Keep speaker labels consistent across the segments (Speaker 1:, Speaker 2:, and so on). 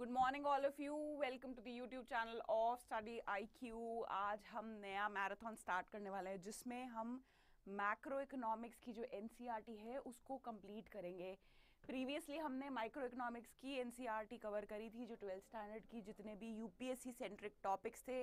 Speaker 1: Good morning all of you welcome to the YouTube channel of Study I Q आज हम नया marathon start करने वाले हैं जिसमें हम मैक्रो इकोनॉमिक्स की जो एन e है उसको कंप्लीट करेंगे प्रीवियसली हमने माइक्रो इकोनॉमिक्स की एन कवर e करी थी जो ट्वेल्थ स्टैंडर्ड की जितने भी यूपीएससी सेंट्रिक टॉपिक्स थे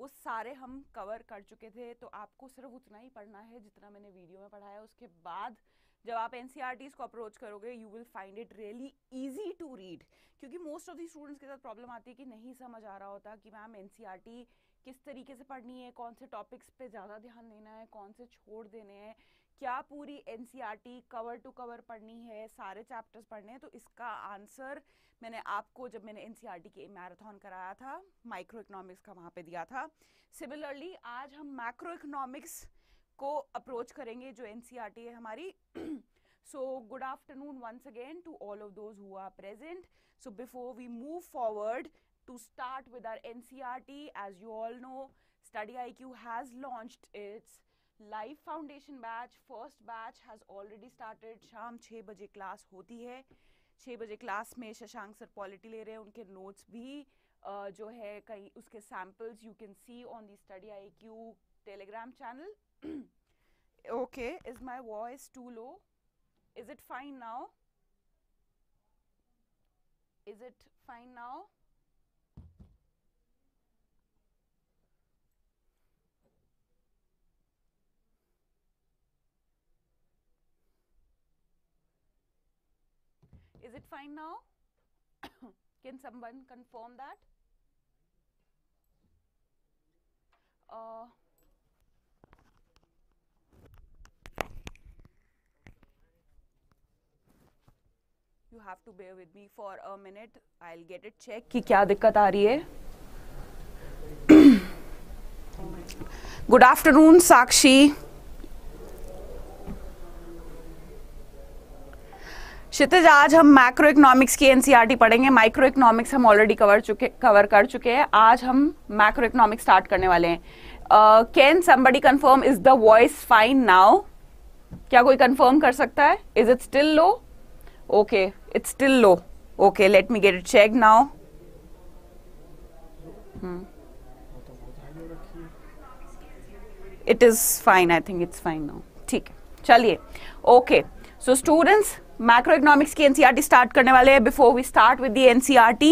Speaker 1: वो सारे हम कवर कर चुके थे तो आपको सिर्फ उतना ही पढ़ना है जितना मैंने वीडियो में पढ़ाया उसके बाद जब आप एन e को अप्रोच करोगे you will find it really easy to read क्योंकि मोस्ट ऑफ दी स्टूडेंट्स के साथ प्रॉब्लम आती है कि नहीं समझ आ रहा होता कि मैम एन e किस तरीके से पढ़नी है कौन से टॉपिक्स पे ज़्यादा ध्यान देना है कौन से छोड़ देने हैं क्या पूरी एन कवर टू कवर पढ़नी है सारे चैप्टर्स पढ़ने हैं तो इसका आंसर मैंने आपको जब मैंने एन e के मैराथन कराया था माइक्रो इकोनॉमिक्स का वहाँ पे दिया था सिमिलरली आज हम मैक्रो इकोनॉमिक्स को अप्रोच करेंगे जो एनसीईआरटी e है हमारी so good afternoon once again to all of those who are present so before we move forward to start with our NCERT as you all know Study IQ has launched its live foundation batch first batch has already started शाम 6 बजे class होती है 6 बजे class में Shashank sir quality ले रहे हैं उनके नोट्स भी uh, जो है कहीं उसके samples you can see on the Study I Q Telegram channel okay, is my voice too low? Is it fine now? Is it fine now? Is it fine now? Can someone confirm that? Uh, you have to bear with me for a minute I will get it check कि क्या दिक्कत आ रही है good afternoon साक्षी क्षितिज आज हम macro economics की NCERT e पढ़ेंगे micro economics हम ऑलरेडी कवर चुके कवर कर चुके हैं आज हम मैक्रो इकोनॉमिक्स स्टार्ट करने वाले हैं can somebody confirm is the voice fine now क्या कोई कंफर्म कर सकता है is it still low Okay, it's still low. Okay, let me get it checked now. Hmm. It is fine. I think it's fine now. theek है चलिए okay so students macro economics की NCERT start करने वाले हैं before we start with the NCERT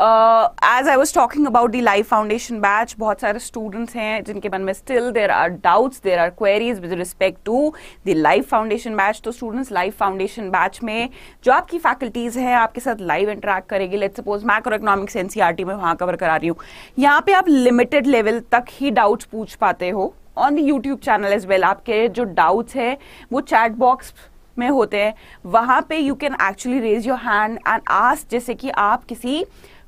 Speaker 1: as I was talking about the life foundation batch बहुत सारे students हैं जिनके मन में still there are doubts there are queries with respect to the life foundation batch तो स्टूडेंट्स लाइफ फाउंडेशन बैच में जो आपकी फैकल्टीज हैं आपके साथ लाइव इंटरेक्ट करेगी let suppose macro economics T में वहाँ कवर करा रही हूँ यहाँ पे आप लिमिटेड लेवल तक ही डाउट्स पूछ पाते हो on the YouTube channel as well आपके जो डाउट्स है वो चैट बॉक्स में होते हैं वहाँ पे you can actually raise your hand and ask जैसे कि आप किसी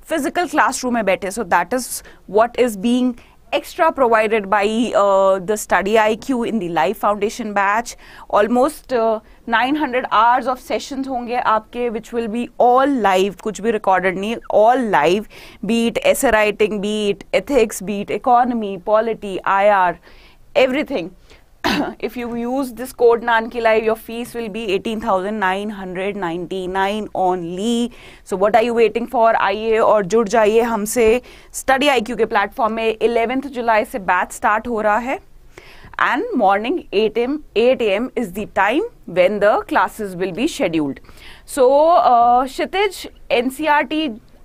Speaker 1: physical classroom mein baithe so that is what is being extra provided by uh, the study IQ in the live foundation batch almost uh, 900 hours of sessions honge aapke which will be all live kuch bhi recorded nahi all live be it essay writing be it ethics be it economy polity IR everything if you use this code Nankilai, your fees will be 18,999 only. So what are you waiting for? आइए और jud जाइए humse study IQ ke platform mein 11th July se batch start ho raha hai. and morning 8 am 8 am is the time when the classes will be scheduled so uh, Shitij NCRT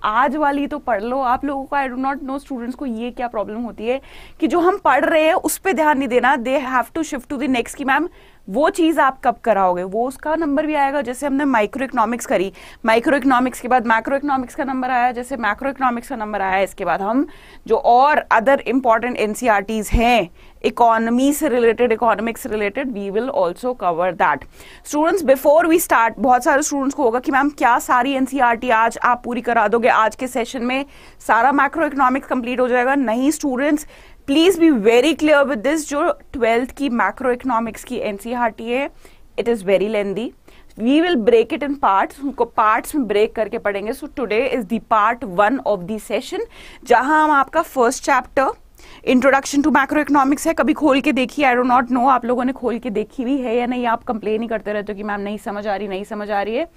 Speaker 1: आज वाली तो पढ़ लो आप लोगों को I do not know students को ये क्या प्रॉब्लम होती है कि जो हम पढ़ रहे हैं उस पर ध्यान नहीं देना they have to shift to the next की मैम वो चीज़ आप कब कराओगे वो उसका नंबर भी आएगा जैसे हमने माइक्रो इकोनॉमिक्स करी माइक्रो इकोनॉमिक्स के बाद मैक्रो इकोनॉमिक्स का नंबर आया जैसे मैक्रो इकोनॉमिक्स का नंबर आया इसके बाद हम जो और अदर इम्पॉर्टेंट एनसीआरटीज हैं इकोनॉमी से related economics related we will also cover that students before we start बहुत सारे स्टूडेंट्स को होगा कि मैम क्या सारी एनसीआरटी e आज आप पूरी करा दोगे आज के सेशन में सारा मैक्रो इकोनॉमिक्स कंप्लीट हो जाएगा नहीं students please be very clear with this जो ट्वेल्थ की मैक्रो इकोनॉमिक्स की एनसीईआरटी e है it is very lengthy we will break it in part उनको पार्ट्स में ब्रेक करके पढ़ेंगे so today is the part one of the session जहां हम आपका first chapter introduction to macro economics है कभी खोल के देखी आई डोट नॉट नो आप लोगों ने खोल के देखी हुई है या नहीं आप कंप्लेन ही करते रहते हो कि मैम नहीं समझ आ रही नहीं समझ आ रही है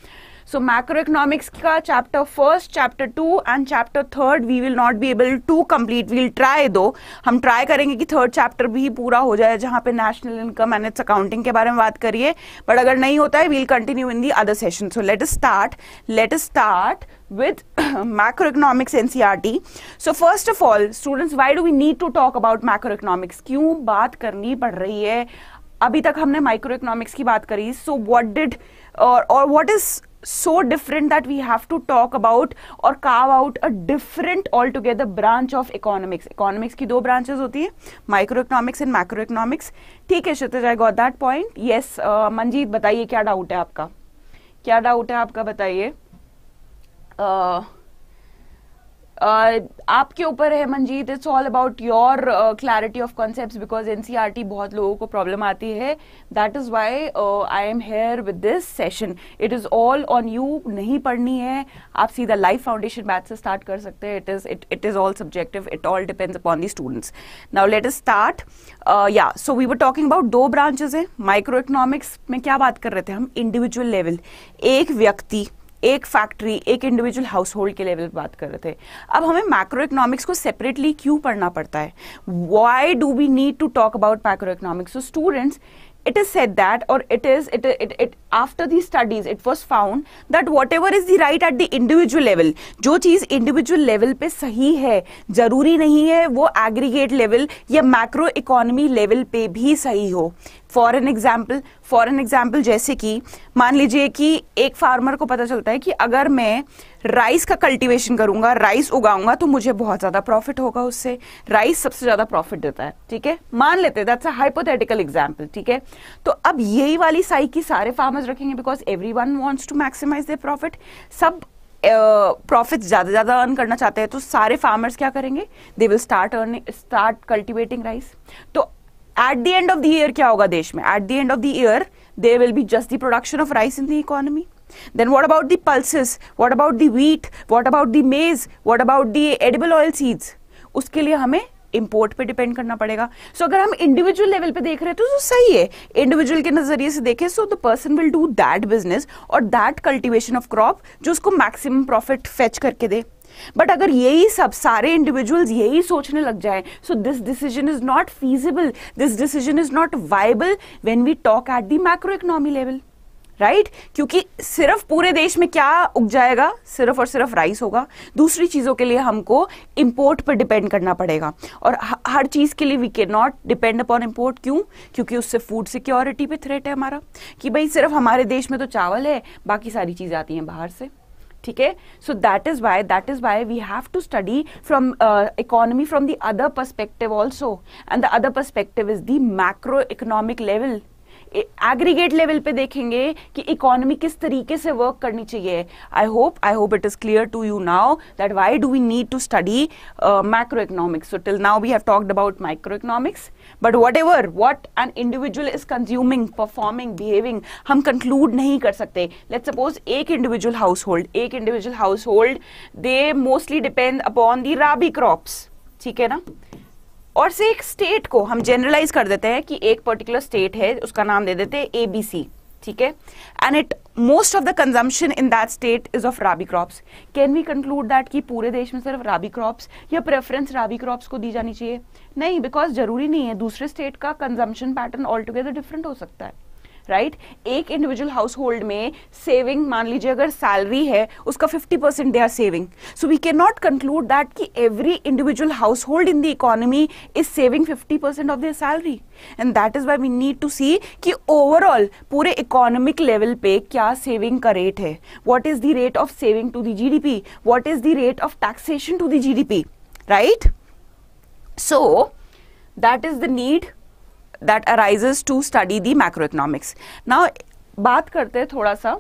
Speaker 1: सो मैक्रो इकोनॉमिक्स का chapter first chapter two and chapter third we will not be able to complete we will try दो हम ट्राई करेंगे कि थर्ड चैप्टर भी पूरा हो जाए जहाँ पे national income and its accounting के बारे में बात करिए बट अगर नहीं होता है we'll continue in the other session so let start let start with economics एन with macroeconomics ncrt e so first of students why do we need to talk about about economics क्यों बात करनी पड़ रही है अभी तक हमने माइक्रो इकोनॉमिक्स की बात करी सो वॉट डिड और what is so different that we have to talk about or carve out a different altogether branch of economics economics की दो branches होती है micro economics and macro economics ठीक है Kshitij I got that point yes Manjeet बताइए क्या doubt है आपका क्या डाउट है आपका बताइए uh, Uh, आपके ऊपर है Manjeet it's all about your clarity of concept because टी बहुत लोगों को प्रॉब्लम आती है that is why I am here with this session it is all on you नहीं पढ़नी है आप सीधा लाइफ फाउंडेशन मैथ से स्टार्ट कर सकते हैं it is it is all subjective it all depends upon the students now let is start या so we were talking about दो ब्रांचेज है माइक्रो इकोनॉमिक्स में क्या बात कर रहे थे हम इंडिविजुअल लेवल एक व्यक्ति एक फैक्ट्री एक इंडिविजुअल हाउस होल्ड के लेवल पर बात कर रहे थे अब हमें मैक्रो इकोनॉमिक्स को सेपरेटली क्यों पढ़ना पड़ता है why do we need to talk about macro economics so students it is said that or it is it, it it after these studies it was found that whatever is the right at the individual level जो चीज individual level पे सही है जरूरी नहीं है वो aggregate level या macro economy level पे भी सही हो for an example for an example जैसे कि मान लीजिए कि एक फार्मर को पता चलता है कि अगर मैं राइस का कल्टीवेशन करूंगा राइस उगाऊंगा तो मुझे बहुत ज़्यादा प्रॉफिट होगा उससे राइस सबसे ज़्यादा प्रॉफिट देता है ठीक है मान लेते हैं दैट्स अ हाइपोथेटिकल एग्जाम्पल ठीक है तो अब यही वाली साइक की सारे फार्मर्स रखेंगे because everyone wants to maximise the profit सब प्रॉफिट ज़्यादा ज़्यादा अर्न करना चाहते हैं तो सारे फार्मर्स क्या करेंगे they will start earning start cultivating rice तो at the end of the year क्या होगा देश में at the end of the year they will be just the production of rice in the economy then what about the pulses what about the wheat what about the maize what about the edible oil seeds उसके लिए हमें import पे depend करना पड़ेगा सो so, अगर हम individual level पे देख रहे हैं तो, सही है इंडिविजुअल के नजरिए से देखें so the person will do that business और दैट कल्टिवेशन ऑफ क्रॉप जो उसको मैक्सिमम प्रॉफिट फेच करके दे बट अगर यही सब सारे इंडिविजुअल्स यही सोचने लग जाए so this decision is not feasible this decision is not viable when we talk at the macro economy level right right? क्योंकि सिर्फ पूरे देश में क्या उग जाएगा सिर्फ और सिर्फ राइस होगा दूसरी चीज़ों के लिए हमको इम्पोर्ट पर डिपेंड करना पड़ेगा और हर चीज़ के लिए we can not depend upon import क्यों क्योंकि उससे फूड सिक्योरिटी पे थ्रेट है हमारा कि भाई सिर्फ हमारे देश में तो चावल है बाकी सारी चीज़ें आती हैं बाहर से ठीक है so that is why that is why we have to study from economy from the other perspective also and the other perspective is the macro economic level aggregate level पे देखेंगे कि इकोनॉमी किस तरीके से वर्क करनी चाहिए I hope I hope it is clear to you now that why do we need to study micro economics till now we have talked about micro economics but whatever what an individual is consuming performing behaving हम conclude नहीं कर सकते let suppose एक individual household एक individual household they mostly depend upon the rabi crops ठीक है ना और से एक स्टेट को हम जनरलाइज कर देते हैं कि एक पर्टिकुलर स्टेट है उसका नाम दे देते हैं ए बी सी ठीक है and it most of the consumption in that state is of rabi crops can we conclude that कि पूरे देश में सिर्फ राबी क्रॉप्स या प्रेफरेंस राबी क्रॉप्स को दी जानी चाहिए नहीं बिकॉज जरूरी नहीं है दूसरे स्टेट का consumption pattern all together different हो सकता है राइट right? एक इंडिविजुअल हाउस होल्ड में सेविंग मान लीजिए अगर सैलरी है उसका 50 percent they are saving so we can not conclude that कि every individual household in the economy is saving 50 percent of their salary and that is why we need to see कि overall पूरे economic level पे क्या saving का rate है what is the rate of saving to the G D P what is the rate of taxation to the G D P right so that is the need that to study the the economics now बात करते हैं थोड़ा सा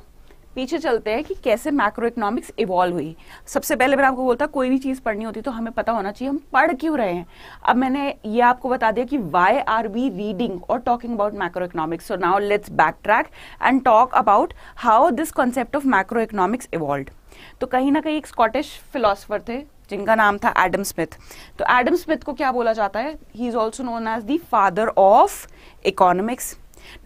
Speaker 1: पीछे चलते हैं कि कैसे मैक्रो इकोनॉमिक्स इवॉल्व हुई सबसे पहले मैं आपको बोलता कोई भी चीज़ पढ़नी होती तो हमें पता होना चाहिए हम पढ़ क्यों रहे हैं अब मैंने ये आपको बता दिया कि वाई आर वी रीडिंग और talking about macro economics so now let's backtrack and talk about how this concept of macro economics evolve तो कहीं ना कहीं एक स्कॉटिश फिलोसफर थे जिनका नाम था एडम स्मिथ तो एडम स्मिथ को क्या बोला जाता है he is also known as the father of economics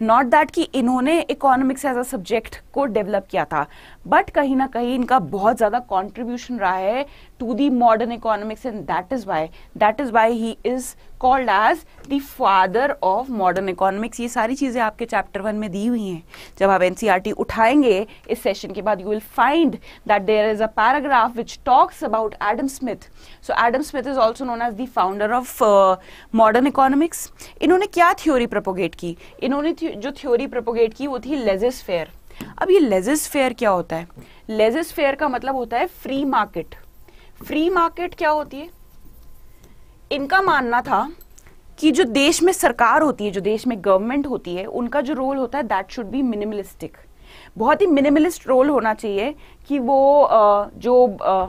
Speaker 1: not that कि इन्होंने इकोनॉमिक्स एज अ सब्जेक्ट को डेवलप किया था बट कहीं ना कहीं इनका बहुत ज़्यादा कॉन्ट्रीब्यूशन रहा है to the modern economics and that is why that is why he is called as the father of modern economics ये सारी चीज़ें आपके चैप्टर वन में दी हुई हैं जब आप एन e उठाएंगे इस सेशन के बाद you will find that there is a paragraph which talks about Adam Smith so Adam Smith is also known as the founder of modern economics इन्होंने क्या थ्योरी प्रपोगेट की इन्होंने जो थ्योरी प्रपोगेट की वो थी लेजेस फेयर अब ये लेजेस फेयर क्या होता है लेजेस फेयर का मतलब होता है फ्री मार्केट फ्री मार्केट क्या होती है इनका मानना था कि जो देश में सरकार होती है जो देश में गवर्नमेंट होती है उनका जो रोल होता है दैट शुड बी मिनिमलिस्टिक बहुत ही मिनिमलिस्ट रोल होना चाहिए कि वो जो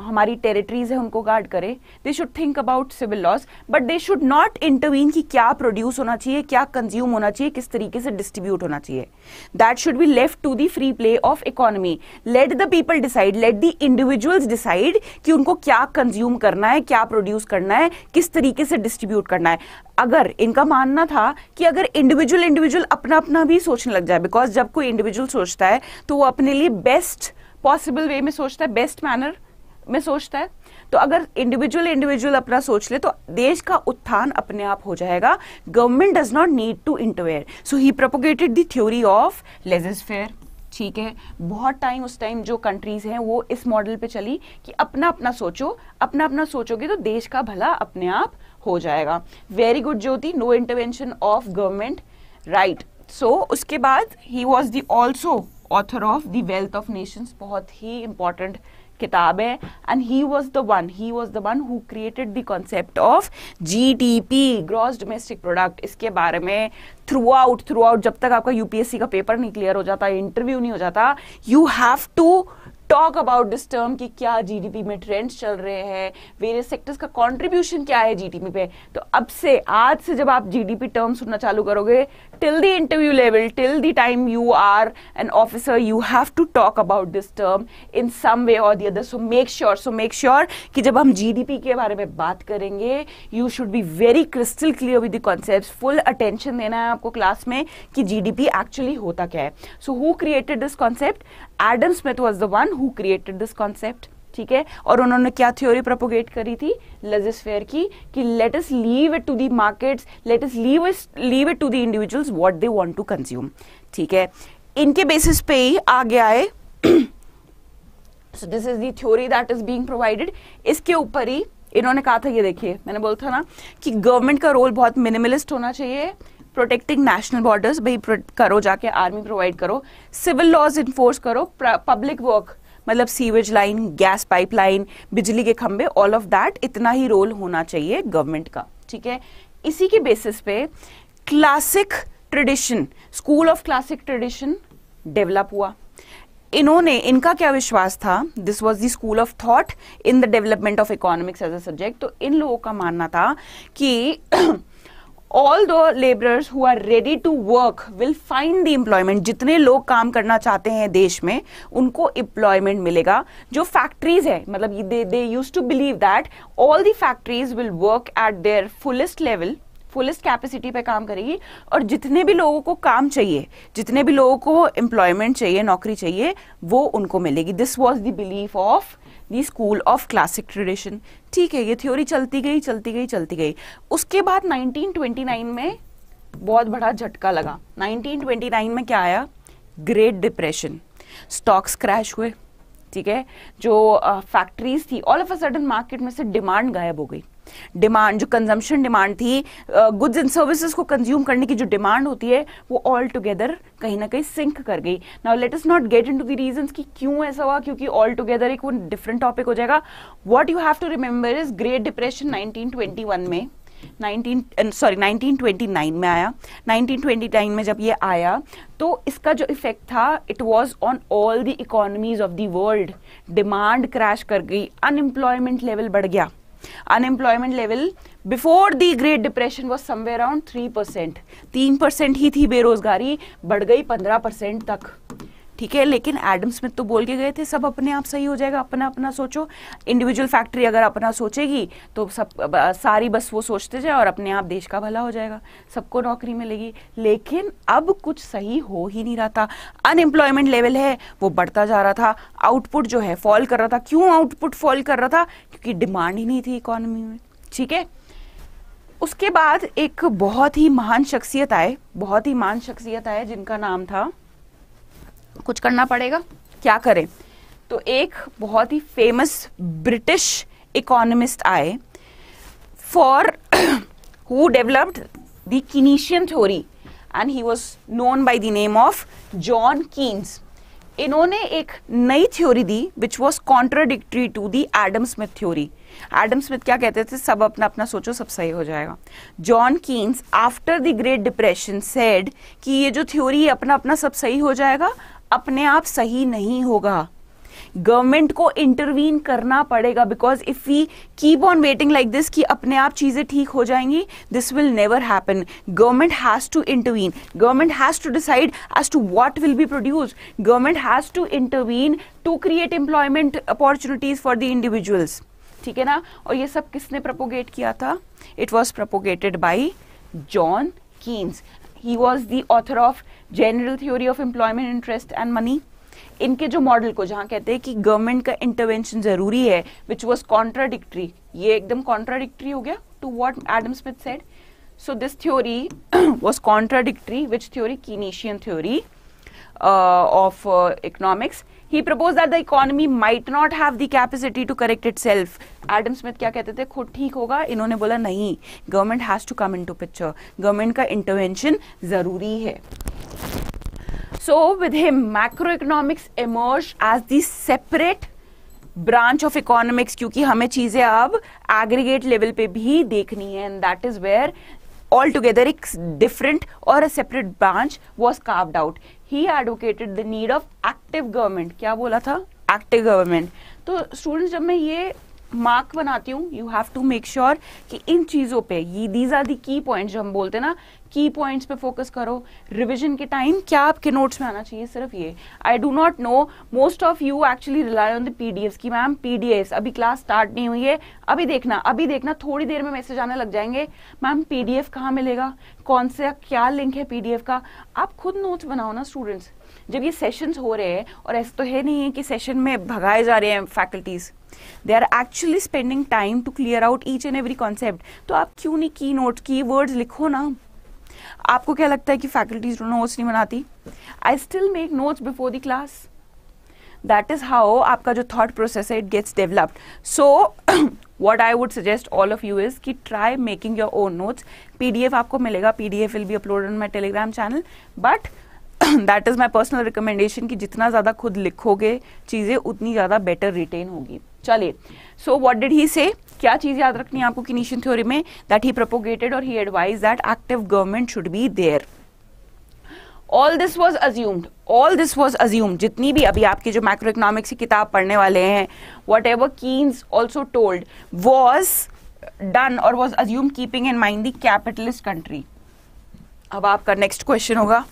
Speaker 1: हमारी टेरिटरीज है उनको गार्ड करे they should think about civil laws but they should not intervene कि क्या प्रोड्यूस होना चाहिए क्या कंज्यूम होना चाहिए किस तरीके से डिस्ट्रीब्यूट होना चाहिए that should be left to the free play of economy let the people decide let the individuals decide कि उनको क्या कंज्यूम करना है क्या प्रोड्यूस करना है किस तरीके से डिस्ट्रीब्यूट करना है अगर इनका मानना था कि अगर इंडिविजुअल इंडिविजुअल अपना अपना भी सोचने लग जाए बिकॉज जब कोई इंडिविजुअल सोचता है तो वो अपने लिए बेस्ट पॉसिबल वे में सोचता है बेस्ट मैनर में सोचता है तो अगर इंडिविजुअल इंडिविजुअल अपना सोच ले तो देश का उत्थान अपने आप हो जाएगा government does not need to interfere so he propagated the theory of laissez faire ठीक है बहुत टाइम उस टाइम जो कंट्रीज हैं वो इस मॉडल पे चली कि अपना अपना सोचो अपना अपना सोचोगे तो देश का भला अपने आप हो जाएगा very good Jyoti no intervention of government right so उसके बाद he was the also author of the wealth of nations बहुत ही इंपॉर्टेंट किताब है and he was the one he was the one who created the concept of G D P gross domestic product इसके बारे में through out through out जब तक आपका यूपीएससी का पेपर नहीं क्लियर हो जाता इंटरव्यू नहीं हो जाता you have to talk about this term कि क्या जीडीपी में ट्रेंड्स चल रहे हैं वेरियस सेक्टर्स का कंट्रीब्यूशन क्या है जीडीपी पे तो अब से आज से जब आप जीडीपी टर्म सुनना चालू करोगे till the interview level till the time you are an officer you have to talk about this term in some way और the other so make sure so make sure कि जब हम GDP के बारे में बात करेंगे you should be very crystal clear with the concept full attention देना है आपको क्लास में कि जीडीपी एक्चुअली होता क्या है so who created this concept Adam Smith was the one who created this concept ठीक है और उन्होंने क्या थ्योरी प्रोपोगेट करी थी लजिस्फेयर की कि let us leave it to the markets let us leave leave it to the individuals what they want to consume ठीक है इनके बेसिस पे ही आगे आए so this is the theory that is being provided इसके ऊपर ही इन्होंने कहा था ये देखिए मैंने बोला था ना कि गवर्नमेंट का रोल बहुत मिनिमलिस्ट होना चाहिए प्रोटेक्टिंग नेशनल बॉर्डर्स भाई करो जाके आर्मी प्रोवाइड करो सिविल लॉज इन्फोर्स करो पब्लिक वर्क मतलब सीवेज लाइन गैस पाइपलाइन बिजली के खंबे ऑल ऑफ दैट इतना ही रोल होना चाहिए गवर्नमेंट का ठीक है इसी के बेसिस पे classic tradition school of classic tradition develop हुआ इन्होंने इनका क्या विश्वास था this was the school of thought in the development of economics as a subject तो इन लोगों का मानना था कि all those labourers who are ready to work will find the employment जितने लोग काम करना चाहते हैं देश में उनको एम्प्लॉयमेंट मिलेगा जो फैक्ट्रीज है मतलब they used to believe that all the factories will work at their fullest level fullest capacity पे काम करेगी और जितने भी लोगों को काम चाहिए जितने भी लोगों को एम्प्लॉयमेंट चाहिए नौकरी चाहिए वो उनको मिलेगी this was the belief of the school of classic tradition ठीक है ये थ्योरी चलती गई चलती गई चलती गई उसके बाद 1929 में बहुत बड़ा झटका लगा 1929 में क्या आया ग्रेट डिप्रेशन स्टॉक्स क्रैश हुए ठीक है जो फैक्ट्रीज uh, थी all of a sudden market में से डिमांड गायब हो गई डिमांड जो कंजम्पशन डिमांड थी गुड्स एंड सर्विसेज को कंज्यूम करने की जो डिमांड होती है वो ऑल टुगेदर कहीं ना कहीं सिंक कर गई now let us not get into the reason कि क्यों ऐसा हुआ क्योंकि ऑल टुगेदर एक वो डिफरेंट टॉपिक हो जाएगा what you have to remember is great depression nineteen में नाइनटीन सॉरी नाइनटीन में आया नाइनटीन में जब ये आया तो इसका जो इफेक्ट था it was on all the economies of the world demand crash कर गई अनएम्प्लॉयमेंट लेवल बढ़ गया unemployment level before the great depression was somewhere around three percent तीन परसेंट ही थी बेरोजगारी बढ़ गई पंद्रह परसेंट तक ठीक है लेकिन एडम स्मिथ तो बोल के गए थे सब अपने आप सही हो जाएगा अपना अपना सोचो इंडिविजुअल फैक्ट्री अगर अपना सोचेगी तो सब सारी बस वो सोचते जाए और अपने आप देश का भला हो जाएगा सबको नौकरी मिलेगी लेकिन अब कुछ सही हो ही नहीं रहा था अनएम्प्लॉयमेंट लेवल है वो बढ़ता जा रहा था आउटपुट जो है फॉल कर रहा था क्यों आउटपुट फॉल कर रहा था क्योंकि डिमांड ही नहीं थी इकोनॉमी में ठीक है उसके बाद एक बहुत ही महान शख्सियत आए बहुत ही महान शख्सियत आए जिनका नाम था कुछ करना पड़ेगा क्या करें तो एक बहुत ही फेमस ब्रिटिश इकोनॉमिस्ट आए for who developed the Keynesian theory and he was known by the name of John Keynes इन्होंने एक नई थ्योरी दी which was contradictory to the Adam Smith theory Adam Smith क्या कहते थे सब अपना अपना सोचो सब सही हो जाएगा John Keynes after the great depression said कि ये जो थ्योरी है अपना अपना सब सही हो जाएगा अपने आप सही नहीं होगा गवर्नमेंट को इंटरवीन करना पड़ेगा because if we keep on waiting like this कि अपने आप चीजें ठीक हो जाएंगी this will never happen government has to intervene government has to decide as to what will be produce government has to intervene to create employment opportunities for the individuals ठीक है ना और ये सब किसने प्रपोगेट किया था it was propagated by John Keynes he was the author of general theory of employment interest and money इनके जो मॉडल को जहाँ कहते हैं कि गवर्नमेंट का इंटरवेंशन जरूरी है विच वॉज कॉन्ट्राडिक्ट्री ये एकदम कॉन्ट्राडिक्ट्री हो गया to what Adam Smith said so this theory was contradictory which theory Keynesian theory of economics he propose that the economy might not have the capacity to correct itself Adam Smith क्या कहते थे खुद ठीक होगा इन्होंने बोला नहीं government has to come into picture government का इंटरवेंशन जरूरी है so with him macro economics emerge as the separate branch of economics क्योंकि हमें चीजें अब एग्रीगेट लेवल पे भी देखनी है and that is where all together एक डिफरेंट और a separate branch was carved out he advocated the need of active government क्या बोला था एक्टिव गवर्नमेंट तो स्टूडेंट्स जब मैं ये मार्क बनाती हूँ you have to make sure कि इन चीज़ों पे ये दीज आर दी की पॉइंट्स जो हम बोलते हैं ना की पॉइंट्स पे फोकस करो रिविजन के टाइम क्या आपके नोट्स में आना चाहिए सिर्फ ये I do not know most of you actually rely on the P D की मैम पी डी अभी क्लास स्टार्ट नहीं हुई है अभी देखना अभी देखना थोड़ी देर में मैसेज आने लग जाएंगे मैम पी डी एफ कहाँ मिलेगा कौन सा क्या लिंक है पी डी एफ का आप खुद नोट्स बनाओ ना स्टूडेंट्स जब ये सेशंस हो रहे हैं और ऐसा तो है नहीं है कि सेशन में भगाए जा रहे हैं faculties they are actually spending time to clear out each and every concept तो आप क्यों नहीं की नोट की वर्ड्स लिखो ना आपको क्या लगता है कि फैकल्टीज नोट्स नहीं बनाती I still make notes before the class that is how आपका जो थॉट प्रोसेस है it gets developed so what I would suggest all of you is कि try making your own notes P D F आपको मिलेगा P D F will be upload on my Telegram channel but that is my personal recommendation कि जितना ज़्यादा खुद लिखोगे चीज़ें उतनी ज़्यादा बेटर रिटेन होगी चलिए सो वॉट डिड ही से क्या चीज़ याद रखनी है आपको किनीशियन थ्योरी में दैट ही प्रपोगेटेड और he advise that active government should be there all this was assumed all this was assumed जितनी भी अभी आपकी जो माइक्रो इकोनॉमिक्स की किताब पढ़ने वाले हैं whatever Keynes also told was done और was assume keeping in mind the capitalist country अब आपका नेक्स्ट क्वेश्चन होगा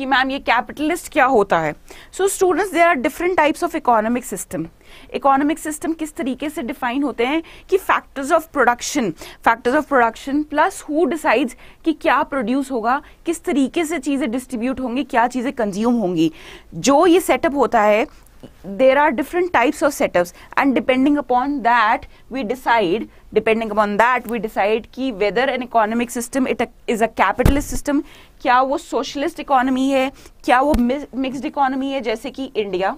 Speaker 1: कि मैम ये कैपिटलिस्ट क्या होता है so students there are different types of economic system economic system किस तरीके से डिफाइन होते हैं कि factors of production factors of production plus who decides कि क्या प्रोड्यूस होगा किस तरीके से चीज़ें डिस्ट्रीब्यूट होंगी क्या चीज़ें कंज्यूम होंगी जो ये सेटअप होता है there are different types of setups and depending upon that we decide depending upon that we decide कि whether and economic system it is a capitalist system क्या वो सोशलिस्ट इकोनॉमी है क्या वो मिक्स्ड इकोनॉमी है जैसे कि इंडिया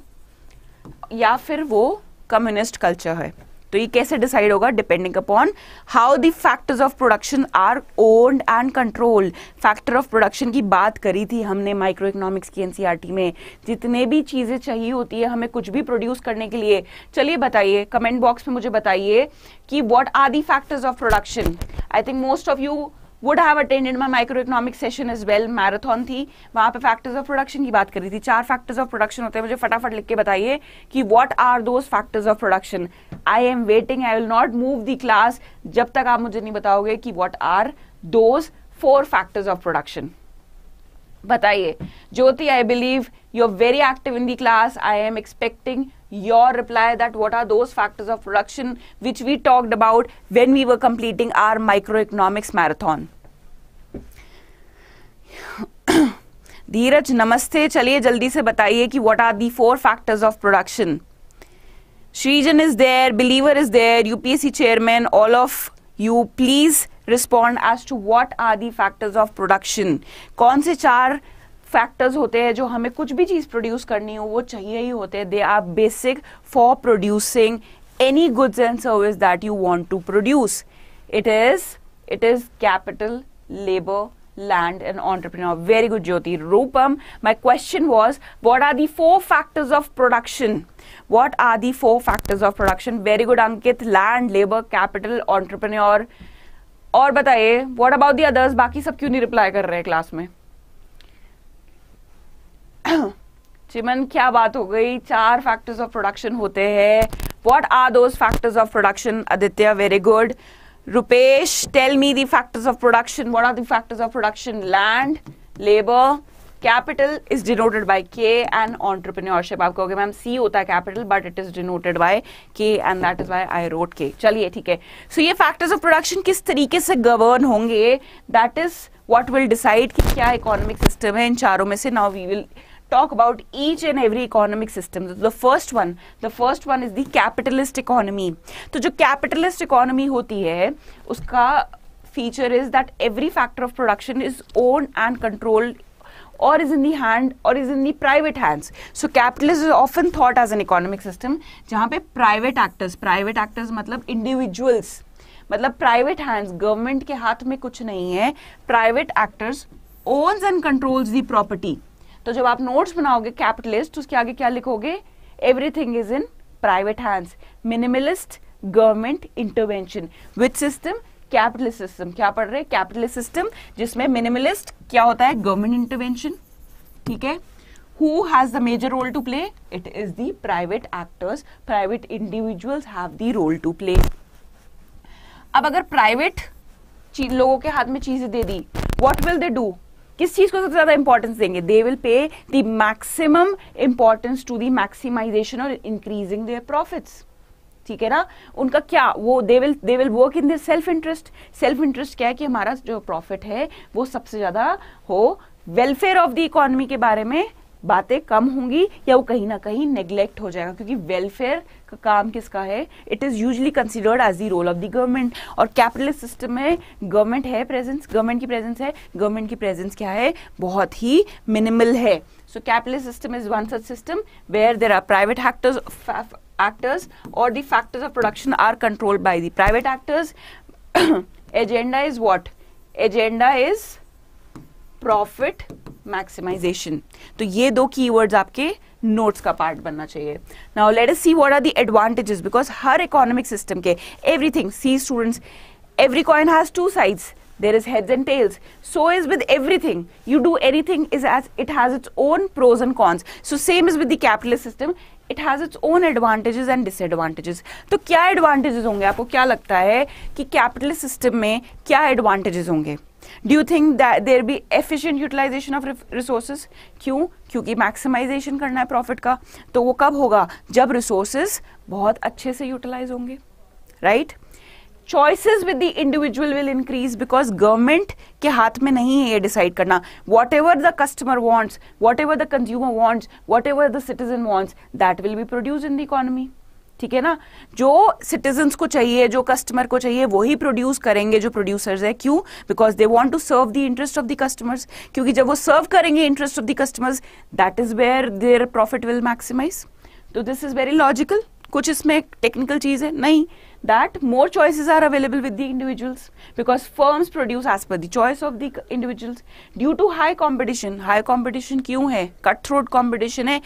Speaker 1: या फिर वो कम्युनिस्ट कल्चर है तो ये कैसे डिसाइड होगा depending upon how the factors of production are owned and control factor of production की बात करी थी हमने माइक्रो इकोनॉमिक्स की एनसीईआरटी e में जितने भी चीज़ें चाहिए होती है हमें कुछ भी प्रोड्यूस करने के लिए चलिए बताइए कमेंट बॉक्स में मुझे बताइए कि what are the factors of production I think most of you would have attended my micro economic session is well marathon थी वहां पे फैक्टर्स ऑफ प्रोडक्शन की बात करी थी चार फैक्टर्स ऑफ प्रोडक्शन होते हैं मुझे फटाफट लिख के बताइए कि what are those factors of production I am waiting I will not move the class जब तक आप मुझे नहीं बताओगे कि what are those four factors of production बताइए Jyoti I believe you are very active in the class I am expecting your reply that what are those factors of production which we talked about when we were completing our microeconomics marathon. Dheeraj नमस्ते चलिए जल्दी से बताइए कि what are the four factors of production Srijan is there believer is there UPSC chairman all of you please respond as to what are the factors of production कौन से चार factors होते हैं जो हमें कुछ भी चीज़ प्रोड्यूस करनी हो वो चाहिए ही होते हैं they are basic for producing any goods and service that you want to produce it is it is capital labor land and entrepreneur very good jyoti rupam my question was what are the four factors of production what are the four factors of production very good ankit land labor capital entrepreneur और बताइए what about the others बाकी सब क्यों नहीं reply कर रहे हैं class में चिमन क्या बात हो गई चार फैक्टर्स ऑफ प्रोडक्शन होते हैं what are those factors of production Aditya very good Rupesh tell me the factors of production what are the factors of production land labour capital is denoted by K and entrepreneurship आप कहोगे ma'am C होता है capital but it is denoted by K and that is by I wrote K चलिए ठीक है सो ये factors of production किस तरीके से गवर्न होंगे that is what will decide कि क्या इकोनॉमिक सिस्टम है इन चारों में से now we will talk about each and every economic system the first one the first one is the capitalist economy तो जो capitalist economy होती है उसका feature is that every factor of production is owned and controlled or is in the hand or is in the private hands so capitalism is often thought as an economic system जहाँ पे private actors private actors मतलब individuals मतलब private hands, government के हाथ में कुछ नहीं है private actors owns and controls the property. तो जब आप नोट्स बनाओगे कैपिटलिस्ट उसके आगे क्या लिखोगे everything is in private hands minimalist government intervention with system capitalist system क्या पढ़ रहे हैं कैपिटलिस्ट सिस्टम जिसमें मिनिमलिस्ट क्या होता है गवर्नमेंट इंटरवेंशन ठीक है who has the major role to play it is the private actors private individuals have the role to play अब अगर private लोगों के हाथ में चीजें दे दी what will they do? किस चीज को सबसे ज्यादा इंपॉर्टेंस देंगे they will pay the maximum importance to the maximization और इंक्रीजिंग देयर प्रॉफिट्स ठीक है ना उनका क्या वो they will they will work in this self interest self interest क्या है कि हमारा जो प्रॉफिट है वो सबसे ज्यादा हो वेलफेयर ऑफ द इकोनॉमी के बारे में बातें कम होंगी या वो कहीं ना कहीं नेग्लेक्ट हो जाएगा क्योंकि वेलफेयर का काम किसका है it is usually considered as the role of the government और कैपिटलिस्ट सिस्टम में गवर्नमेंट है प्रेजेंस गवर्नमेंट की प्रेजेंस है गवर्नमेंट की प्रेजेंस क्या है बहुत ही मिनिमल है so capitalist system is one such system where there are private actors actors और the factors of production are controlled by the private actors agenda is what agenda is profit maximization तो ये दो keywords आपके notes का part बनना चाहिए now let us see what are the advantages because हर economic system के everything see students every coin has two sides there is heads and tails so is with everything you do anything is as it has its own pros and cons so same is with the capitalist system it has its own advantages and disadvantages तो क्या advantages होंगे आपको क्या लगता है कि capitalist system में क्या एडवांटेजेस होंगे do you think that there be efficient utilization of resources क्यों क्योंकि मैक्सिमाइजेशन करना है प्रॉफिट का तो वो कब होगा जब रिसोर्सेज बहुत अच्छे से यूटिलाइज होंगे right choices with the individual will increase because government के हाथ में नहीं है ये डिसाइड करना whatever the customer wants whatever the consumer wants whatever the citizen wants that will be produce in the economy ठीक है ना जो सिटीजन्स को चाहिए जो कस्टमर को चाहिए वही प्रोड्यूस करेंगे जो प्रोड्यूसर्स है क्यों because they want to serve the interest of the customers क्योंकि जब वो सर्व करेंगे interest of the customers that is where their profit will maximize तो दिस इज वेरी लॉजिकल कुछ इसमें टेक्निकल चीज है नहीं that more choices are available with the individuals because firms produce as per the choice of the individuals due to high competition high competition kyun hai cutthroat competition hai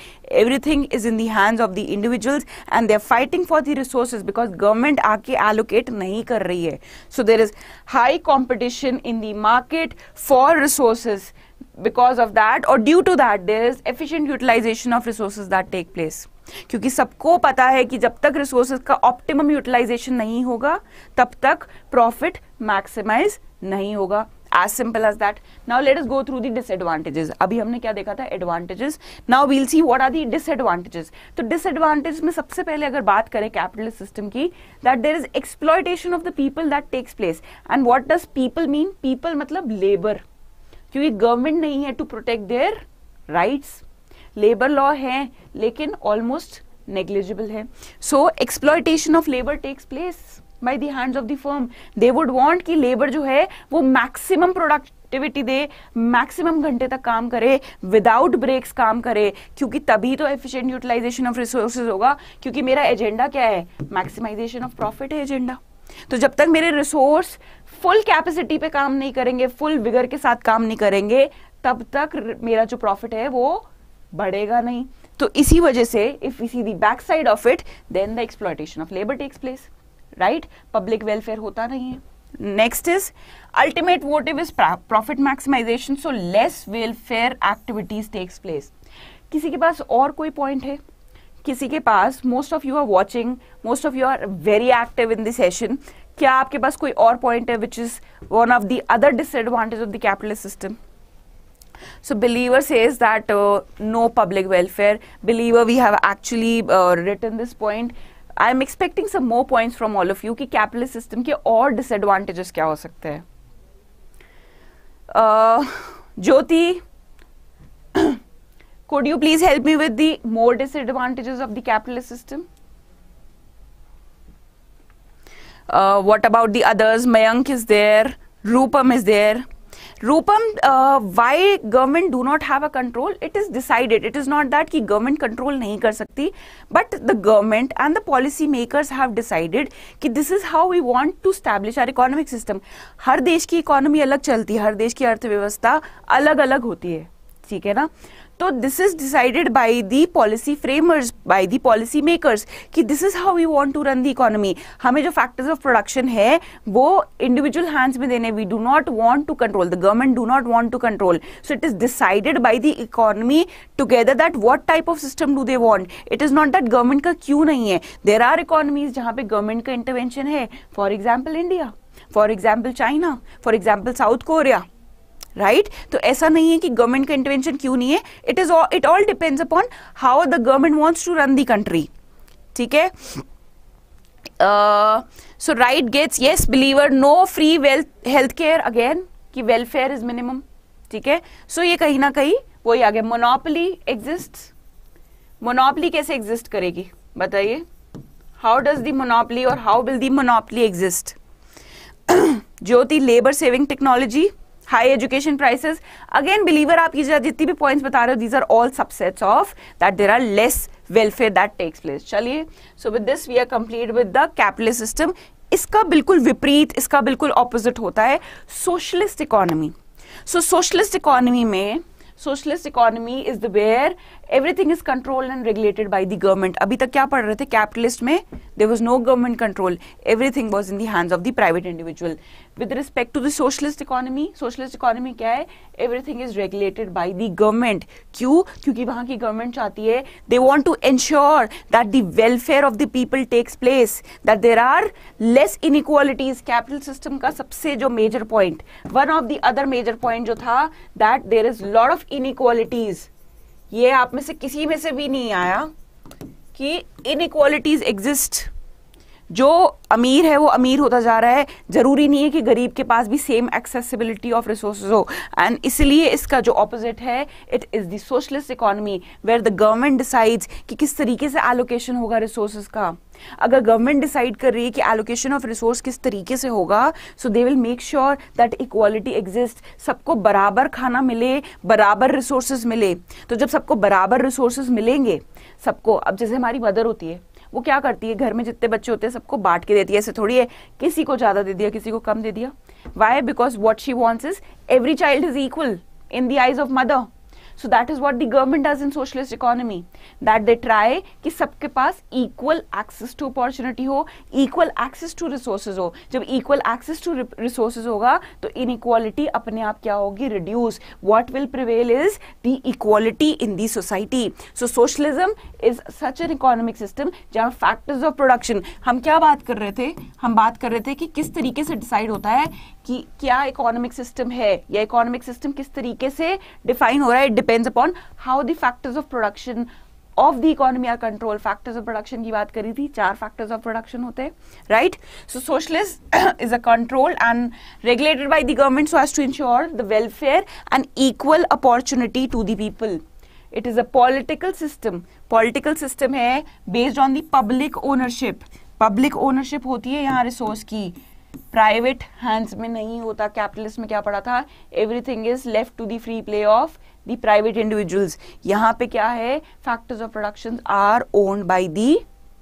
Speaker 1: everything is in the hands of the individuals and they are fighting for the resources because government aake allocate nahi kar rahi hai so there is high competition in the market for resources because of that or due to that there is efficient utilization of resources that take place क्योंकि सबको पता है कि जब तक resources का optimum utilisation नहीं होगा तब तक प्रॉफिट मैक्सिमाइज नहीं होगा as simple as that now let is go through the disadvantages अभी हमने क्या देखा था advantages now we'll see what are the disadvantages तो डिसएडवांटेज में सबसे पहले अगर बात करें कैपिटलिस्ट सिस्टम की that there is exploitation of the people that takes place and what does people mean people मतलब लेबर क्योंकि गवर्नमेंट नहीं है to protect their rights labour law है लेकिन ऑलमोस्ट नेग्लिजिबल है so exploitation of labour takes place by the hands of the firm they would want कि labour जो है वो मैक्सिमम प्रोडक्टिविटी दे मैक्सिमम घंटे तक काम करे विदाउट ब्रेक्स काम करे क्योंकि तभी तो एफिशिएंट यूटिलाइजेशन ऑफ रिसोर्सेज होगा क्योंकि मेरा एजेंडा क्या है मैक्सिमाइजेशन ऑफ प्रॉफिट है एजेंडा तो जब तक मेरे रिसोर्स फुल कैपेसिटी पे काम नहीं करेंगे फुल विगर के साथ काम नहीं करेंगे तब तक मेरा जो प्रॉफिट है वो बढ़ेगा नहीं तो इसी वजह से if we see the back side of it then the exploitation of labour takes place right public welfare होता नहीं है next is ultimate motive is profit maximization so less welfare activities takes place किसी के पास और कोई point है किसी के पास most of you are watching most of you are very active in this session क्या आपके पास कोई और पॉइंट है which is one of the other disadvantage of the capitalist system So believer says that uh, no public welfare. Believer, we have actually uh, written this point. i am expecting some more points from all of you ki capitalist system ke aur disadvantages kya ho sakte हैं uh, Jyoti, could you please help me with the more disadvantages of the capitalist system? Uh, what about the others? Mayank is there, Rupam is there. Rupam why government do not have a control it is decided it is not that कि government control नहीं कर सकती but the government and the policy makers have decided कि this is how we want to establish our economic system हर देश की economy अलग चलती है हर देश की अर्थव्यवस्था अलग अलग होती है ठीक है ना तो this is decided by the policy framers by the policy makers कि this is how we want to run the economy हमें जो फैक्टर्स ऑफ प्रोडक्शन है वो इंडिविजुअल हैंड्स में देने we do not want to control the government do not want to control so it is decided by the economy together that what type of system do they want it is not that government का क्यों नहीं है there are economies जहां पे government का intervention है for example India for example China for example South Korea right right? तो ऐसा नहीं है कि गवर्नमेंट का इंटरवेंशन क्यों नहीं है it is it all depends upon how the government wants to run the country ठीक है so right gates yes believer no free wealth health care again कि वेलफेयर इज मिनिमम ठीक है सो ये कहीं ना कहीं वही आ गया मोनोपली एग्जिस्ट मोनोपली कैसे एग्जिस्ट करेगी बताइए हाउ डज दी मोनोपली और how will the monopoly exist Jyoti labour saving technology high education prices again believer आप जितनी भी पॉइंट्स बता रहे हो these are all subsets of that there are less welfare that takes place चलिए so with this we are complete with the capitalist system इसका बिल्कुल विपरीत इसका बिल्कुल ऑपोजिट होता है socialist economy so socialist economy में socialist economy is the where everything is controlled and regulated by the government अभी तक क्या पढ़ रहे थे कैपिटलिस्ट में there was no government control everything was in the hands of the private individual with respect to the socialist economy socialist economy क्या है everything is regulated by the government क्यों क्योंकि वहां की गवर्नमेंट चाहती है they want to ensure that the welfare of the people takes place that there are less inequalities capital system का सबसे जो major point one of the other major point जो था that there is lot of inequalities ये आप में से किसी में से भी नहीं आया कि इनक्वालिटीज एग्जिस्ट जो अमीर है वो अमीर होता जा रहा है ज़रूरी नहीं है कि गरीब के पास भी सेम एक्सेसिबिलिटी ऑफ रिसोर्स हो एंड इसलिए इसका जो ऑपोजिट है it is the socialist economy where the government decides कि किस तरीके से एलोकेशन होगा रिसोर्स का अगर गवर्नमेंट डिसाइड कर रही है कि एलोकेशन ऑफ रिसोर्स किस तरीके से होगा so they will make sure that equality exist सबको बराबर खाना मिले बराबर रिसोर्सेज मिले तो जब सबको बराबर रिसोर्सेज मिलेंगे सबको अब जैसे हमारी मदर होती है वो क्या करती है घर में जितने बच्चे होते हैं सबको बांट के देती है ऐसे थोड़ी है किसी को ज़्यादा दे दिया किसी को कम दे दिया why because what she wants is every child is equal in the eyes of mother so that is what the government does in socialist economy that they try कि सबके पास इक्वल एक्सेस टू अपॉर्चुनिटी हो equal access to resources हो जब equal access to resources होगा तो इन equality अपने आप क्या होगी reduce what will prevail is the equality in the society so socialism is such an economic system जहां फैक्टर्स ऑफ प्रोडक्शन हम क्या बात कर रहे थे हम बात कर रहे थे कि किस तरीके से डिसाइड होता है कि क्या इकोनॉमिक सिस्टम है या इकोनॉमिक सिस्टम किस तरीके से डिफाइन हो रहा है it depends upon how the factors of production of the economy are control factors of production की बात करी थी चार फैक्टर्स ऑफ प्रोडक्शन होते हैं right so socialist is a control and regulated by the government so as to ensure the welfare and equal opportunity to the people it is a political system political system है based on the public ownership public ownership होती है यहाँ resource की private hands में नहीं होता capitalist में क्या पड़ा था everything is left to the free play of the private individuals यहाँ पे क्या है factors of production are owned by the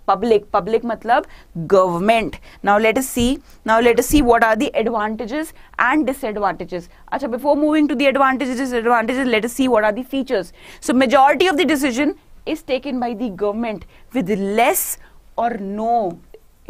Speaker 1: public public मतलब government now let us see now let us see what are the advantages and disadvantages अच्छा before moving to the advantages disadvantages let us see what are the features so majority of the decision is taken by the government with less और no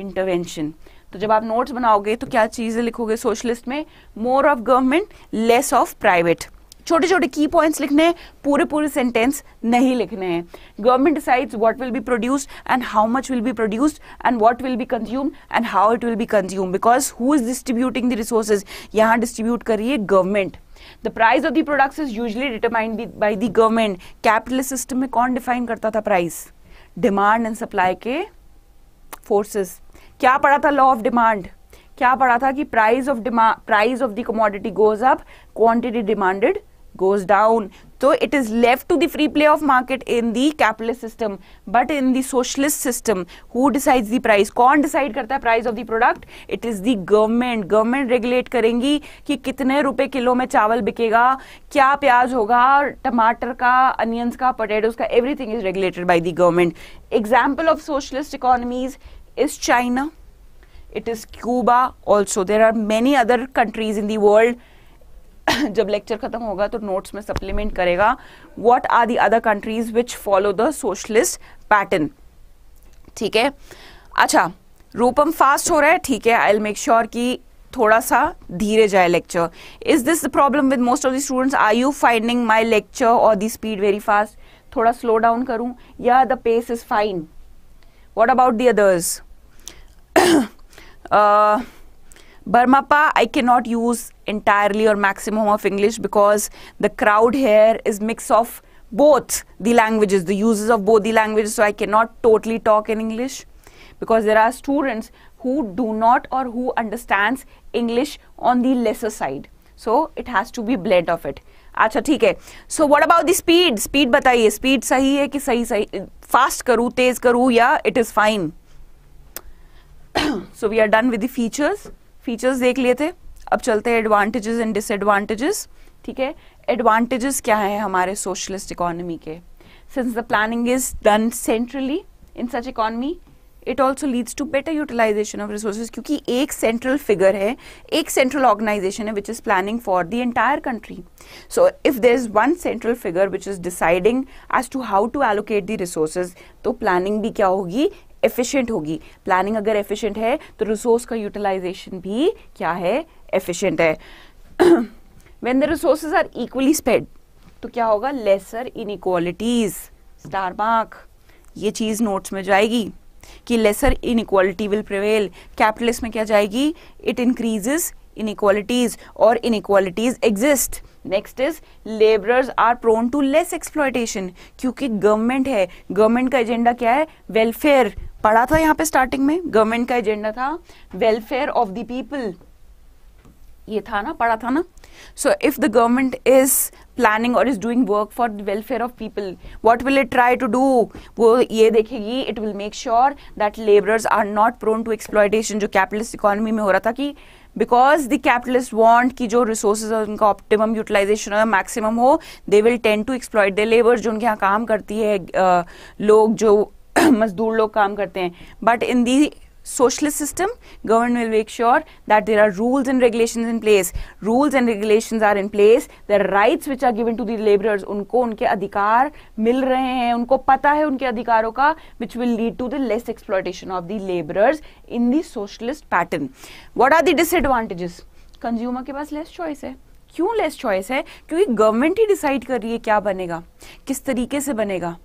Speaker 1: intervention तो जब आप notes बनाओगे तो क्या चीज़ें लिखोगे सोशलिस्ट में more of government less of private छोटे छोटे की पॉइंट्स लिखने हैं पूरे पूरे सेंटेंस नहीं लिखने हैं government decides what will be produced and how much will be produced and what will be consume and how it will be consume because who is distributing the resources यहाँ distribute करिए government the price of the products is usually determined by the government capitalist system में कौन define करता था price demand and supply के forces क्या पढ़ा था लॉ ऑफ डिमांड क्या पढ़ा था कि price of demand price of the commodity goes up quantity demanded goes down तो it is left to the free play of market in the capitalist system but in the socialist system who decides the price कौन decide करता है price of the product it is the government government regulate करेंगी कि कितने रुपए kilo में चावल बिकेगा क्या प्याज होगा टमाटर का अनियंस का पोटेटोज का everything is regulated by the government example of socialist economies is China. It is Cuba also. There are many other countries in the world. जब लेक्चर खत्म होगा तो नोट्स में सप्लीमेंट करेगा what are the other countries which follow the socialist pattern ठीक है अच्छा रूपम fast हो रहा है ठीक है आई विल मेक श्योर कि थोड़ा सा धीरे जाए lecture is this the problem with most of the students are you finding my lecture और द स्पीड वेरी फास्ट थोड़ा स्लो डाउन करूं या the pace is fine What about the others? uh, Burmapa, I cannot use entirely or maximum of English because the crowd here is mix of both the languages, the uses of both the languages, so I cannot totally talk in English because there are students who do not or who understands English on the lesser side. So it has to be blend of it. अच्छा ठीक है so what about the speed speed बताइए speed सही है कि सही सही fast करूँ तेज करूँ या it is fine so we are done with the features features देख लिए थे अब चलते हैं एडवांटेजेस एंड डिसएडवांटेजेस ठीक है एडवांटेजेस क्या है हमारे सोशलिस्ट इकोनॉमी के since the planning is done centrally in such economy it also leads to better utilization of resources क्योंकि एक सेंट्रल फिगर है एक सेंट्रल ऑर्गेनाइजेशन है which is planning for the entire country so if there is one central figure which is deciding as to how to allocate the resources तो planning भी क्या होगी efficient होगी प्लानिंग अगर efficient है तो रिसोर्स का यूटिलाइजेशन भी क्या है एफिशिएंट है when the resources are equally spread तो क्या होगा लेसर इनइक्वालिटीज स्टार मार्क ये चीज़ नोट्स में जाएगी कि lesser inequality will prevail capitalist में क्या जाएगी it increases inequalities or inequalities exist next is labourers are prone to less exploitation क्योंकि गवर्नमेंट है गवर्नमेंट का एजेंडा क्या है वेलफेयर पढ़ा था यहाँ पे स्टार्टिंग में गवर्नमेंट का एजेंडा था वेलफेयर ऑफ द पीपल ये था ना पढ़ा था ना so if the government is planning और is doing work for the welfare of people what will it try to do वो ये देखेगी it will make sure that labourers are not prone to exploitation जो capitalist economy में हो रहा था कि बिकॉज द कैपिटलिस्ट वॉन्ट की जो रिसोर्सेज उनका ऑप्टिमम यूटिलाइजेशन हो मैक्सिमम हो they will tend to exploit the labour जो उनके यहाँ काम करती है लोग जो मजदूर लोग काम करते हैं but in the socialist system, government will make sure that there are rules and regulations in place. Rules and regulations are in place. The rights which are given to the laborers, unko unke adhikar mil rahe hain unko pata hai unke adhikaron ka which will lead to the less exploitation of the laborers in the socialist pattern. What are the disadvantages? consumer ke paas less choice hai क्यों less choice है क्योंकि government ही decide कर रही है क्या बनेगा किस तरीके से बनेगा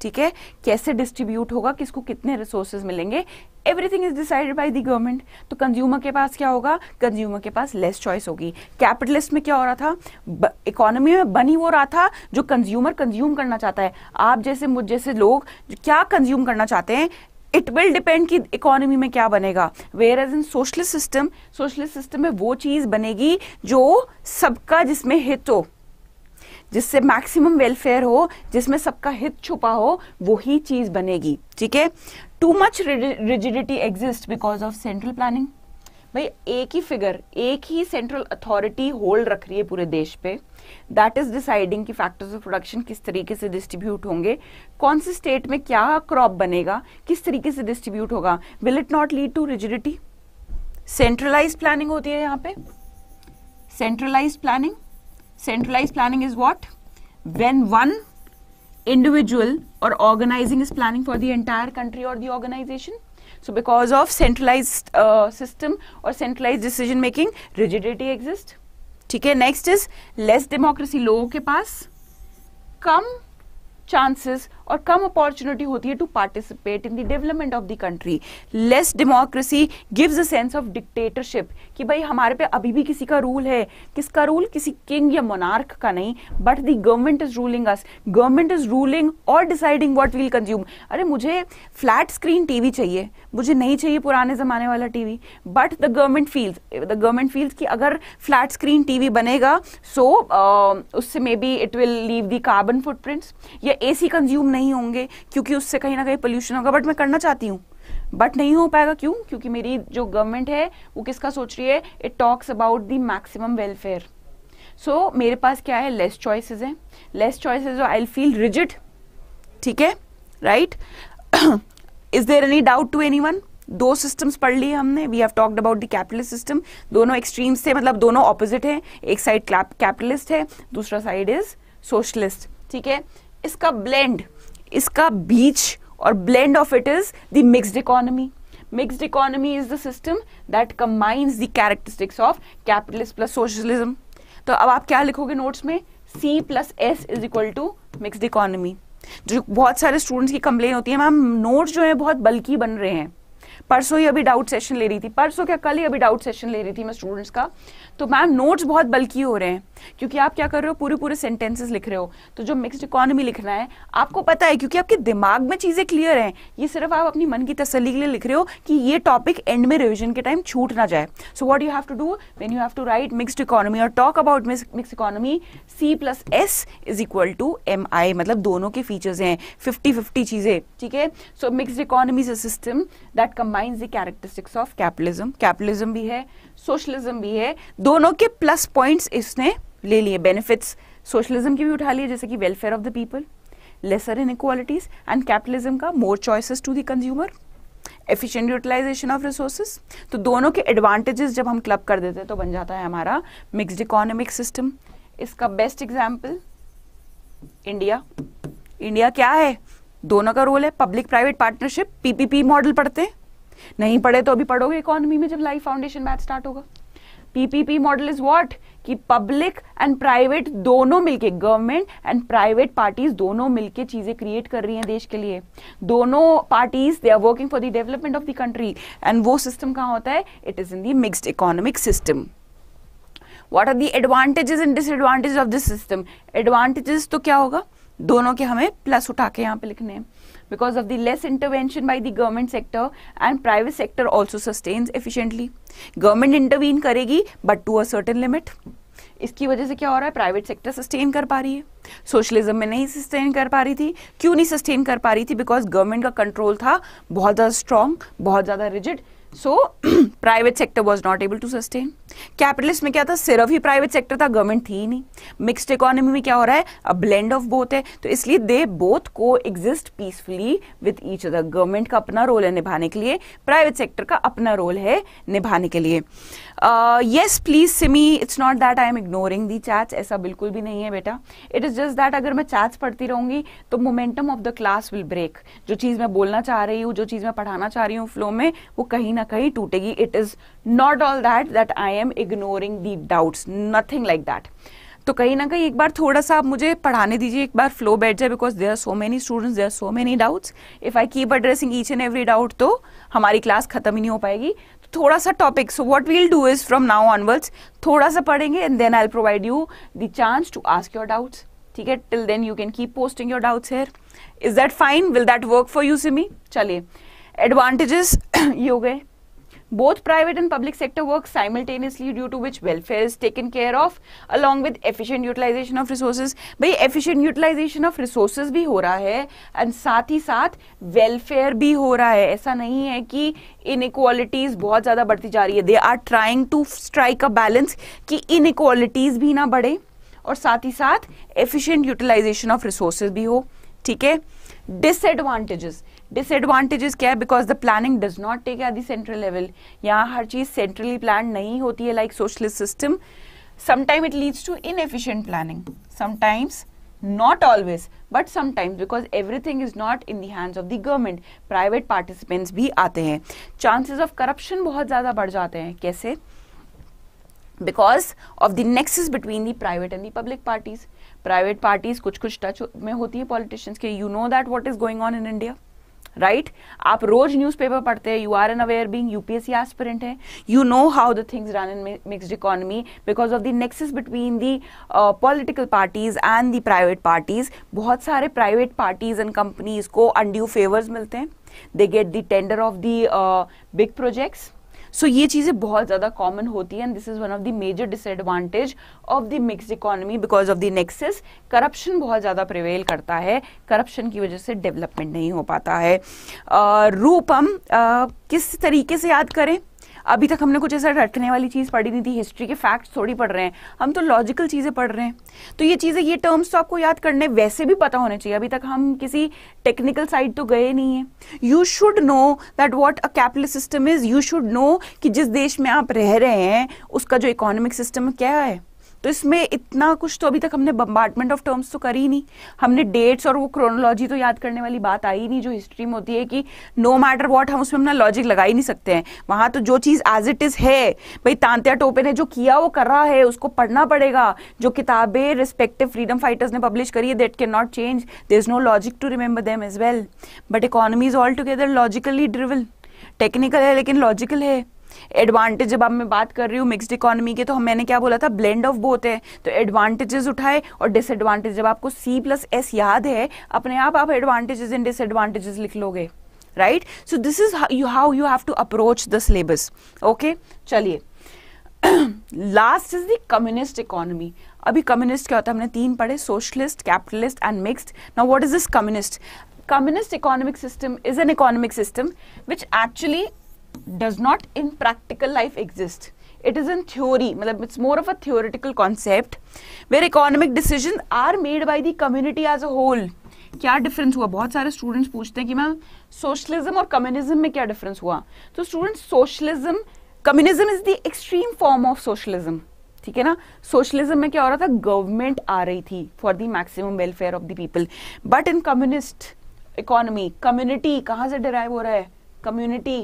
Speaker 1: ठीक है कैसे डिस्ट्रीब्यूट होगा किसको कितने रिसोर्सेज मिलेंगे everything is decided by the government तो कंज्यूमर के पास क्या होगा कंज्यूमर के पास लेस चॉइस होगी कैपिटलिस्ट में क्या हो रहा था इकोनॉमी में बनी वो रहा था जो कंज्यूमर कंज्यूम करना चाहता है आप जैसे मुझ जैसे लोग क्या कंज्यूम करना चाहते हैं इट विल डिपेंड कि इकोनॉमी में क्या बनेगा whereas in socialist system socialist system में वो चीज़ बनेगी जो सबका जिसमें हित हो जिससे मैक्सिमम वेलफेयर हो जिसमें सबका हित छुपा हो वो ही चीज बनेगी ठीक है too much rigidity exist because of central planning भाई एक ही फिगर एक ही सेंट्रल अथॉरिटी होल्ड रख रही है पूरे देश पे दैट इज डिसाइडिंग कि फैक्टर्स ऑफ प्रोडक्शन किस तरीके से डिस्ट्रीब्यूट होंगे कौन से स्टेट में क्या क्रॉप बनेगा किस तरीके से डिस्ट्रीब्यूट होगा will it not lead to rigidity centralize planning होती है यहाँ पे centralize planning Centralized planning is what? When one individual or organizing is planning for the entire country or the organization. So because of centralized uh, system or centralized decision making, rigidity exists. Okay. Next is less democracy. low लोगों के पास कम chances और कम opportunity होती है to participate in the development of the country less democracy gives a sense of dictatorship कि भाई हमारे पे अभी भी किसी का रूल है किसका रूल किसी किंग या मोनार्क का नहीं but the government is ruling us government is ruling और डिसाइडिंग वॉट विल कंज्यूम अरे मुझे फ्लैट स्क्रीन टीवी चाहिए मुझे नहीं चाहिए पुराने जमाने वाला TV but the government feels the government feels कि अगर फ्लैट स्क्रीन टीवी बनेगा सो so, uh, उससे may be it will leave the carbon footprints या एसी कंज्यूम नहीं नहीं होंगे क्योंकि उससे कहीं ना कहीं पोल्यूशन होगा बट मैं करना चाहती हूँ बट नहीं हो पाएगा क्यों क्योंकि मेरी जो गवर्नमेंट है वो किसका सोच रही है it talks about the maximum welfare so मेरे पास क्या है लेस चॉइसेस हैं लेस चॉइसेस जो आई फील रिजिड ठीक है right is there any doubt to any one दो सिस्टम्स पढ़ लिए हमने we have talked about the capitalist system दोनों एक्सट्रीम्स थे मतलब दोनों ऑपोजिट हैं एक साइड कैपिटलिस्ट है दूसरा साइड इज सोशलिस्ट ठीक है इसका ब्लेंड इसका बीच और blend of it is the mixed economy mixed economy is the system that combines the characteristics of capitalist plus socialism तो अब आप क्या लिखोगे नोट्स में C plus S is equal to mixed economy जो बहुत सारे स्टूडेंट्स की कंप्लेन होती है मैम नोट्स जो है बहुत बल्कि बन रहे हैं परसों ही अभी डाउट सेशन ले रही थी परसों क्या कल ही अभी डाउट सेशन ले रही थी मैं स्टूडेंट्स का तो मैम नोट्स बहुत बल्कि हो रहे हैं क्योंकि आप क्या कर रहे हो पूरे पूरे सेंटेंसेस लिख रहे हो तो जो मिक्सड इकोनॉमी लिखना है आपको पता है क्योंकि आपके दिमाग में चीज़ें क्लियर हैं ये सिर्फ आप अपनी मन की तसली के लिए लिख रहे हो कि ये टॉपिक एंड में रिविजन के टाइम छूट ना जाए so what you have to do when you have to write mixed economy और talk about mix economy C plus S is equal to M I मतलब दोनों के फीचर्स हैं फिफ्टी फिफ्टी चीज़ें ठीक है so mixed economy is a system that combine the characteristics of capitalism capitalism भी है सोशलिज्म भी है दोनों के प्लस पॉइंट्स इसने ले लिए बेनिफिट्स सोशलिज्म के भी उठा लिए जैसे कि welfare of the people lesser in equalities and capitalism का more choices to the consumer efficient utilization of resources तो दोनों के एडवांटेजेस जब हम क्लब कर देते हैं तो बन जाता है हमारा मिक्सड इकोनॉमिक सिस्टम इसका बेस्ट एग्जाम्पल इंडिया इंडिया क्या है दोनों का रोल है public private partnership PPP model पढ़ते हैं नहीं पढ़े तो अभी पढ़ोगे इकोनॉमी में जब लाइफ फाउंडेशन बैच स्टार्ट होगा पीपीपी मॉडल इज व्हाट कि पब्लिक एंड प्राइवेट दोनों मिलके गवर्नमेंट एंड प्राइवेट पार्टीज दोनों मिलके चीज़ें क्रिएट कर रही हैं देश के लिए दोनों parties they are working for the development of the country and वो सिस्टम कहाँ होता है it is in the mixed economic system what are the advantages and disadvantage of this system advantages तो क्या होगा दोनों के हमें प्लस उठा के यहाँ पे लिखने हैं because of the less intervention by the government sector and private sector also sustains efficiently. Government intervene karegi but to a certain limit. इसकी वजह से क्या हो रहा है प्राइवेट सेक्टर सस्टेन कर पा रही है सोशलिज्म में नहीं सस्टेन कर पा रही थी क्यों नहीं सस्टेन कर पा रही थी बिकॉज गवर्नमेंट का कंट्रोल था बहुत ज़्यादा स्ट्रॉन्ग बहुत ज़्यादा rigid so private sector was not able to sustain capitalist में क्या था सिर्फ ही प्राइवेट सेक्टर था गवर्नमेंट थी ही नहीं मिक्सड इकोनॉमी में क्या हो रहा है अ ब्लेंड ऑफ बोथ है तो इसलिए they both coexist peacefully with each other government का अपना रोल है निभाने के लिए प्राइवेट सेक्टर का अपना रोल है निभाने के लिए yes please Simi it's not that I am ignoring the chats ऐसा बिल्कुल भी नहीं है बेटा इट इज जस्ट दैट अगर मैं चैट्स पढ़ती रहूंगी तो momentum of the class will break जो चीज मैं बोलना चाह रही हूँ जो चीज मैं पढ़ाना चाह रही हूँ फ्लो में वो कहीं ना कहीं टूटेगी it is not all that that I am ignoring the doubts nothing like that तो कहीं ना कहीं एक बार थोड़ा सा आप मुझे पढ़ाने दीजिए एक बार फ्लो बैठ जाए because there are so many students there are so many doubts if I keep addressing each and every doubt तो हमारी क्लास खत्म ही नहीं हो पाएगी थोड़ा सा topic so what we'll do is from now onwards थोड़ा सा पढ़ेंगे and then I provide you the chance to ask your doubts ठीक है till then you can keep posting your doubts here is that fine will that work for you Simi चलिए advantages ये हो गए Both private and public sector work simultaneously due to which welfare is taken care of along with efficient utilization of resources. bhai efficient utilization of resources bhi ho raha hai and साथ hi साथ welfare bhi ho raha hai aisa nahi hai ki inequalities bahut zyada badhti ja rahi hai They are trying to strike a balance ki inequalities bhi na बढ़े aur साथ hi साथ efficient utilization of resources bhi ho theek hai disadvantages disadvantages क्या है because the planning does not take at central level यहाँ हर चीज़ centrally plan नहीं होती है like socialist system sometime it leads to inefficient planning sometimes not always but sometimes because everything is not in hands of the government private participants भी आते हैं chances of corruption बहुत ज़्यादा बढ़ जाते हैं कैसे because of the nexus between the private and the public parties private parties कुछ कुछ टच में होती है पॉलिटिशियंस के you know that what is going on in India right right? आप रोज न्यूज़पेपर पढ़ते हैं you are an aware being UPSC aspirant है you know how the things run in mixed economy because of the nexus between the political parties and the private parties बहुत सारे private parties and companies को undue favours मिलते हैं they get the tender of the big projects so so, ये चीज़ें बहुत ज़्यादा common होती हैं and this is one of the major disadvantage of the mix economy because of the nexus corruption बहुत ज़्यादा प्रिवेल करता है करप्शन की वजह से डेवलपमेंट नहीं हो पाता है uh, रूपम uh, किस तरीके से याद करें अभी तक हमने कुछ ऐसा रटने वाली चीज़ पढ़ी नहीं थी हिस्ट्री के फैक्ट्स थोड़ी पढ़ रहे हैं हम तो लॉजिकल चीज़ें पढ़ रहे हैं तो ये चीज़ें ये टर्म्स तो आपको याद करने वैसे भी पता होने चाहिए अभी तक हम किसी टेक्निकल साइड तो गए नहीं है you should know that what a capitalist system is you should know कि जिस देश में आप रह रहे हैं उसका जो इकोनॉमिक सिस्टम क्या है तो इसमें इतना कुछ तो अभी तक हमने बम्बार्टमेंट ऑफ टर्म्स तो करी ही नहीं हमने डेट्स और वो क्रोनोलॉजी तो याद करने वाली बात आई नहीं जो हिस्ट्री में होती है कि नो मैटर वॉट हम उसमें अपना लॉजिक लगा ही नहीं सकते हैं वहां तो जो चीज़ एज इट इज़ है भाई तांत्या टोपे ने जो किया वो कर रहा है उसको पढ़ना पड़ेगा जो किताबें रिस्पेक्टिव फ्रीडम फाइटर्स ने पब्लिश करी है that can not change there is no logic to remember them as well but economy is altogether logically driven technical है लेकिन लॉजिकल है एडवांटेज जब आप मैं बात कर रही हूँ मिक्सड इकोनॉमी के तो हम मैंने क्या बोला था ब्लेंड ऑफ बोथ है तो एडवांटेजेस उठाए और डिसएडवांटेज जब आपको सी प्लस एस याद है अपने आप आप एडवांटेजेस एंड डिसएडवांटेजेस लिख लोगे right so this is you how you have to approach the syllabus okay चलिए last is the communist economy अभी कम्युनिस्ट क्या होता है हमने तीन पढ़े socialist capitalist and mixed now what is this communist communist economic system is an economic system which actually does not in practical life exist it is in theory matlab मतलब it's more of a theoretical concept where economic decisions are made by the community as a whole क्या difference हुआ बहुत सारे students पूछते हैं कि ma'am socialism और communism में क्या डिफरेंस हुआ तो students socialism communism is the extreme form of socialism ठीक है ना सोशलिज्म में क्या हो रहा था गवर्नमेंट आ रही थी for the maximum welfare of the people but in communist economy community कहाँ से डिराइव हो रहा है कम्युनिटी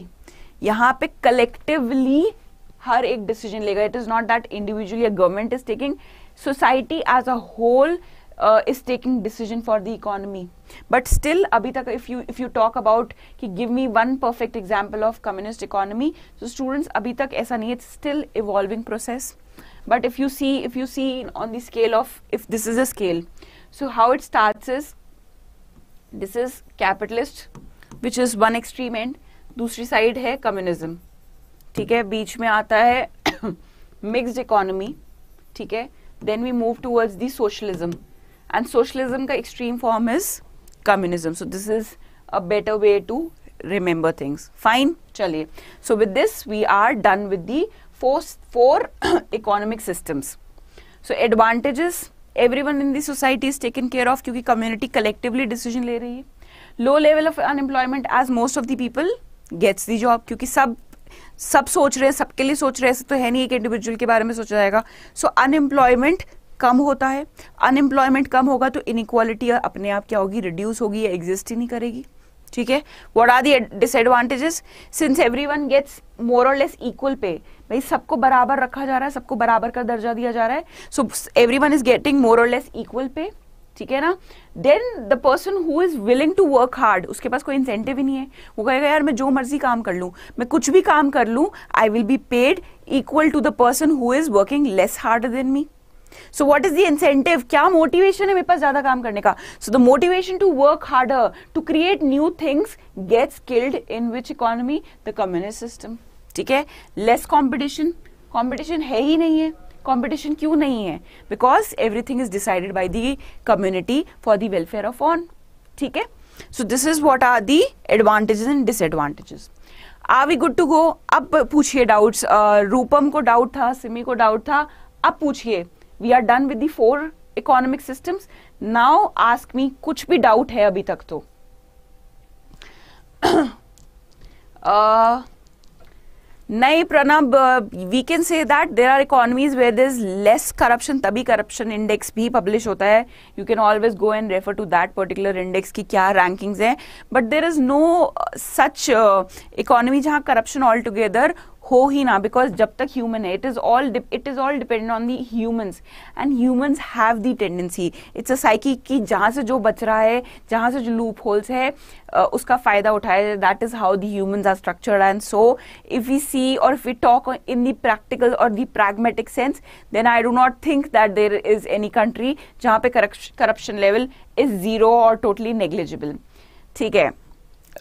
Speaker 1: यहां पे कलेक्टिवली हर एक डिसीजन लेगा it is not that individually government is taking society as a whole is taking decision for the economy but still अभी तक if you if you talk about कि give me one perfect example of communist economy so students अभी तक ऐसा नहीं है it's still evolving process but if you see if you see on the scale of if this is a scale so how it start is is is capitalist which is one extreme दूसरी side है communism ठीक है बीच में आता है mixed economy ठीक है then we move towards the socialism and socialism का extreme form is communism so this is a better way to remember things fine चलिए so with this we are done with the four economic systems so advantages everyone in the society is taken care of क्योंकि community collectively decision ले रही है low level of unemployment as most of the people gets the job क्योंकि सब सब सोच रहे हैं सबके लिए सोच रहे हैं तो है नहीं एक इंडिविजुअल के बारे में सोचा जाएगा सो अनएम्प्लॉयमेंट कम होता है अनएम्प्लॉयमेंट कम होगा तो इनक्वालिटी अपने आप क्या होगी रिड्यूस होगी या एग्जिस्ट ही नहीं करेगी ठीक है what are the disadvantages since everyone gets more और लेस इक्वल पे भाई सबको बराबर रखा जा रहा है सबको बराबर का दर्जा दिया जा रहा है so everyone is getting more और लेस इक्वल पे ठीक है ना then the person who is willing to work hard उसके पास कोई इंसेंटिव ही नहीं है वो कहेगा यार मैं जो मर्जी काम कर लूँ मैं कुछ भी काम कर लूँ I will be paid equal to the person who is working less hard than me so what is the incentive क्या मोटिवेशन है मेरे पास ज्यादा काम करने का so the motivation to work harder to create new things gets killed in which economy the communist system ठीक है लेस कॉम्पिटिशन कॉम्पिटिशन है ही नहीं है कॉम्पिटिशन क्यों नहीं है because everything is decided by the community for the welfare of on ठीक है so this is what are the advantages and disadvantages are we good to go अब पूछिए डाउट्स रूपम uh, को डाउट था सिमी को डाउट था अब पूछिए we are done with the four economic systems now ask me कुछ भी डाउट है अभी तक तो uh, नहीं Pranab we can say that there are economies where there is less corruption तभी करप्शन इंडेक्स भी पब्लिश होता है you can always go and refer to that particular index की क्या रैंकिंग्स हैं but there is no such economy जहाँ corruption altogether हो ही ना बिकॉज जब तक ह्यूमन है it is all it is all dependent on the humans and humans have the tendency it's a psyche कि जहाँ से जो बच रहा है जहाँ से जो लूप होल्स है उसका फ़ायदा उठाया जाए that is how the humans are structured and so if you see और if we talk in the practical और the pragmatic sense then I do not think that there is any country जहाँ पे corruption level is zero और totally negligible ठीक है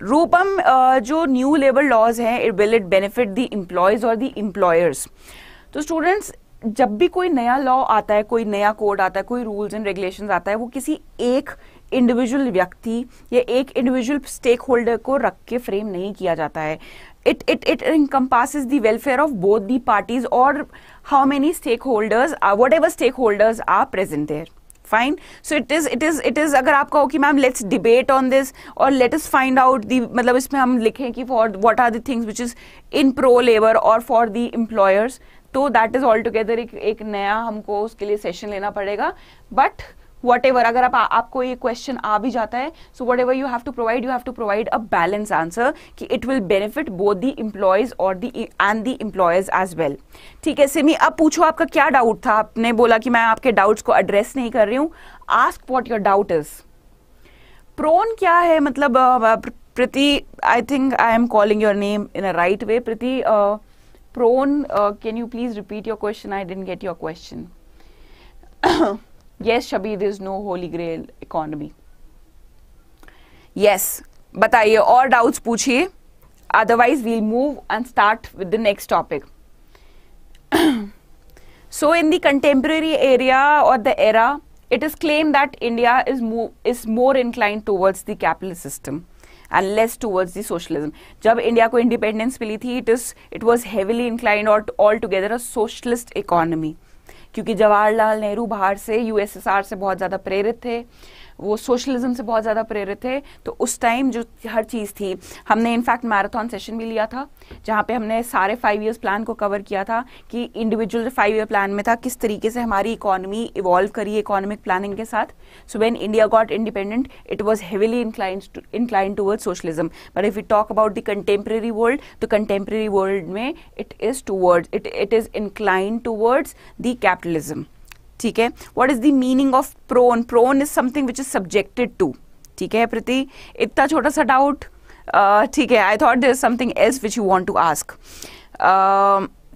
Speaker 1: Rupam uh, जो new labour laws हैं it will it benefit the employees और the employers तो students जब भी कोई नया लॉ आता है कोई नया कोड आता है कोई रूल्स एंड रेगुलेशंस आता है वो किसी एक इंडिविजुअल व्यक्ति या एक इंडिविजुअल स्टेक होल्डर को रख के फ्रेम नहीं किया जाता है it encompass it welfare of both the parties और how many stakeholders whatever stakeholders are present there fine so it is it is it is अगर आप कहो कि ma'am let's debate on this और let us find out the मतलब इसमें हम लिखें कि for what are the things which is in pro labour और फॉर दी एम्प्लॉयर्स तो दैट इज़ ऑल टुगेदर एक नया हमको उसके लिए सेशन लेना पड़ेगा बट वट एवर अगर आप, आपको ये क्वेश्चन आ भी जाता है so whatever you have to provide you have to provide a balance answer कि it will benefit both the employees और the and the employees as well ठीक है सिमी अब पूछो आपका क्या डाउट था आपने बोला कि मैं आपके डाउट्स को एड्रेस नहीं कर रही हूँ ask what your doubt is prone क्या है मतलब Preeti I think I am calling your name in a right way Preeti prone can you please repeat your question I didn't get your question yes Shabir there is no holy grail economy yes bataye. Or doubts पूछिए otherwise we'll move and start with the next topic so in the contemporary area or the era it is claimed that India is mo is more inclined towards the capitalist system and less towards the socialism. जब India को independence, मिली थी it is it was heavily inclined और क्योंकि जवाहरलाल नेहरू बाहर से USSR से बहुत ज़्यादा प्रेरित थे वो सोशलिज्म से बहुत ज़्यादा प्रेरित थे तो उस टाइम जो हर चीज़ थी हमने इनफैक्ट मैराथन सेशन भी लिया था जहाँ पे हमने सारे फाइव ईयर्स प्लान को कवर किया था कि इंडिविजुअल फाइव ईयर प्लान में था किस तरीके से हमारी इकोनॉमी इवॉल्व करी इकोनॉमिक प्लानिंग के साथ so when India got independent it was heavily incline inclined toward socialism but if you talk about the contemporary world तो कंटेम्प्रेरी वर्ल्ड में it is toward it it is incline towards the capitalism ठीक है what is the meaning of prone prone is something which is subjected to ठीक है प्रीति इतना छोटा सा doubt ठीक है I thought there is something else which you want to ask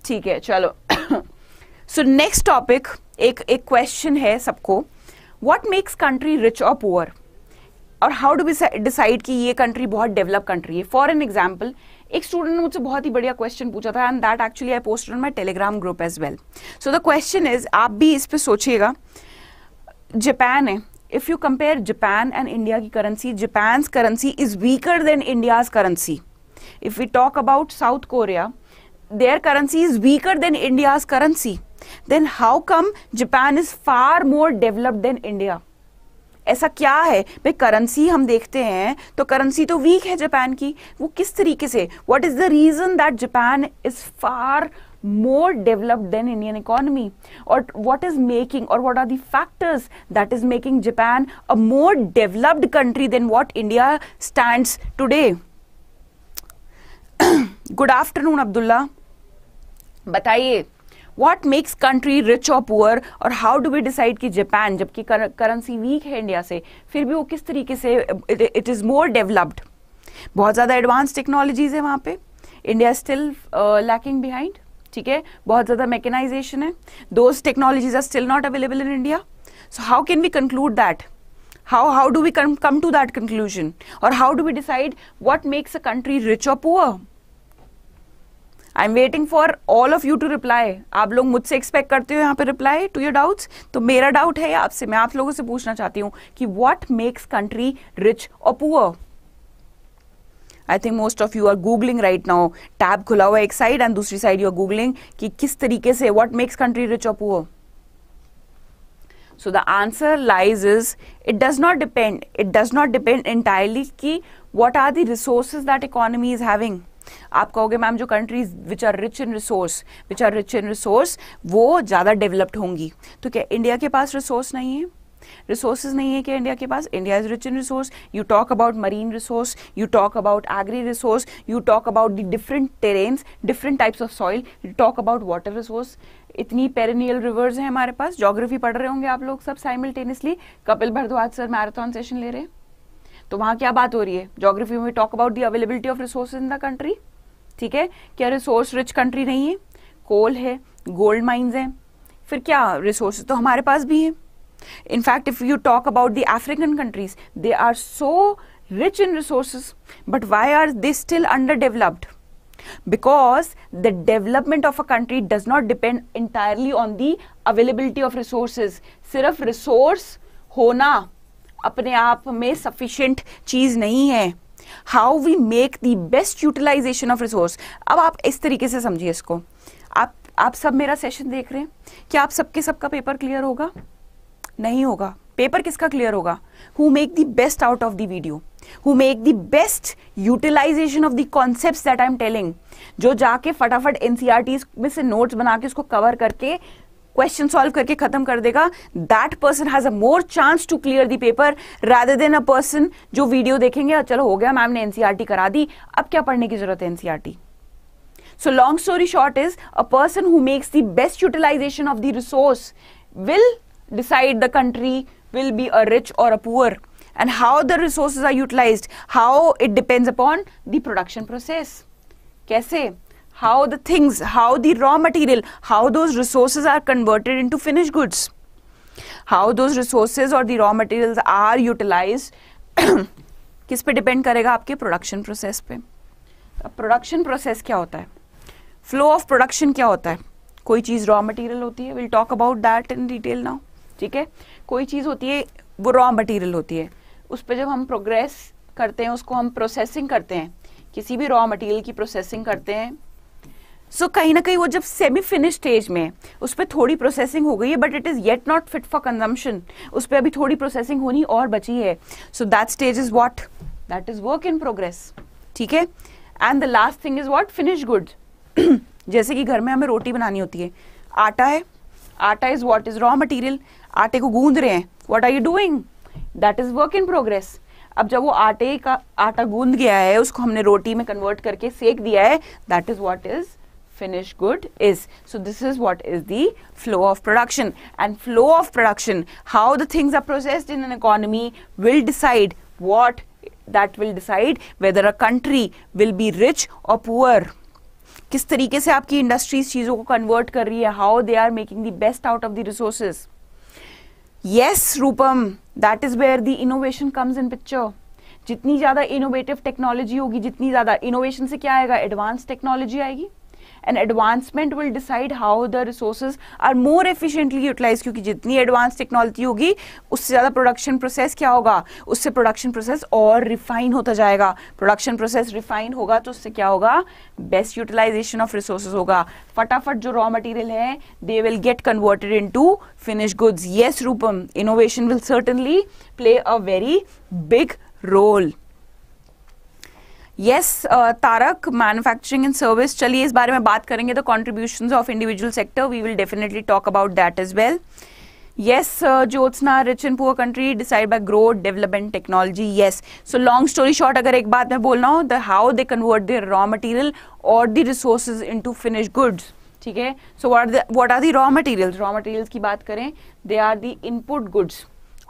Speaker 1: ठीक है चलो सो नेक्स्ट टॉपिक एक एक क्वेश्चन है सबको वॉट मेक्स कंट्री रिच और पुअर और हाउ डू बी डिसाइड कि ये कंट्री बहुत डेवलप कंट्री है फॉर एन एग्जाम्पल एक स्टूडेंट ने मुझसे बहुत ही बढ़िया क्वेश्चन पूछा था and that actually I posted on my Telegram group as well so the question is आप भी इस पर सोचिएगा जापान है if you compare Japan and India की currency Japan currency is weaker then India's currency if we talk about South Korea their currency is weaker than India's currency then how come Japan is far more developed than India ऐसा क्या है भाई currency हम देखते हैं तो currency तो week है जापान की वो किस तरीके से what is the reason that Japan is far more developed than Indian economy और व्हाट इज मेकिंग और what are the that is making Japan a more developed country than what India stand today good afternoon Abdullah बताइए what makes country rich और poor और how do we decide कि Japan जबकि currency weak है India से फिर भी वो किस तरीके से इट इज़ मोर डेवलप्ड बहुत ज़्यादा एडवांस टेक्नोलॉजीज़ है वहाँ पे इंडिया स्टिल लैकिंग बिहाइंड ठीक है बहुत ज़्यादा मैकेनाइजेशन है those technologies are still not available in India so how can we conclude that how how do we come to that conclusion और how do we decide what makes a country rich और poor I am waiting for all of you to reply आप लोग मुझसे expect करते हो यहाँ पे reply to your doubts तो मेरा डाउट है आपसे मैं आप लोगों से पूछना चाहती हूँ कि वॉट मेक्स कंट्री रिच और poor I think most of you are googling right now tab खुला हुआ एक साइड एंड दूसरी साइड यू आर गूगलिंग कि किस तरीके से वॉट मेक्स कंट्री रिच और poor so the answer lies is it does not depend it does not depend entirely ki what are the resources that economy is having आप कहोगे ma'am जो countries which are rich in resource which are rich in resource वो ज़्यादा developed होंगी तो क्या India के पास resource नहीं है रिसोर्सेज नहीं है कि इंडिया के पास India is rich in resource you talk about marine resource you talk about agri resource you talk about the different terrains different types of soil you talk about water resource इतनी perennial rivers हैं हमारे पास geography पढ़ रहे होंगे आप लोग सब simultaneously Kapil Bhardwaj sir marathon session ले रहे हैं तो वहां क्या बात हो रही है ज्योग्राफी में talk about the availability of resource in the country ठीक है क्या रिसोर्स रिच कंट्री नहीं है कोल है गोल्ड माइन्स हैं फिर क्या रिसोर्स तो हमारे पास भी हैं in fact if you talk about the African countries they are so rich in resource but why are they still underdeveloped because the development of a country does not depend entirely on the availability of resources सिर्फ resource होना अपने आप में sufficient चीज़ नहीं है how we make the best utilisation of resource अब आप इस तरीके से समझिए इसको आप आप सब मेरा सेशन देख रहे हैं क्या आप सबके सबका पेपर क्लियर होगा नहीं होगा पेपर किसका क्लियर होगा who make the best out of the video who make the best utilisation of the concept that I am telling जो जाके फटाफट एनसीआर e में से नोट्स बना के उसको कवर करके क्वेश्चन सॉल्व करके खत्म कर देगा that person has a more chance to clear the paper rather than a person जो वीडियो देखेंगे चलो हो गया मैम ने एनसीआरटी e करा दी अब क्या पढ़ने की जरूरत है NCERT so long story short is a person who makes the best utilisation of the resource will decide the country will be a rich or a poor and how the resources are utilise how it depends upon the production process कैसे how the things, how the raw material, how those resources are converted into finished goods, how those resources or the raw materials are utilized, किस पे depend करेगा आपके production process पे अब production process क्या होता है फ्लो ऑफ प्रोडक्शन क्या होता है कोई चीज़ रॉ मटेरियल होती है will talk about that in detail now ठीक है कोई चीज़ होती है वो रॉ मटेरियल होती है उस पर जब हम प्रोग्रेस करते हैं उसको हम प्रोसेसिंग करते हैं किसी भी रॉ मटेरियल की प्रोसेसिंग करते हैं सो so, कहीं ना कहीं वो जब सेमी फिनिश स्टेज में है उस पर थोड़ी प्रोसेसिंग हो गई है but it is yet not fit for consumption उस पर अभी थोड़ी प्रोसेसिंग होनी और बची है so that stage is what that is work in progress ठीक है and the last thing is what finish good जैसे कि घर में हमें रोटी बनानी होती है आटा है आटा is what is raw material आटे को गूंद रहे हैं what are you doing that is work in progress अब जब वो आटे का आटा गूंद गया है उसको हमने रोटी में कन्वर्ट करके सेक दिया है that is what is finished good is. So this is what is the flow of production and flow of production how the things are processed in an economy will decide what that will decide whether a country will be rich or poor. किस तरीके से आपकी industries चीज़ों को convert कर रही है how they are making the best out of the resources yes Rupam that is where the innovation comes in picture जितनी ज़्यादा इनोवेटिव टेक्नोलॉजी होगी जितनी ज़्यादा इनोवेशन से क्या आएगा एडवांस टेक्नोलॉजी आएगी and advancement will decide how the resources are more efficiently utilise क्योंकि जितनी एडवांस टेक्नोलॉजी होगी उससे ज़्यादा प्रोडक्शन प्रोसेस क्या होगा उससे प्रोडक्शन प्रोसेस और रिफाइन होता जाएगा प्रोडक्शन प्रोसेस रिफाइन होगा तो उससे क्या होगा बेस्ट यूटिलाइजेशन ऑफ रिसोर्सेज होगा फटाफट जो रॉ मटेरियल है they will get converted into finish goods yes Rupam innovation will certainly play a very big role yes Tarak manufacturing and service चलिए इस बारे में बात करेंगे तो contribution of individual sector we will definitely talk about that as well yes जो rich and poor country decide by growth development technology yes so long story short अगर एक बात मैं बोल रहा हूँ the how they convert the raw material और the resource into finish goods ठीक है so what what are the raw material raw materials की बात करें they are the input goods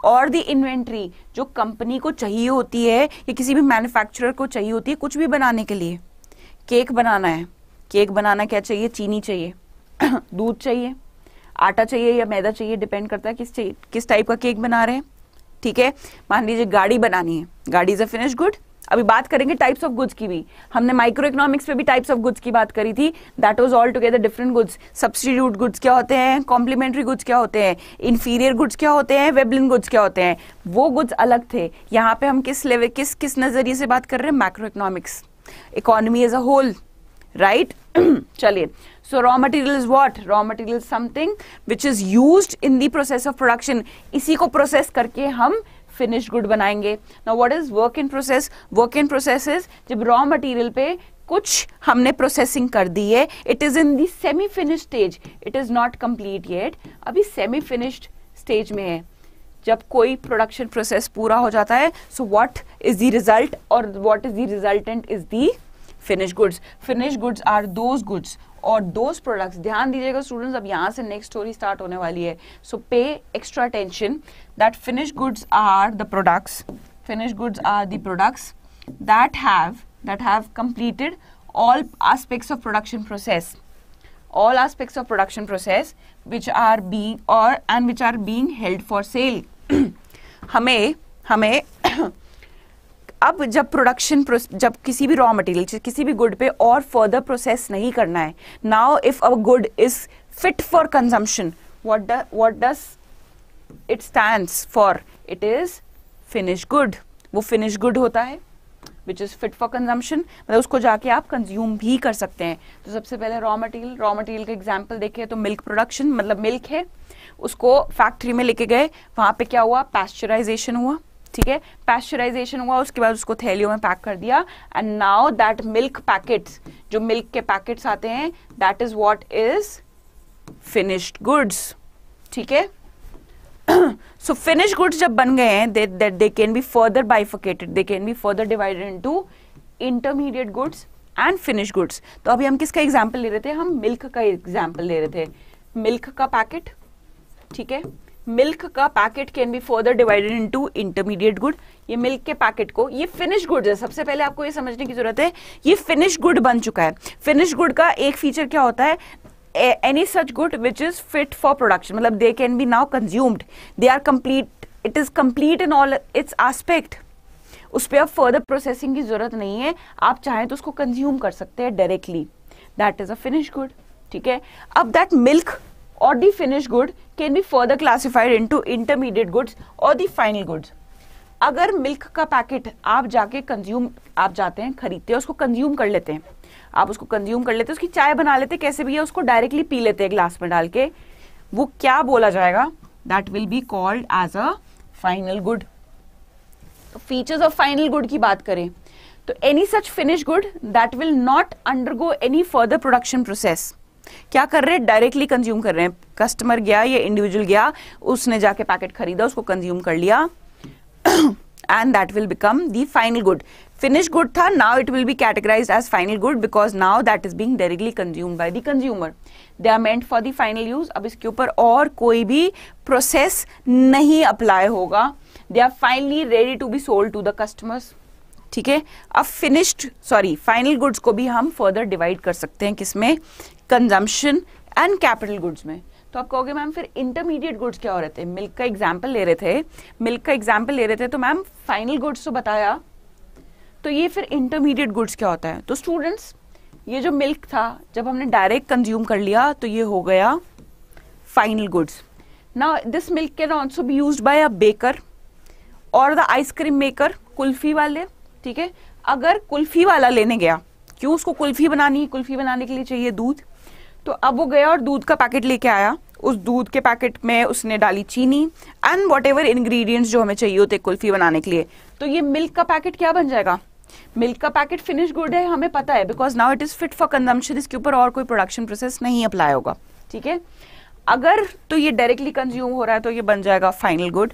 Speaker 1: और दी इन्वेंट्री जो कंपनी को चाहिए होती है या किसी भी मैन्युफैक्चरर को चाहिए होती है कुछ भी बनाने के लिए केक बनाना है केक बनाना क्या चाहिए चीनी चाहिए दूध चाहिए आटा चाहिए या मैदा चाहिए डिपेंड करता है किस चाहिए किस टाइप का केक बना रहे हैं ठीक है मान लीजिए गाड़ी बनानी है गाड़ी इज़ अ फिनिश गुड अभी बात करेंगे टाइप्स ऑफ गुड्स की भी हमने माइक्रो इकोनॉमिक्स पे भी टाइप्स ऑफ गुड्स की बात करी थी that was all together different goods substitute goods क्या होते हैं कॉम्प्लीमेंट्री गुड्स क्या होते हैं इन्फीरियर गुड्स क्या होते हैं वेबलिन गुड्स क्या होते हैं वो गुड्स अलग थे यहाँ पे हम किस लेवल किस किस नज़रिए से बात कर रहे हैं micro economics economy as a whole right चलिए so raw material is what raw material something which is use in the process of production इसी को प्रोसेस करके हम फिनिश गुड बनाएंगे ना what is work in process work in process is जब raw material पे कुछ हमने प्रोसेसिंग कर दी है it is in the semi finish stage it is not complete yet अभी सेमी फिनिश्ड स्टेज में है जब कोई प्रोडक्शन प्रोसेस पूरा हो जाता है so what is the result और what is the resultant is the finish goods finish goods are those goods और दोज प्रोडक्ट्स ध्यान दीजिएगा स्टूडेंट्स अब यहाँ से नेक्स्ट स्टोरी स्टार्ट होने वाली है so pay extra attention that finish goods are the products finish goods are the products that have that have completed all aspects of production process all aspects of production process which are being और and which are being held for sale हमें हमें अब जब production जब किसी भी raw material किसी भी गुड पे और फर्दर प्रोसेस नहीं करना है now if a good is fit for consumption what does it stand for it is finish good वो फिनिश गुड होता है which is fit for consumption मतलब उसको जाके आप कंज्यूम भी कर सकते हैं तो सबसे पहले रॉ मटेरियल रॉ मटेरियल का एग्जाम्पल देखे तो मिल्क प्रोडक्शन मतलब मिल्क है उसको फैक्ट्री में लेके गए वहां पे क्या हुआ पैस्चराइजेशन हुआ ठीक है पैस्चराइजेशन हुआ उसके बाद उसको थैलियों में पैक कर दिया and now that milk packets जो मिल्क के पैकेट्स आते हैं that is what is finished goods ठीक है सो फिनिश गुड्स जब बन गए हैं that they can be further bifurcated they can be further divided into intermediate goods and finish goods तो अभी हम किसका एग्जाम्पल ले रहे थे हम मिल्क का एग्जाम्पल ले रहे थे मिल्क का पैकेट ठीक है मिल्क का packet can be further divided to intermediate good ये मिल्क के पैकेट को ये फिनिश गुड है सबसे पहले आपको ये समझने की जरूरत है ये फिनिश गुड बन चुका है फिनिश गुड का एक फीचर क्या होता है any such good which is fit for production मतलब they can be now consumed they are complete it is complete in all its aspect उस पर अब फर्दर प्रोसेसिंग की जरूरत नहीं है आप चाहें तो उसको कंज्यूम कर सकते हैं directly that is a finish good ठीक है अब that milk or the finished good can be further classified into intermediate goods or the final goods. अगर मिल्क का पैकेट आप जाके कंज्यूम आप जाते हैं खरीदते हैं उसको कंज्यूम कर लेते हैं आप उसको कंज्यूम कर लेते हैं उसकी चाय बना लेते हैं कैसे भी है उसको डायरेक्टली पी लेते हैं ग्लास में डाल के वो क्या बोला जाएगा that will be called as a final good तो फीचर्स ऑफ फाइनल गुड की बात करें तो any such finish good that will not undergo any further production process क्या कर रहे हैं डायरेक्टली कंज्यूम कर रहे हैं कस्टमर गया या इंडिविजुअल गया उसने जाके पैकेट खरीदा उसको कंज्यूम कर लिया and that will become the final good finish good था now it will be categorise as final good because now that is being directly consume by the consumer they are meant for the final use अब इसके ऊपर और कोई भी process नहीं apply होगा they are finally ready to be sold to the customers ठीक है अब फिनिश्ड सॉरी फाइनल गुड्स को भी हम फर्दर डिवाइड कर सकते हैं किसमें कंजम्पशन एंड कैपिटल गुड्स में तो आप कहोगे मैम फिर इंटरमीडिएट गुड्स क्या हो रहे थे मिल्क का एग्जाम्पल ले रहे थे मिल्क का एग्जाम्पल ले रहे थे तो मैम फाइनल गुड्स तो बताया तो ये फिर इंटरमीडिएट गुड्स क्या होता है तो स्टूडेंट्स ये जो मिल्क था जब हमने डायरेक्ट कंज्यूम कर लिया तो ये हो गया फाइनल गुड्स ना this milk can also be use by a baker और द आइसक्रीम मेकर कुल्फी वाले ठीक है अगर कुल्फी वाला लेने गया क्यों उसको कुल्फी बनानी है कुल्फी बनाने के लिए चाहिए दूध तो अब वो गया और दूध का पैकेट लेके आया उस दूध के पैकेट में उसने डाली चीनी एंड वॉट एवर इन्ग्रीडियंट्स जो हमें चाहिए होते कुल्फी बनाने के लिए तो ये मिल्क का पैकेट क्या बन जाएगा मिल्क का पैकेट फिनिश गुड है हमें पता है because now it is fit for consumption इसके ऊपर और कोई प्रोडक्शन प्रोसेस नहीं अप्लाई होगा ठीक है अगर तो ये डायरेक्टली कंज्यूम हो रहा है तो ये बन जाएगा final good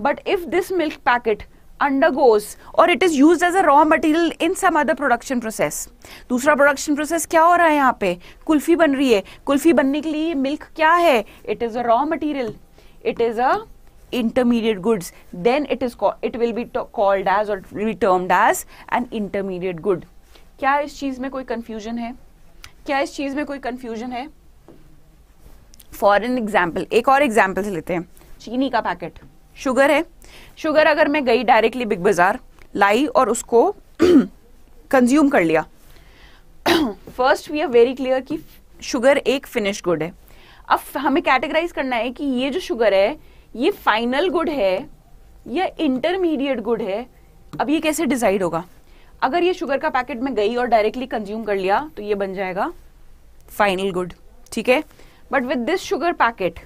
Speaker 1: but if this milk packet undergoes or it is used as a raw material in some other production process. दूसरा production process क्या हो रहा है यहाँ पे कुल्फी बन रही है कुल्फी बनने के लिए milk क्या है It is a raw material. It is a intermediate goods. Then it is called it will be called as or it will be termed as an intermediate good. क्या इस चीज में कोई confusion है क्या इस चीज में कोई confusion है फॉर एन एग्जाम्पल एक और एग्जाम्पल से लेते हैं चीनी का पैकेट शुगर है शुगर अगर मैं गई डायरेक्टली बिग बाज़ार लाई और उसको कंज्यूम कर लिया first we are very clear कि शुगर एक फिनिश गुड है अब हमें कैटेगराइज करना है कि ये जो शुगर है ये फाइनल गुड है या इंटरमीडिएट गुड है अब ये कैसे डिसाइड होगा अगर ये शुगर का पैकेट में गई और डायरेक्टली कंज्यूम कर लिया तो ये बन जाएगा फाइनल गुड ठीक है but with this sugar packet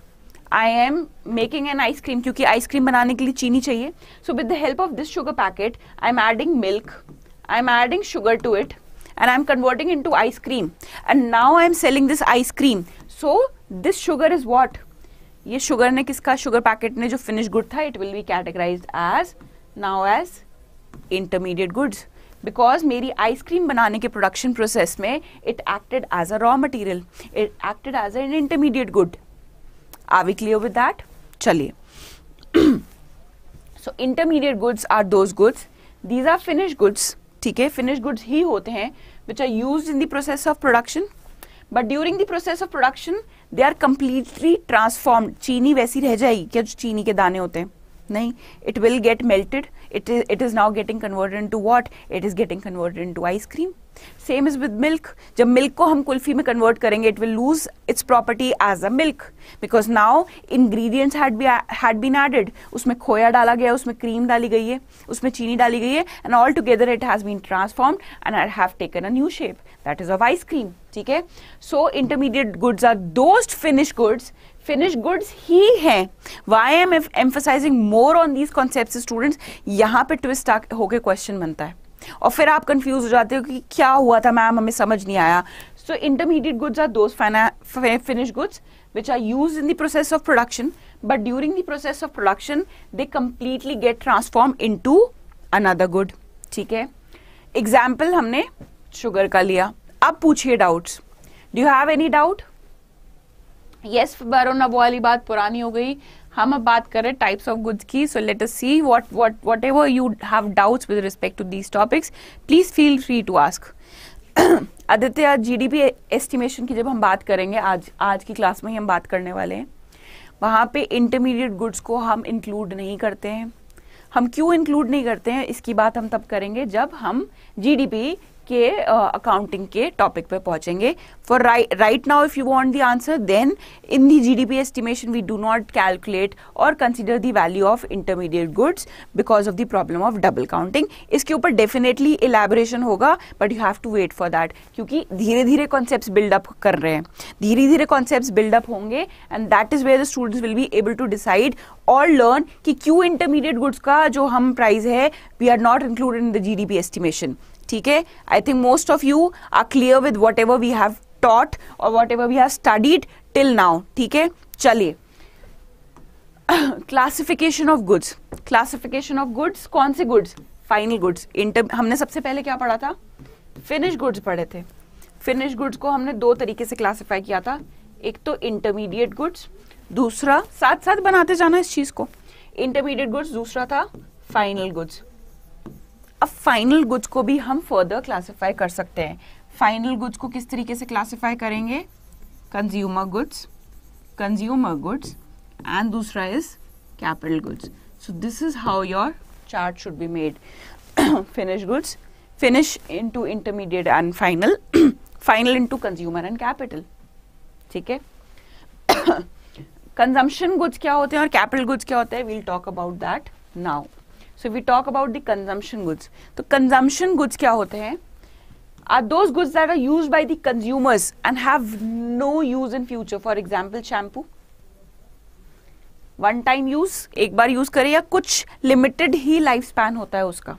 Speaker 1: I am making an ice cream क्योंकि आइसक्रीम बनाने के लिए चीनी चाहिए so with the help of this sugar packet I am adding milk I am adding sugar to it and I am converting in to ice cream and now I am selling this ice cream so this sugar is what ये sugar ने किसका sugar packet ने जो finish good था it will be categorise as now as intermediate goods because मेरी ice cream बनाने के production process में it acted as a raw material it acted as an intermediate good are we clear with that चलिए so intermediate goods are those goods these are finish goods ठीक है finish goods ही होते हैं which are use in the process of production but during the process of production they are completely transformed चीनी वैसी रह जाएगी क्या जो चीनी के दाने होते हैं नहीं it will get melted it is it is now getting converted into what it is getting converted into ice cream same is with milk jab milk ko hum kulfi mein convert karenge it will lose its property as a milk because now ingredients had be had been added usme khoya dala gaya usme cream dali gayi hai usme chini dali gayi hai and all together it has been transformed and i have taken a new shape that is of ice cream theek hai so intermediate goods are those finished goods finish goods ही हैं why am emphasizing more on these concept students यहाँ पे twist होके question बनता है और फिर आप कंफ्यूज हो जाते हो कि क्या हुआ था मैम हमें समझ नहीं आया so intermediate goods are those finish goods which are use in the process of production but during the process of production they completely get transform in to another good ठीक है एग्जाम्पल हमने sugar का लिया अब पूछिए doubts do have any doubt yes बैरोन अब वाली बात पुरानी हो गई हम अब बात करें टाइप्स ऑफ गुड्स की so let us see what what whatever you have doubts with respect to these topics please feel free to ask Aditya आज डी एस्टिमेशन की जब हम बात करेंगे आज आज की क्लास में ही हम बात करने वाले हैं वहाँ पे इंटरमीडिएट गुड्स को हम इंक्लूड नहीं करते हैं हम क्यों इंक्लूड नहीं करते हैं इसकी बात हम तब करेंगे जब हम जीडीपी के अकाउंटिंग के टॉपिक पे पहुंचेंगे for right now if you want the answer then in the GDP estimation we do not calculate और consider the value of intermediate goods because of the problem of double counting इसके ऊपर definitely elaboration होगा but you have to wait for that क्योंकि धीरे धीरे concept buildup कर रहे हैं धीरे धीरे कॉन्सेप्ट बिल्डअप होंगे and that is where the students will be able to decide और लर्न कि क्यों इंटरमीडिएट गुड्स का जो हम प्राइस है we are not included in the G D P estimation ठीक है I think most of you are clear with whatever we have taught और whatever we have studied till now ठीक है चलिए classification of goods classification of goods कौन से goods final goods inter हमने सबसे पहले क्या पढ़ा था फिनिश गुड्स पढ़े थे फिनिश गुड्स को हमने दो तरीके से क्लासिफाई किया था एक तो इंटरमीडिएट गुड्स दूसरा साथ साथ बनाते जाना इस चीज को इंटरमीडिएट गुड्स दूसरा था फाइनल गुड्स अब फाइनल गुड्स को भी हम फर्दर क्लासीफाई कर सकते हैं फाइनल गुड्स को किस तरीके से क्लासीफाई करेंगे consumer goods consumer goods and दूसरा is capital goods so this is how your chart should be made finish goods finish into intermediate and final final into consumer and capital ठीक है consumption goods क्या होते हैं और capital goods क्या होते हैं we'll talk about that now so we talk about the consumption goods तो कंजम्पशन गुड्स क्या होते हैं are those goods that are use by the consumers and have no use in future for example shampoo one time use एक बार use करें या कुछ limited ही life span होता है उसका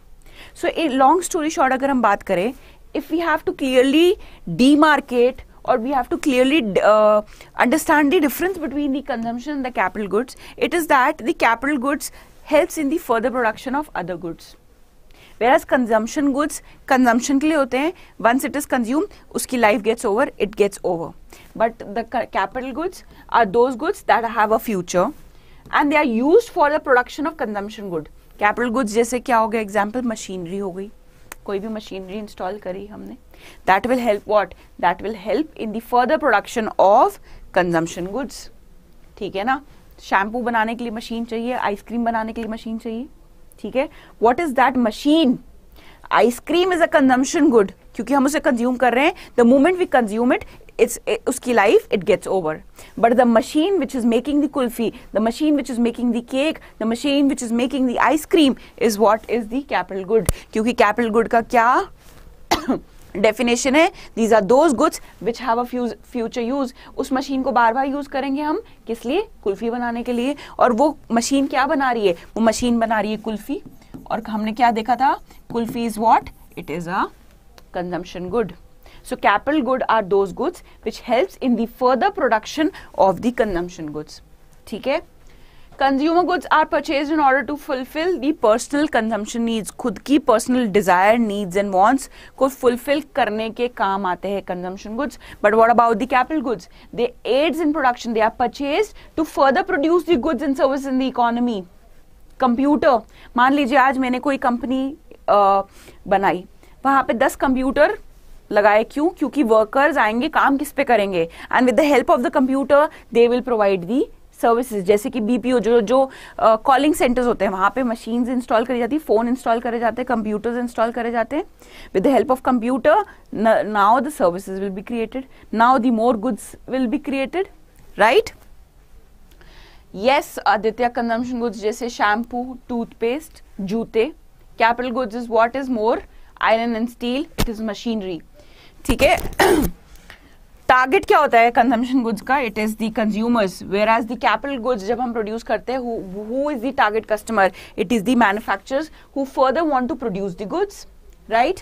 Speaker 1: so a long story short अगर हम बात करें if you have to clearly the market और we have to clearly understand the difference between the consumption the capital goods it is that the capital goods helps in the further production of other goods. Whereas consumption goods consumption ke liye hote hain once it is consumed uski life gets over it gets over. But the capital goods are those goods that have a future and they are used for the production of consumption good. Capital goods jaise kya ho gaya example machinery ho gayi koi bhi machinery install kari humne that will help what that will help in the further production of consumption goods theek hai na shampoo बनाने के लिए machine चाहिए ice cream बनाने के लिए machine चाहिए ठीक है what is that machine ice cream is a consumption good क्योंकि हम उसे कंज्यूम कर रहे हैं the moment we consume it it's उसकी life it gets over but the machine which is making the kulfi the machine which is making the cake the machine which is making the ice cream is what is the capital good क्योंकि capital good का क्या definition है these are those goods which have a future use उस machine को बार बार use करेंगे हम किस लिए कुल्फी बनाने के लिए और वो मशीन क्या बना रही है वो मशीन बना रही है कुल्फी और हमने क्या देखा था kulfi is what it is a consumption good so capital good are those goods which help in the further production of the consumption goods ठीक है consumer goods are purchase in order to fulfil the personal consumption needs खुद की personal desire needs and wants को fulfil करने के काम आते हैं consumption goods but what about the capital goods they aids in production they are purchase to further produce the goods and service in the economy computer मान लीजिए आज मैंने कोई कंपनी बनाई वहां पे दस कंप्यूटर लगाए क्यों क्योंकि वर्कर्स आएंगे काम किस पे करेंगे and with the help of the computer they will provide the services जैसे कि बीपीओ जो जो कॉलिंग uh, सेंटर्स होते हैं वहाँ पे मशीन्स इंस्टॉल करी जाती है फ़ोन इंस्टॉल करे जाते हैं कंप्यूटर्स इंस्टॉल करे जाते हैं with the help of computer now the services will be created now the more goods will be created right yes Aditya consumption goods जैसे शैम्पू टूथपेस्ट जूते capital goods is what is more iron and steel it is machinery ठीक है target क्या होता है consumption goods का it is the consumers whereas the capital goods जब हम प्रोड्यूस करते हैं who is the target customer it is the manufacturers who further want to produce the goods right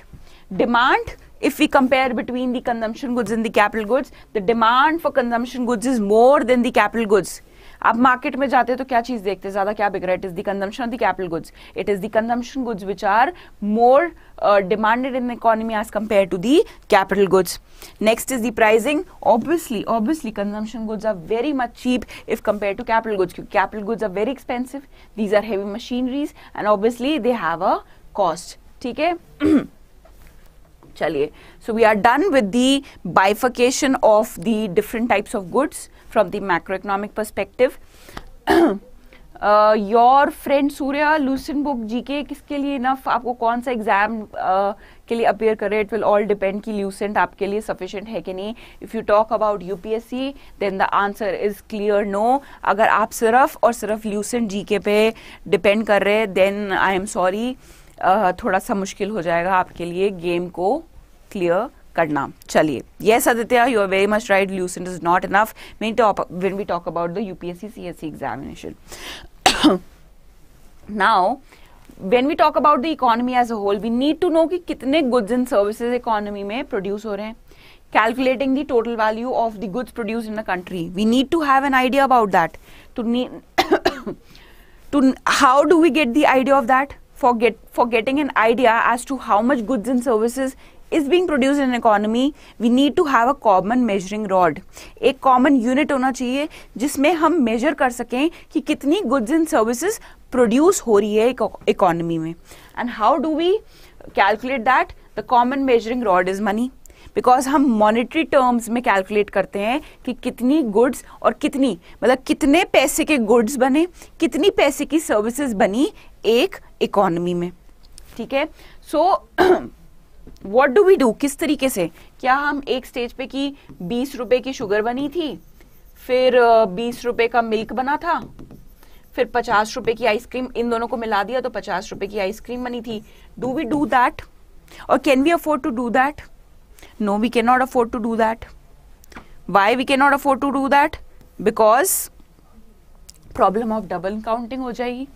Speaker 1: demand if we compare between the consumption goods and the capital goods the demand for consumption goods is more than the capital goods आप market में जाते हैं तो क्या चीज देखते हैं ज्यादा क्या बिक रहा है it is the consumption of the capital goods it is the consumption goods which are more demanded in economy as compare to the capital goods next is the pricing obviously obviously consumption goods are very much cheap if compare to capital goods क्योंकि capital goods are very expensive these are heavy machineries and obviously they have a cost ठीक है चलिए so we are done with the bifurcation of the different types of goods from the macro economic perspective your friend Surya Lucent book G K किसके लिए enough आपको कौन सा exam uh, के लिए अपेयर करे इट विल ऑल डिपेंड कि ल्यूसेंट आपके लिए सफिशेंट है कि नहीं if you talk about UPSC then the answer is clear no अगर आप सिर्फ और सिर्फ ल्यूसेंट के पे डिपेंड कर रहे हैं देन आई एम सॉरी थोड़ा सा मुश्किल हो जाएगा आपके लिए गेम को क्लियर करना चलिए yes Aditya you are very much right Lucent is not enough main top when we talk about the UPSC C S C examination now when we talk about the economy as a whole we need to know कि कितने goods and services economy में produce हो रहे हैं calculating the total value of the goods produce in the country we need to have an idea about that to need to how do we get the idea of that for get for getting an idea as to how much goods and services is being produced in an economy we need to have a common measuring rod a common unit hona chahiye jisme hum measure kar sake ki kitni goods and services produce ho rahi hai economy mein and how do we calculate that the common measuring rod is money because हम monetary terms में calculate करते हैं कि कितनी goods और कितनी मतलब कितने पैसे के गुड्स बने कितनी पैसे की सर्विसेज बनी एक इकोनमी में ठीक है so what do we do किस तरीके से क्या हम एक स्टेज पे कि बीस रुपए की शुगर बनी थी फिर बीस रुपए का मिल्क बना था फिर पचास रुपए की आइसक्रीम इन दोनों को मिला दिया तो पचास रुपए की आइसक्रीम बनी थी डू वी डू दैट और can we afford to do that no we can not afford to do that why we can not afford to do that because problem of double counting हो जाएगी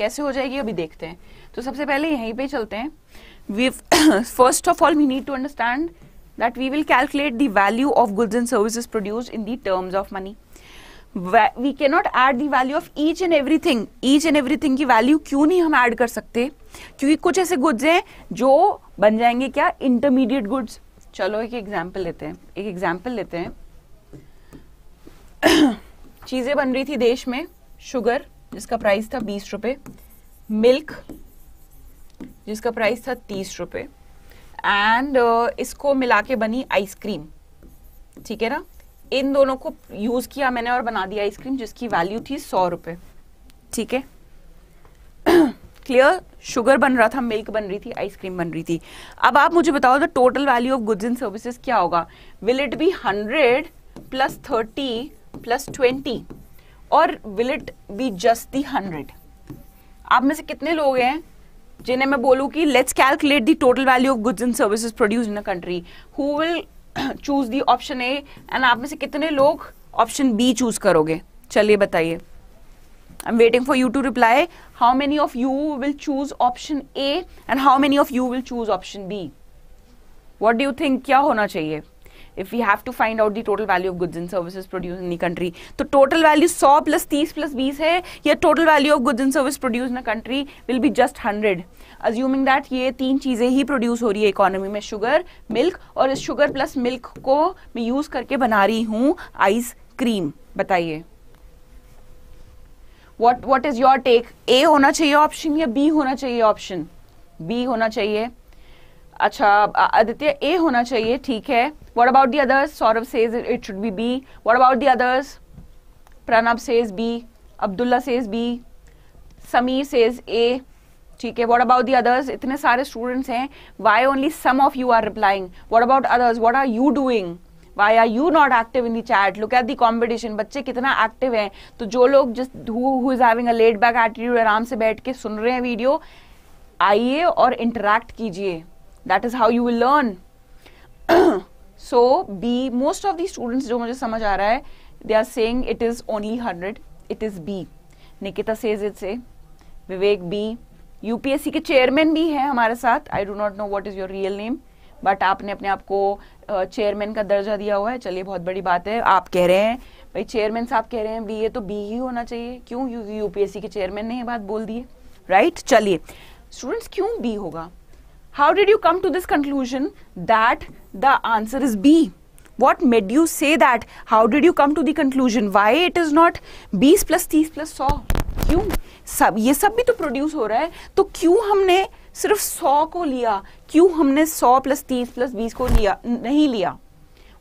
Speaker 1: कैसे हो जाएगी अभी देखते हैं तो सबसे पहले यहीं पे चलते हैं first of all we need to understand that we will calculate the value of goods and services produce in the terms of money we can not add the value of each and everything each and everything की value क्यों नहीं हम add कर सकते क्योंकि कुछ ऐसे goods हैं जो बन जाएंगे क्या इंटरमीडिएट गुड्स चलो एक एग्जाम्पल लेते हैं एक एग्जाम्पल लेते हैं चीजें बन रही थी देश में शुगर जिसका प्राइस था बीस रुपये मिल्क जिसका प्राइस था तीस रुपये एंड uh, इसको मिला के बनी आइसक्रीम ठीक है ना इन दोनों को यूज़ किया मैंने और बना दिया आइसक्रीम जिसकी वैल्यू थी सौ रुपये ठीक है क्लियर शुगर बन रहा था मिल्क बन रही थी आइसक्रीम बन रही थी अब आप मुझे बताओ the total value of goods and services क्या होगा will it be hundred plus thirty plus twenty और will it be just the hundred आप में से कितने लोग हैं जिन्हें मैं बोलूँ कि let's calculate the total value of goods and services produce in a country who will choose the option A and आप में से कितने लोग ऑप्शन बी चूज करोगे चलिए बताइए I am waiting for you to reply how many of you will choose option A and how many of you will choose option B what do you think क्या होना चाहिए if we have to find out the total value of goods and services produced in the country तो total value 100 plus 30 plus 20 है या total value of goods and service produced in a country will be just 100 assuming that ये तीन चीज़ें ही produce हो रही है economy में sugar milk और इस sugar plus milk को मैं use करके बना रही हूँ ice cream बताइए what what is your take a होना चाहिए option या b होना चाहिए option b होना चाहिए अच्छा आदित्य ए होना चाहिए ठीक है what about the others Saurabh says it should be B what about the others Pranab says B Abdullah says B Sameer says A ठीक है वॉट अबाउट दी अदर्स इतने सारे स्टूडेंट्स हैं why only some of you are replying what about others what are you doing why are you not active in the chat look at the competition बच्चे कितना active हैं तो जो लोग जिस who having a laid back attitude आराम से बैठ के सुन रहे हैं वीडियो आइए और इंटरेक्ट कीजिए that is how you will learn so B most of the students जो मुझे समझ आ रहा है they are saying it is only hundred it is B Nikita says it says Vivek B UPSC के चेयरमैन भी हैं हमारे साथ I do not know what is your real name but आपने अपने आप को चेयरमैन का दर्जा दिया हुआ है चलिए बहुत बड़ी बात है आप कह रहे हैं भाई चेयरमैन साहब कह रहे हैं बी ए तो बी ही होना चाहिए क्यों यूपीएससी के चेयरमैन ने ये बात बोल दी है राइट चलिए स्टूडेंट्स क्यों बी होगा How did you come to this conclusion that the answer is B? What made you say that? How did you come to the conclusion? Why it is not 20 plus 30 plus 100? क्यों सब ये सब भी तो produce हो रहा है तो क्यों हमने सिर्फ 100 को लिया क्यों हमने 100 30 20 को लिया नहीं लिया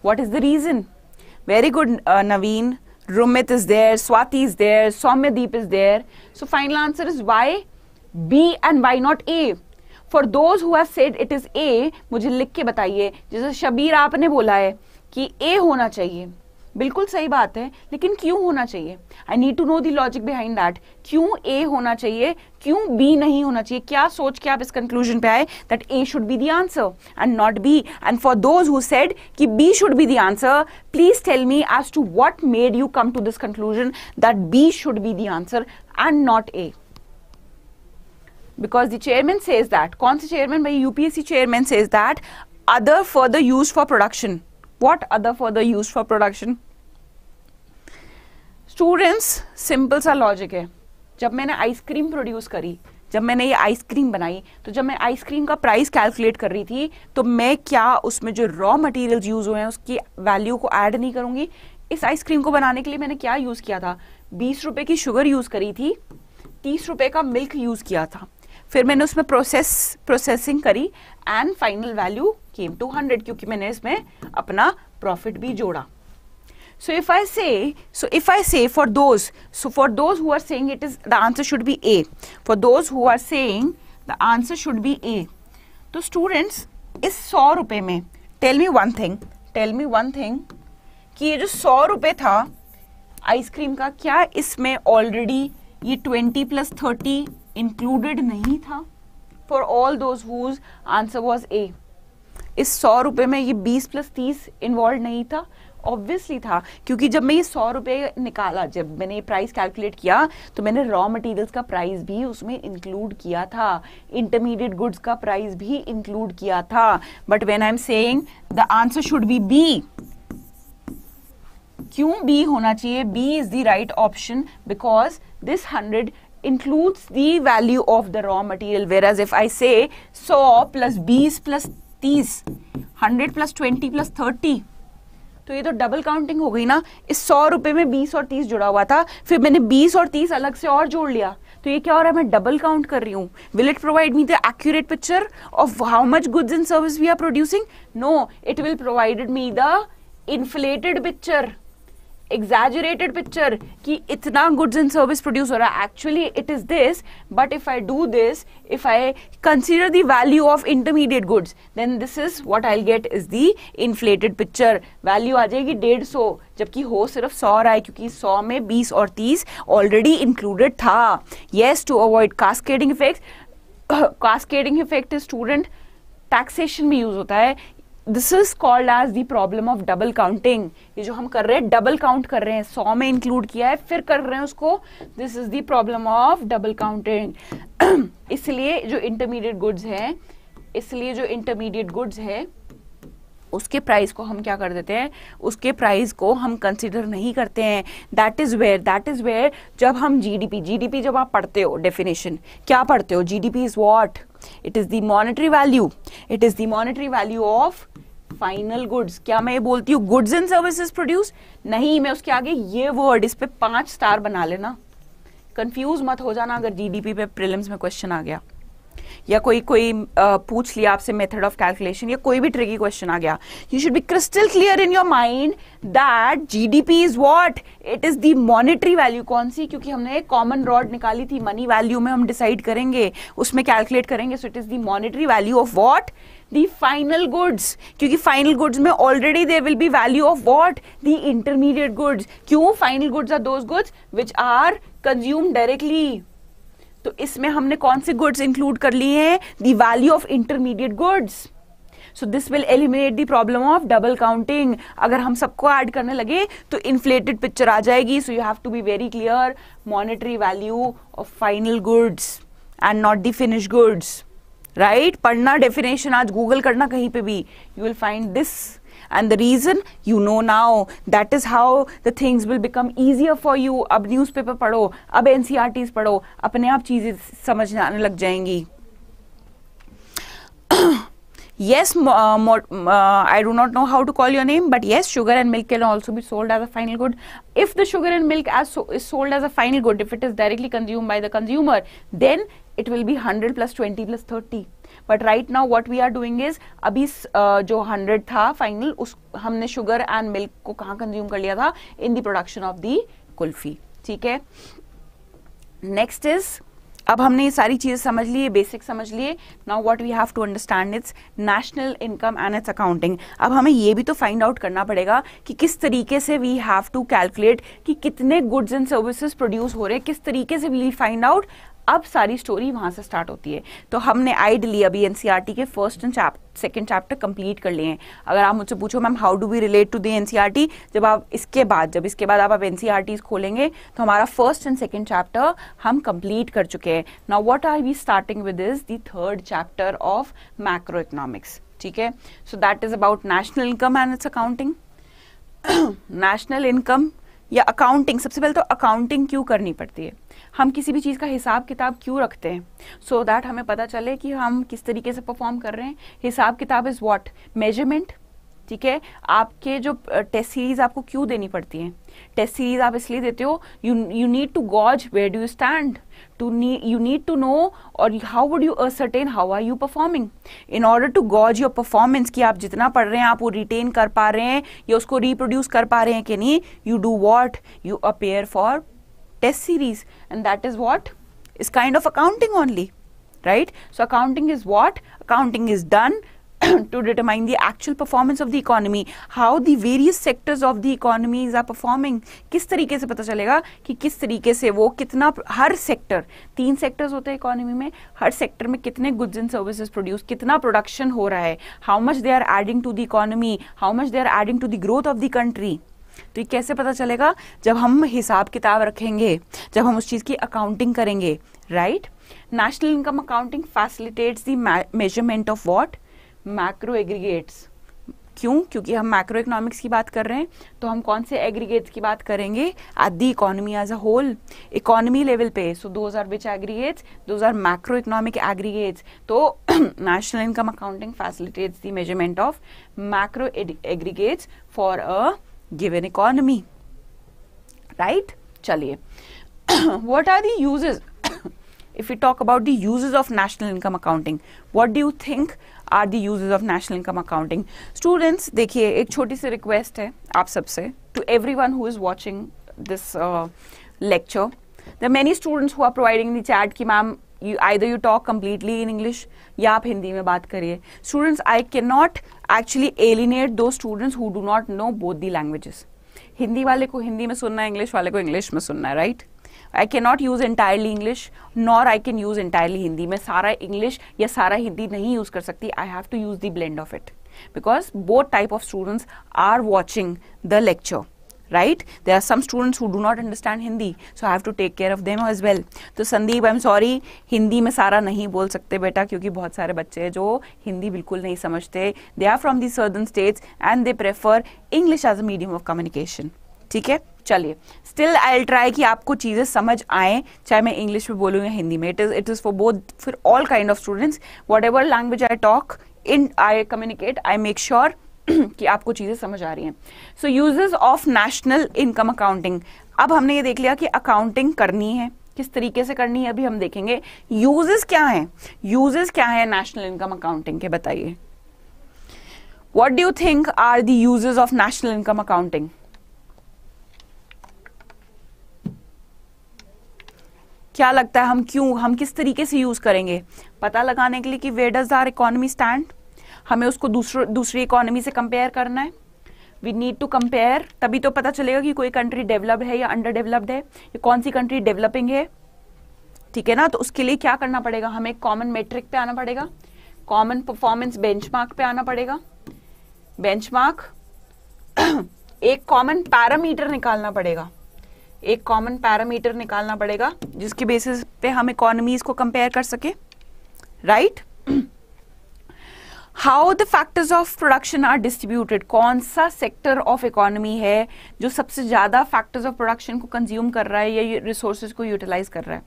Speaker 1: what is the reason very good uh, naveen rumit is there swati is there Somadeep is there so final answer is why b and why not a for those who said it is A मुझे लिख के बताइए जैसे शबीर आपने बोला है कि ए होना चाहिए बिल्कुल सही बात है लेकिन क्यों होना चाहिए आई नीड टू नो दॉजिक लॉजिक बिहाइंड दैट क्यों ए होना चाहिए क्यों बी नहीं होना चाहिए क्या सोच के आप इस कंक्लूजन पे आए that A should be the answer and not B and for those who said कि B should be the answer please tell me as to what made you come to this conclusion that B should be the answer and not A because the chairman says that kaun se chairman bhai upsc chairman says that other further used for production what other further use for production students simple सा logic है जब मैंने ice cream produce करी जब मैंने ये ice cream बनाई तो जब मैं आइसक्रीम का प्राइस कैलकुलेट कर रही थी तो मैं क्या उसमें जो रॉ मटेरियल्स यूज हुए हैं उसकी वैल्यू को ऐड नहीं करूंगी इस आइसक्रीम को बनाने के लिए मैंने क्या यूज किया था बीस रुपए की शुगर यूज करी थी तीस रुपए का मिल्क यूज किया था फिर मैंने उसमें प्रोसेस प्रोसेसिंग करी and final value came to hundred क्योंकि मैंने इसमें अपना प्रॉफिट भी जोड़ा सो इफ आई से सो if I say for those so for those who are saying it is the answer should be A for those who are saying the answer should be A तो students इस सौ रुपए में tell me one thing tell me one thing कि ये जो सौ रुपए था आइसक्रीम का क्या इसमें ऑलरेडी ये ट्वेंटी प्लस थर्टी इंक्लूडेड नहीं था for all those whose answer was A इस सौ रुपये में ये बीस प्लस तीस इन्वॉल्व नहीं था ऑब्वियसली था क्योंकि जब मैं ये सौ रुपये निकाला जब मैंने ये प्राइस कैलकुलेट किया तो मैंने रॉ मटेरियल्स का प्राइस भी उसमें इंक्लूड किया था इंटरमीडिएट गुड्स का प्राइस भी इंक्लूड किया था but when I am saying the answer should be B क्यों बी होना चाहिए B is the right option because this hundred includes the value of the raw material whereas if I say सौ plus बीस plus तीस hundred plus twenty plus thirty तो ये तो double counting हो गई ना इस सौ रुपए में बीस और तीस जुड़ा हुआ था फिर मैंने बीस और तीस अलग से और जोड़ लिया तो ये क्या हो रहा है मैं डबल काउंट कर रही हूँ will it provide me the accurate picture of how much goods and service we are producing no it will provided me the inflated picture exaggerated picture कि इतना गुड्स एंड सर्विस प्रोड्यूस हो रहा है actually it is this but if I do this if I consider the value of intermediate goods then this is what I get is the inflated picture value आ जाएगी डेढ़ सौ जबकि हो सिर्फ सौ रहा है क्योंकि सौ में बीस और तीस ऑलरेडी इंक्लूडेड था yes to avoid cascading effect cascading effect student taxation में यूज होता है this is called as the problem of double counting ये जो हम कर रहे हैं डबल काउंट कर रहे हैं सौ में इंक्लूड किया है फिर कर रहे हैं उसको this is the problem of double counting इसलिए जो इंटरमीडिएट गुड्स हैं इसलिए जो इंटरमीडिएट गुड्स है उसके प्राइस को हम क्या कर देते हैं उसके प्राइस को हम कंसिडर नहीं करते हैं that is where that is where जब हम जीडीपी जीडीपी जब आप पढ़ते हो डेफिनेशन क्या पढ़ते हो GDP is what it is the monetary value it is the monetary value of final goods क्या मैं ये बोलती हूँ गुड्स एंड सर्विसेज प्रोड्यूस नहीं मैं उसके आगे ये वर्ड इस पर पांच स्टार बना लेना कंफ्यूज मत हो जाना अगर जीडीपी पे प्रिलिम्स में क्वेश्चन आ गया या कोई कोई आ, पूछ लिया आपसे मेथड ऑफ कैलकुलेशन या कोई भी ट्रिकी क्वेश्चन आ गया you should be crystal clear in your mind that GDP is what it is the monetary value कौन सी क्योंकि हमने एक कॉमन रॉड निकाली थी मनी वैल्यू में हम डिसाइड करेंगे उसमें कैलकुलेट करेंगे so it is the monetary value of what the final goods क्योंकि final goods में already there will be value of what the intermediate goods क्यों final goods are those goods which are consumed directly तो इसमें हमने कौन से goods include कर लिए हैं the value of intermediate goods so this will eliminate the problem of double counting अगर हम सबको add करने लगे तो inflated picture आ जाएगी so you have to be very clear monetary value of final goods and not the finished goods right right? पढ़ना definition आज Google करना कहीं पे भी you will find this and the reason you know now that is how the things will become easier for you अब paper पढ़ो अब NCR पढ़ो अपने आप चीज़ें समझ आने लग जाएंगी Yes, uh, more, uh, I do not know how to call your name, but yes, sugar and milk can also be sold as a final good. If the sugar and milk so is sold as a final good, if it is directly consumed by the consumer, then it will be 100 plus 20 plus 30. But right now, what we are doing is, abhi uh, जो hundred था final उस हमने sugar and milk को कहाँ consume कर लिया था in the production of the kulfi ठीक है अब हमने ये सारी चीज़ें समझ ली है बेसिक समझ लिए now what we have to understand it's national income and its accounting अब हमें ये भी तो फाइंड आउट करना पड़ेगा कि किस तरीके से वी हैव टू कैलकुलेट कि कितने गुड्स एंड सर्विसेज प्रोड्यूस हो रहे हैं किस तरीके से वी फाइंड आउट अब सारी स्टोरी वहां से स्टार्ट होती है तो हमने आइडली अभी एन e के first and second chapter complete कर लिए हैं अगर आप मुझसे पूछो ma'am how do we relate to the N जब आप इसके बाद जब इसके बाद आप अब एन e खोलेंगे तो हमारा फर्स्ट एंड सेकेंड चैप्टर हम कंप्लीट कर चुके हैं now what are we starting with is the third chapter of macro macroeconomics ठीक है so that is about national income and its accounting national income या अकाउंटिंग सबसे पहले तो अकाउंटिंग क्यों करनी पड़ती है हम किसी भी चीज़ का हिसाब किताब क्यों रखते हैं सो so दैट हमें पता चले कि हम किस तरीके से परफॉर्म कर रहे हैं हिसाब किताब इज़ वॉट मेजरमेंट ठीक है आपके जो टेस्ट सीरीज आपको क्यों देनी पड़ती है टेस्ट सीरीज आप इसलिए देते हो you you need to gauge where do you stand to know you need to know और how would you ascertain how are you performing in order to gauge your performance कि आप जितना पढ़ रहे हैं आप वो रिटेन कर पा रहे हैं या उसको रिप्रोड्यूस कर पा रहे हैं कि नहीं you do what you appear for test series and that is what is kind of accounting only right so accounting is what accounting is done to determine the actual performance of the economy how the various sectors of the economies are performing किस तरीके से पता चलेगा कि किस तरीके से वो कितना हर सेक्टर तीन सेक्टर्स होते हैं इकोनॉमी में हर sector goods and services and services produce कितना प्रोडक्शन हो रहा है how much they are adding to the economy how much they are adding to the growth of तो ये कैसे पता चलेगा जब हम हिसाब किताब रखेंगे जब हम उस चीज़ की अकाउंटिंग करेंगे right national income accounting facilitates the measurement of what macro aggregates क्यों क्योंकि हम मैक्रो इकोनॉमिक्स की बात कर रहे हैं तो हम कौन से एग्रीगेट्स की बात करेंगे at the economy as a whole economy level पे so those are which aggregates those are macroeconomic aggregates तो national income accounting facilitates the measurement of macro aggregates for a given economy right chaliye what are the uses if we talk about the uses of national income accounting what do you think are the uses of national income accounting students देखिए एक छोटी सी request है आप सबसे to everyone who is watching this uh, lecture there are many students who are providing the chat कि ma'am you either you talk completely in English या आप हिंदी में बात करिए Students, I cannot actually alienate those students who do not know both the languages. Hindi वाले को हिंदी में सुनना है इंग्लिश वाले को इंग्लिश में सुनना है right I can not use entirely English nor I can use entirely Hindi मैं सारा इंग्लिश या सारा हिंदी नहीं यूज़ कर सकती I have to use the blend of it because both type of students are watching the lecture right there are some students who do not understand hindi so i have to take care of them as well तो Sandeep I am sorry Hindi में सारा नहीं बोल सकते बेटा क्योंकि बहुत सारे बच्चे हैं जो हिंदी बिल्कुल नहीं समझते they are from the southern states and they prefer English as a medium of communication ठीक है चलिए स्टिल आई विल ट्राई कि आपको चीज़ें समझ आए चाहे मैं इंग्लिश में बोलूँ या हिंदी में it is it is for both for all kind of students whatever language I talk in I communicate I make sure कि आपको चीज़ें समझ आ रही हैं so uses of national income accounting अब हमने ये देख लिया कि अकाउंटिंग करनी है किस तरीके से करनी है अभी हम देखेंगे यूजेस क्या है यूजेस क्या है नेशनल इनकम अकाउंटिंग के बताइए what do think are the uses of national income accounting क्या लगता है हम क्यों हम किस तरीके से यूज करेंगे पता लगाने के लिए कि where does our economy stand हमें उसको दूसरी इकोनॉमी से कंपेयर करना है वी नीड टू कंपेयर तभी तो पता चलेगा कि कोई कंट्री डेवलप है या अंडर डेवलप्ड है ये कौन सी कंट्री डेवलपिंग है ठीक है ना तो उसके लिए क्या करना पड़ेगा हमें कॉमन मेट्रिक पे आना पड़ेगा कॉमन परफॉर्मेंस बेंचमार्क पे आना पड़ेगा बेंचमार्क एक कॉमन पैरामीटर निकालना पड़ेगा एक कॉमन पैरामीटर निकालना पड़ेगा जिसके बेसिस पे हम इकोनॉमीज को कंपेयर कर सके right right? How the factors of production are distributed कौन सा सेक्टर ऑफ इकोनॉमी है जो सबसे ज़्यादा फैक्टर्स ऑफ प्रोडक्शन को कंज्यूम कर रहा है या रिसोर्स को यूटिलाइज कर रहा है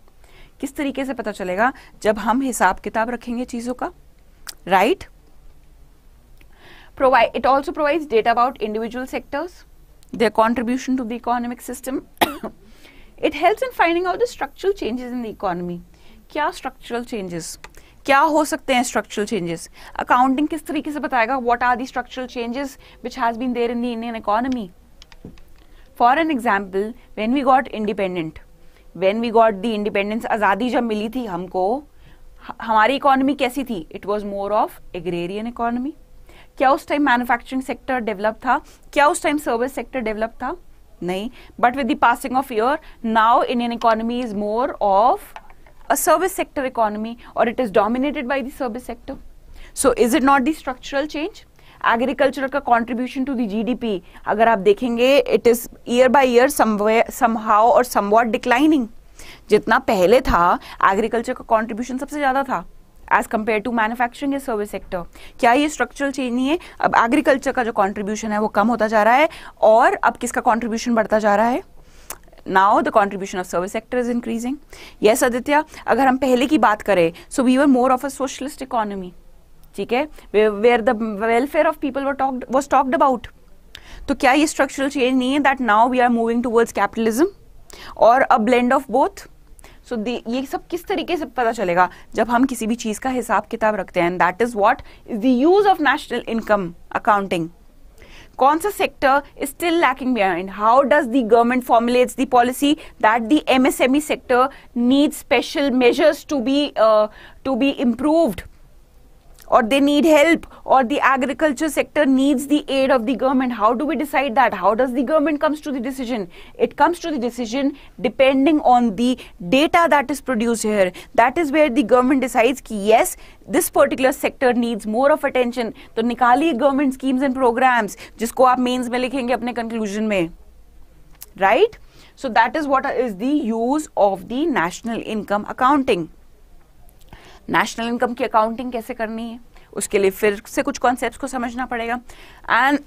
Speaker 1: किस तरीके से पता चलेगा जब हम हिसाब किताब रखेंगे चीज़ों का right provide it also provide data about individual sectors they contribution to the economic system it help in finding out the structural changes in the economy क्या स्ट्रक्चरल चेंजेस क्या हो सकते हैं स्ट्रक्चरल चेंजेस अकाउंटिंग किस तरीके से बताएगा what are the structural changes which has been there in the Indian economy for an example when we got independent when we got the independence आज़ादी जब मिली थी हमको हमारी इकोनॉमी कैसी थी it was more of agrarian economy क्या उस टाइम मैन्युफैक्चरिंग सेक्टर डेवलप था क्या उस टाइम सर्विस सेक्टर डेवलप था नहीं but with the passing of year now Indian economy is more of a service sector economy or it is dominated by the service sector. So is it not the structural change? Agriculture का contribution to the G D P अगर आप देखेंगे it is year by year somehow और somewhat declining जितना पहले था agriculture का contribution सबसे ज़्यादा था एज कम्पेयर टू मैन्युफैक्चरिंग या सर्विस सेक्टर क्या ये स्ट्रक्चरल चेंज नहीं है अब एग्रीकल्चर का जो कॉन्ट्रीब्यूशन है वो कम होता जा रहा है और अब किसका कॉन्ट्रीब्यूशन बढ़ता जा रहा है now the contribution of service sector is increasing. Yes, Aditya, अगर हम पहले की बात करें so we were more of a socialist economy. ठीक where the welfare of people were talked was talked about. So, क्या ये structural change that now we are moving towards capitalism or a blend of both? so, the, सब किस तरीके से पता चलेगा जब हम किसी भी चीज़ का हिसाब किताब रखते हैं and that is what is the use कौन सा sector is still lacking behind how does the formulates the policy that the MSME sector needs special measures to be uh, to be improved or they need help or the agriculture sector needs the aid of the government how do we decide that how does the government comes to the decision it comes to the decision depending on the data that is produced here that is where the government decides ki yes this particular sector needs more of attention So, nikali government schemes and programs. Just आप mains में लिखेंगे अपने conclusion में conclusion. So that is what is the use of the national income national income की accounting कैसे करनी है उसके लिए फिर से कुछ कॉन्सेप्ट को समझना पड़ेगा and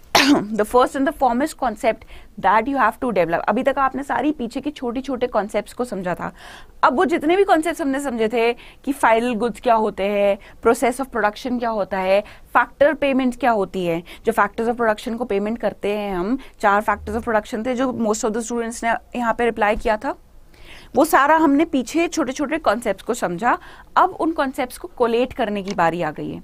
Speaker 1: the first and the foremost concept that you have to develop अभी तक आपने सारी पीछे के छोटे छोटे कॉन्सेप्ट को समझा था अब वो जितने भी कॉन्सेप्ट हमने समझे थे कि फाइनल गुड्स क्या होते हैं प्रोसेस ऑफ प्रोडक्शन क्या होता है फैक्टर पेमेंट क्या होती है जो फैक्टर्स ऑफ प्रोडक्शन को पेमेंट करते हैं हम चार फैक्टर्स ऑफ प्रोडक्शन थे जो मोस्ट ऑफ द स्टूडेंट्स ने यहाँ पे रिप्लाई किया था वो सारा हमने पीछे छोटे छोटे कॉन्सेप्ट को समझा अब उन कॉन्सेप्ट को कोलेट करने की बारी आ गई है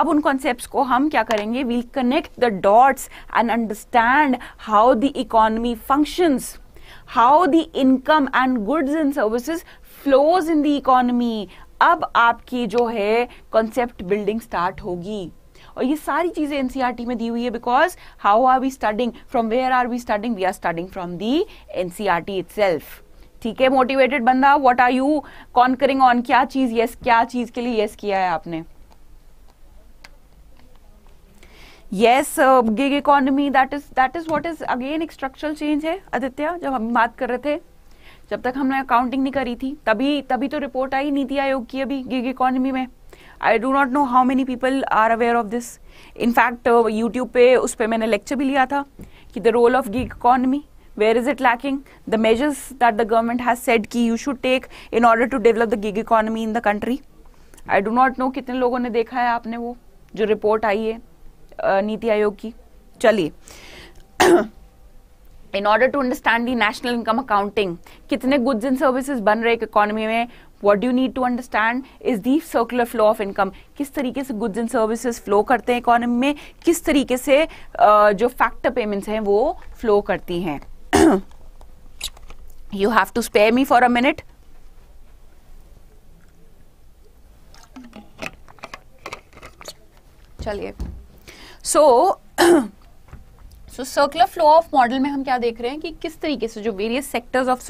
Speaker 1: अब उन कॉन्सेप्ट को हम क्या करेंगे we'll connect the dots and understand how the economy functions how the income and goods and services flows in the economy अब आपकी जो है कॉन्सेप्ट बिल्डिंग स्टार्ट होगी और ये सारी चीज़ें एनसीआरटी e में दी हुई है because how are we starting from where are we starting we are starting from the end itself ठीक है मोटिवेटेड बंदा what are you concurring on क्या चीज यस क्या चीज के लिए यस किया है आपने yes gig economy that is that is what is again एक स्ट्रक्चरल चेंज है आदित्य जब हम बात कर रहे थे जब तक हमने अकाउंटिंग नहीं करी थी तभी तभी तो रिपोर्ट आई नीति आयोग की अभी गिग इकोनॉमी में I do not know how many people are aware of this in fact YouTube पे उस पर मैंने लेक्चर भी लिया था कि the role of gig economy where is it lacking the measures that the government has said ki you should take in order to develop the gig economy in the country i do not know kitne logon ne dekha hai aapne wo jo report aayi hai niti नीति ki chaliye in order to understand the national income accounting kitne goods and services ban rahe रहे एक economy में what you need to understand is the circular flow of income किस तरीके से goods and services flow करते हैं economy में किस तरीके से jo factor payments hain wo flow karti hain you have to spare me for a minute चलिए so so circular flow of model में हम क्या देख रहे हैं कि किस तरीके से जो वेरियस सेक्टर्स ऑफ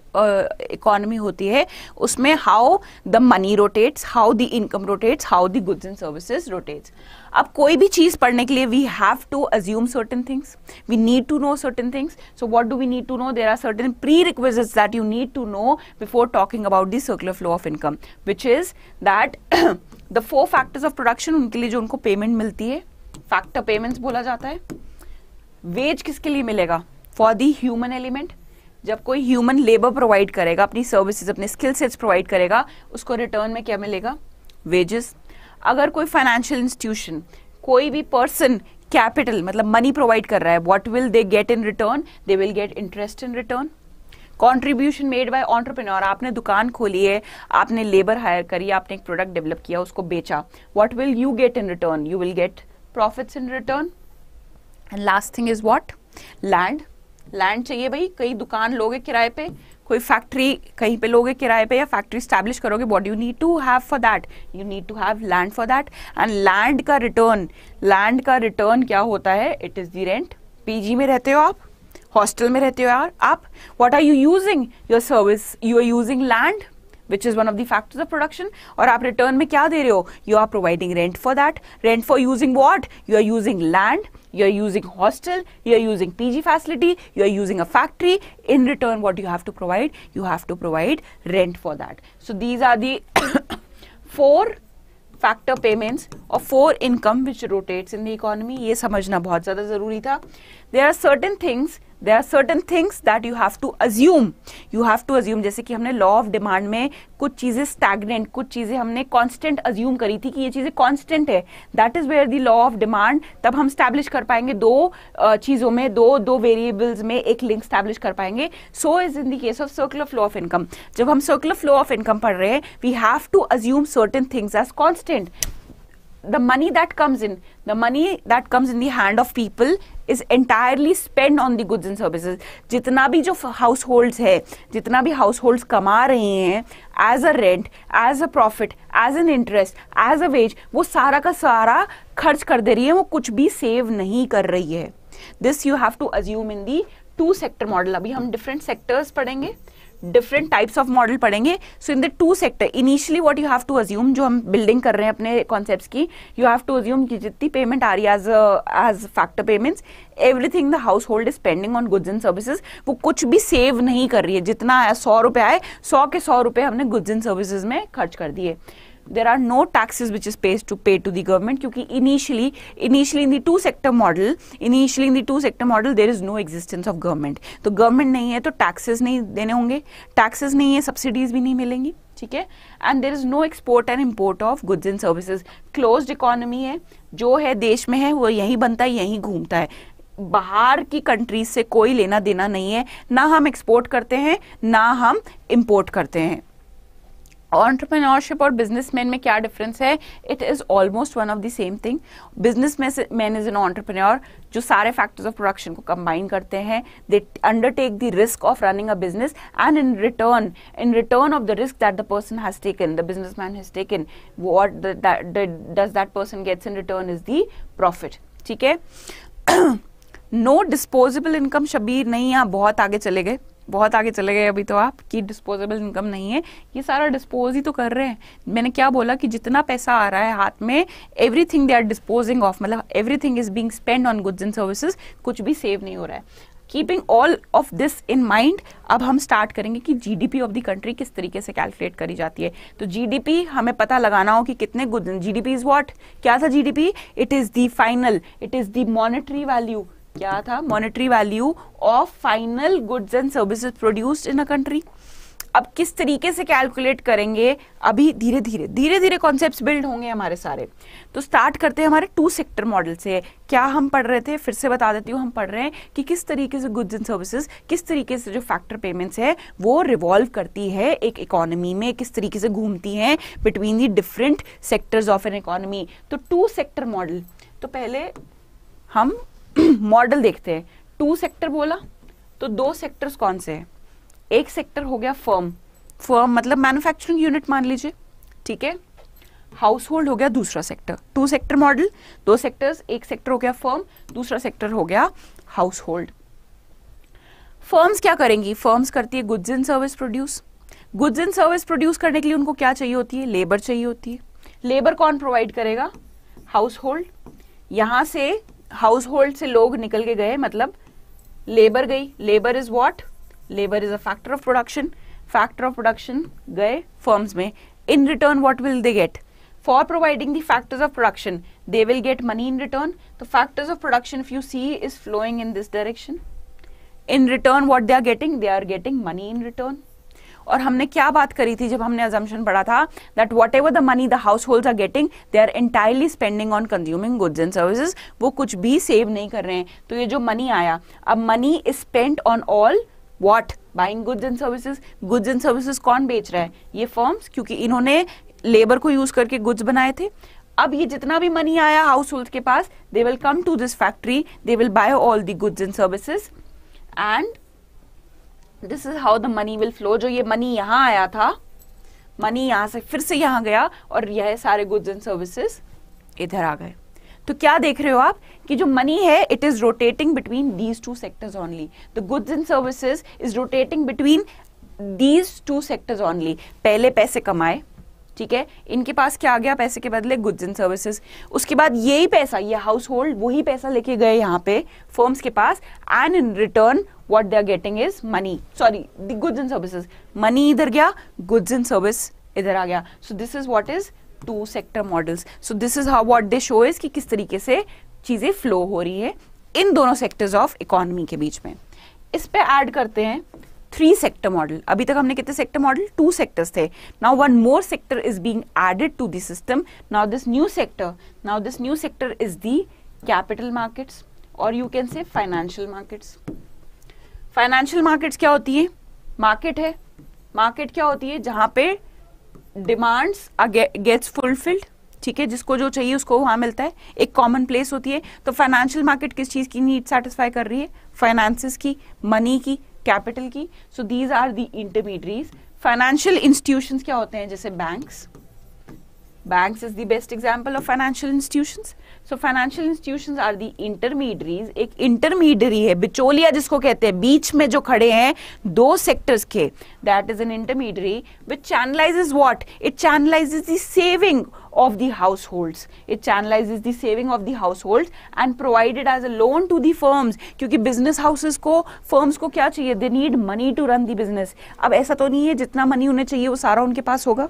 Speaker 1: इकोनॉमी होती है उसमें how the money rotates how the income rotates how the goods and services rotates अब कोई भी चीज़ पढ़ने के लिए we have to assume certain things we need to know certain things so what do we need to know there are certain prerequisite that you need to know before talking about the circular flow of income which is that the four factors of production उनके लिए जो उनको payment मिलती है factor payments बोला जाता है veg किसके लिए मिलेगा फॉर दी ह्यूमन एलिमेंट जब कोई ह्यूमन लेबर प्रोवाइड करेगा अपनी सर्विसेज अपने स्किल सेट्स प्रोवाइड करेगा उसको रिटर्न में क्या मिलेगा वेजेस अगर कोई फाइनेंशियल इंस्टीट्यूशन कोई भी पर्सन कैपिटल मतलब मनी प्रोवाइड कर रहा है what will they get in return they will get interest in return contribution made by entrepreneur आपने दुकान खोली है आपने लेबर हायर करी आपने एक प्रोडक्ट डेवलप किया उसको बेचा what will you get in return you will get profits in return and last thing is what land land चाहिए भाई कई दुकान लोगे किराए पे कोई फैक्ट्री कहीं पे लोगे किराए पे या फैक्ट्री स्टैब्लिश करोगे but you need to have for that you need to have land for that and land का रिटर्न लैंड का रिटर्न क्या होता है it is the rent PG में रहते हो आप हॉस्टल में रहते हो यार आप what are you using your service you are using land which is one of the factors of production और आप रिटर्न में क्या दे रहे हो you are providing rent for that rent for using what you are using land You're using hostel, you're using PG facility, you're using a factory. In return, what you have to provide? You have to provide rent for that. So these are the four factor payments or four income which rotates in the economy. ये समझना बहुत ज़्यादा ज़रूरी there are certain things that you have to assume you have to assume जैसे कि हमने law of demand में कुछ चीज़ें स्टैगनेंट कुछ चीज़ें हमने कॉन्स्टेंट अज्यूम करी थी कि ये चीज़ें कॉन्स्टेंट है that is where the law of demand तब हम स्टैब्लिश कर पाएंगे दो uh, चीज़ों में दो दो वेरिएबल्स में एक लिंक स्टैब्लिश कर पाएंगे so is in the case of circular flow of income जब हम सर्कुलर फ्लो ऑफ इनकम पढ़ रहे हैं we have to assume certain things as constant the money that comes in the money that comes in the hand of people is entirely spent on the goods and services jitna bhi jo households hai jitna bhi households kama rahe hain as a rent as a profit as an interest as a wage वो sara का सारा खर्च कर दे रही है वो कुछ भी सेव नहीं कर रही है this you have to assume in the two sector model अभी हम डिफरेंट सेक्टर्स पढ़ेंगे डिफरेंट टाइप्स ऑफ मॉडल पढ़ेंगे so in the two sector initially what you have to assume जो हम बिल्डिंग कर रहे हैं अपने कॉन्सेप्ट की यू हैव टू अज्यूम की जितनी पेमेंट आ रही है as as factor payments everything the household is spending on goods and services वो कुछ भी सेव नहीं कर रही है जितना सौ रुपए आए सौ के सौ रुपए हमने गुड्स एंड सर्विसेज में खर्च कर दिए there are no taxes which is paid to pay to the government because initially initially in the two sector model initially in the two sector model there is no existence of government so government nahi hai to taxes nahi dene honge taxes nahi hai subsidies bhi nahi milengi theek hai and there is no export and import of goods and services closed economy hai jo hai desh mein hai wo yahi banta hai yahi घूमता hai बाहर की countries से कोई लेना देना नहीं है ना हम एक्सपोर्ट करते हैं ना हम इंपोर्ट करते हैं ऑन्टरप्रेनोरशिप और बिजनेस मैन में क्या डिफरेंस है it is almost one of the same thing businessman is an entrepreneur जो सारे फैक्टर्स ऑफ प्रोडक्शन को कंबाइन करते हैं they undertake the risk of running a business and in return in return of the risk that the person has taken the businessman has taken what does that person gets in return is the profit ठीक है no disposable income Shabir नहीं आप बहुत आगे चले गए बहुत आगे चले गए अभी तो आप कि डिस्पोजेबल इनकम नहीं है ये सारा डिस्पोज ही तो कर रहे हैं मैंने क्या बोला कि जितना पैसा आ रहा है हाथ में everything they are disposing of मतलब everything is being spend on goods and services कुछ भी सेव नहीं हो रहा है keeping all of this in mind अब हम स्टार्ट करेंगे कि G D P of the country किस तरीके से कैलकुलेट करी जाती है तो जी डी पी हमें पता लगाना हो कि कितने पी इज वॉट क्या था G D P it is the final it is the monetary value क्या था monetary value of final goods and services produced in a country अब किस तरीके से कैलकुलेट करेंगे अभी धीरे धीरे धीरे धीरे कॉन्सेप्ट बिल्ड होंगे हमारे सारे तो स्टार्ट करते हैं हमारे टू सेक्टर मॉडल से क्या हम पढ़ रहे थे फिर से बता देती हूँ हम पढ़ रहे हैं कि किस तरीके से गुड्स एंड सर्विसेज किस तरीके से जो फैक्टर पेमेंट्स है वो रिवॉल्व करती है एक इकोनॉमी में किस तरीके से घूमती हैं between the different sectors of an economy तो टू सेक्टर मॉडल तो पहले हम मॉडल देखते हैं टू सेक्टर बोला तो दो सेक्टर्स कौन से हैं एक सेक्टर हो गया फर्म फर्म मतलब मैन्युफैक्चरिंग यूनिट मान लीजिए ठीक है हाउस होल्ड हो गया दूसरा सेक्टर टू सेक्टर मॉडल दो सेक्टर्स एक सेक्टर हो गया फर्म दूसरा सेक्टर हो गया हाउस होल्ड फर्म्स क्या करेंगी फर्म्स करती है goods and service produce goods and service produce करने के लिए उनको क्या चाहिए होती है लेबर चाहिए होती है लेबर कौन प्रोवाइड करेगा हाउस होल्ड यहां से हाउस होल्ड से लोग निकल के गए मतलब लेबर गई labour is what labour is a factor of production factor of production गए फर्म्स में in return what will they get for providing the factors of production they will get money in return तो factors of production if you see is flowing in this direction in return what they are getting they are getting money in return और हमने क्या बात करी थी जब हमने assumption पढ़ा था that whatever the money the household are getting they are entirely spending on consuming goods and services वो कुछ भी सेव नहीं कर रहे हैं तो ये जो मनी आया अब money is spend on all what buying goods and services goods and services कौन बेच रहा है ये फर्म्स क्योंकि इन्होंने लेबर को यूज करके गुड्स बनाए थे अब ये जितना भी मनी आया हाउस होल्ड के पास they will come to this factory they will buy all the goods and services and this is how the money will flow जो ये मनी यहाँ आया था मनी यहाँ से फिर से यहाँ गया और यह सारे गुड्स एंड सर्विसेज इधर आ गए तो क्या देख रहे हो आप कि जो मनी है it is rotating between these two sectors only the goods and services is rotating between these two sectors only पहले पैसे कमाए ठीक है इनके पास क्या आ गया पैसे के बदले गुड्स एंड सर्विसेज उसके बाद यही पैसा ये हाउस होल्ड वही पैसा लेके गए यहाँ पे फर्म्स के पास and in return what they are getting is money sorry the goods and services money इधर गया गुड्स एंड सर्विस इधर आ गया so this is what is two sector models so this is how what they show is कि किस तरीके से चीज़ें फ्लो हो रही है इन दोनों सेक्टर्स ऑफ इकोनॉमी के बीच में इस पे ऐड करते हैं थ्री सेक्टर मॉडल अभी तक हमने कितने सेक्टर मॉडल टू सेक्टर्स थे now one more sector is being added to the system now this new sector now this new sector is the capital markets और you can say financial markets financial markets क्या होती है market है market क्या होती है जहां पे डिमांड्स गेट्स फुलफिल्ड ठीक है जिसको जो चाहिए उसको वहां मिलता है एक कॉमन प्लेस होती है तो फाइनेंशियल मार्केट किस चीज की नीड सेटिस्फाई कर रही है फाइनेंसिस की मनी की कैपिटल की so these are the intermediaries financial institutions क्या होते हैं जैसे banks banks is the best example of financial institutions so financial institutions are the intermediaries एक इंटरमीडियरी है बिचोलिया जिसको कहते हैं बीच में जो खड़े हैं दो सेक्टर्स के that is an intermediary which channelize is what it channelize the saving of the households. It channelizes the saving of the households and provided as a loan to the firms kyunki business houses ko firms ko kya chahiye they need money to run the business. ab aisa to nahi hai jitna money उन्हें chahiye wo sara unke paas hoga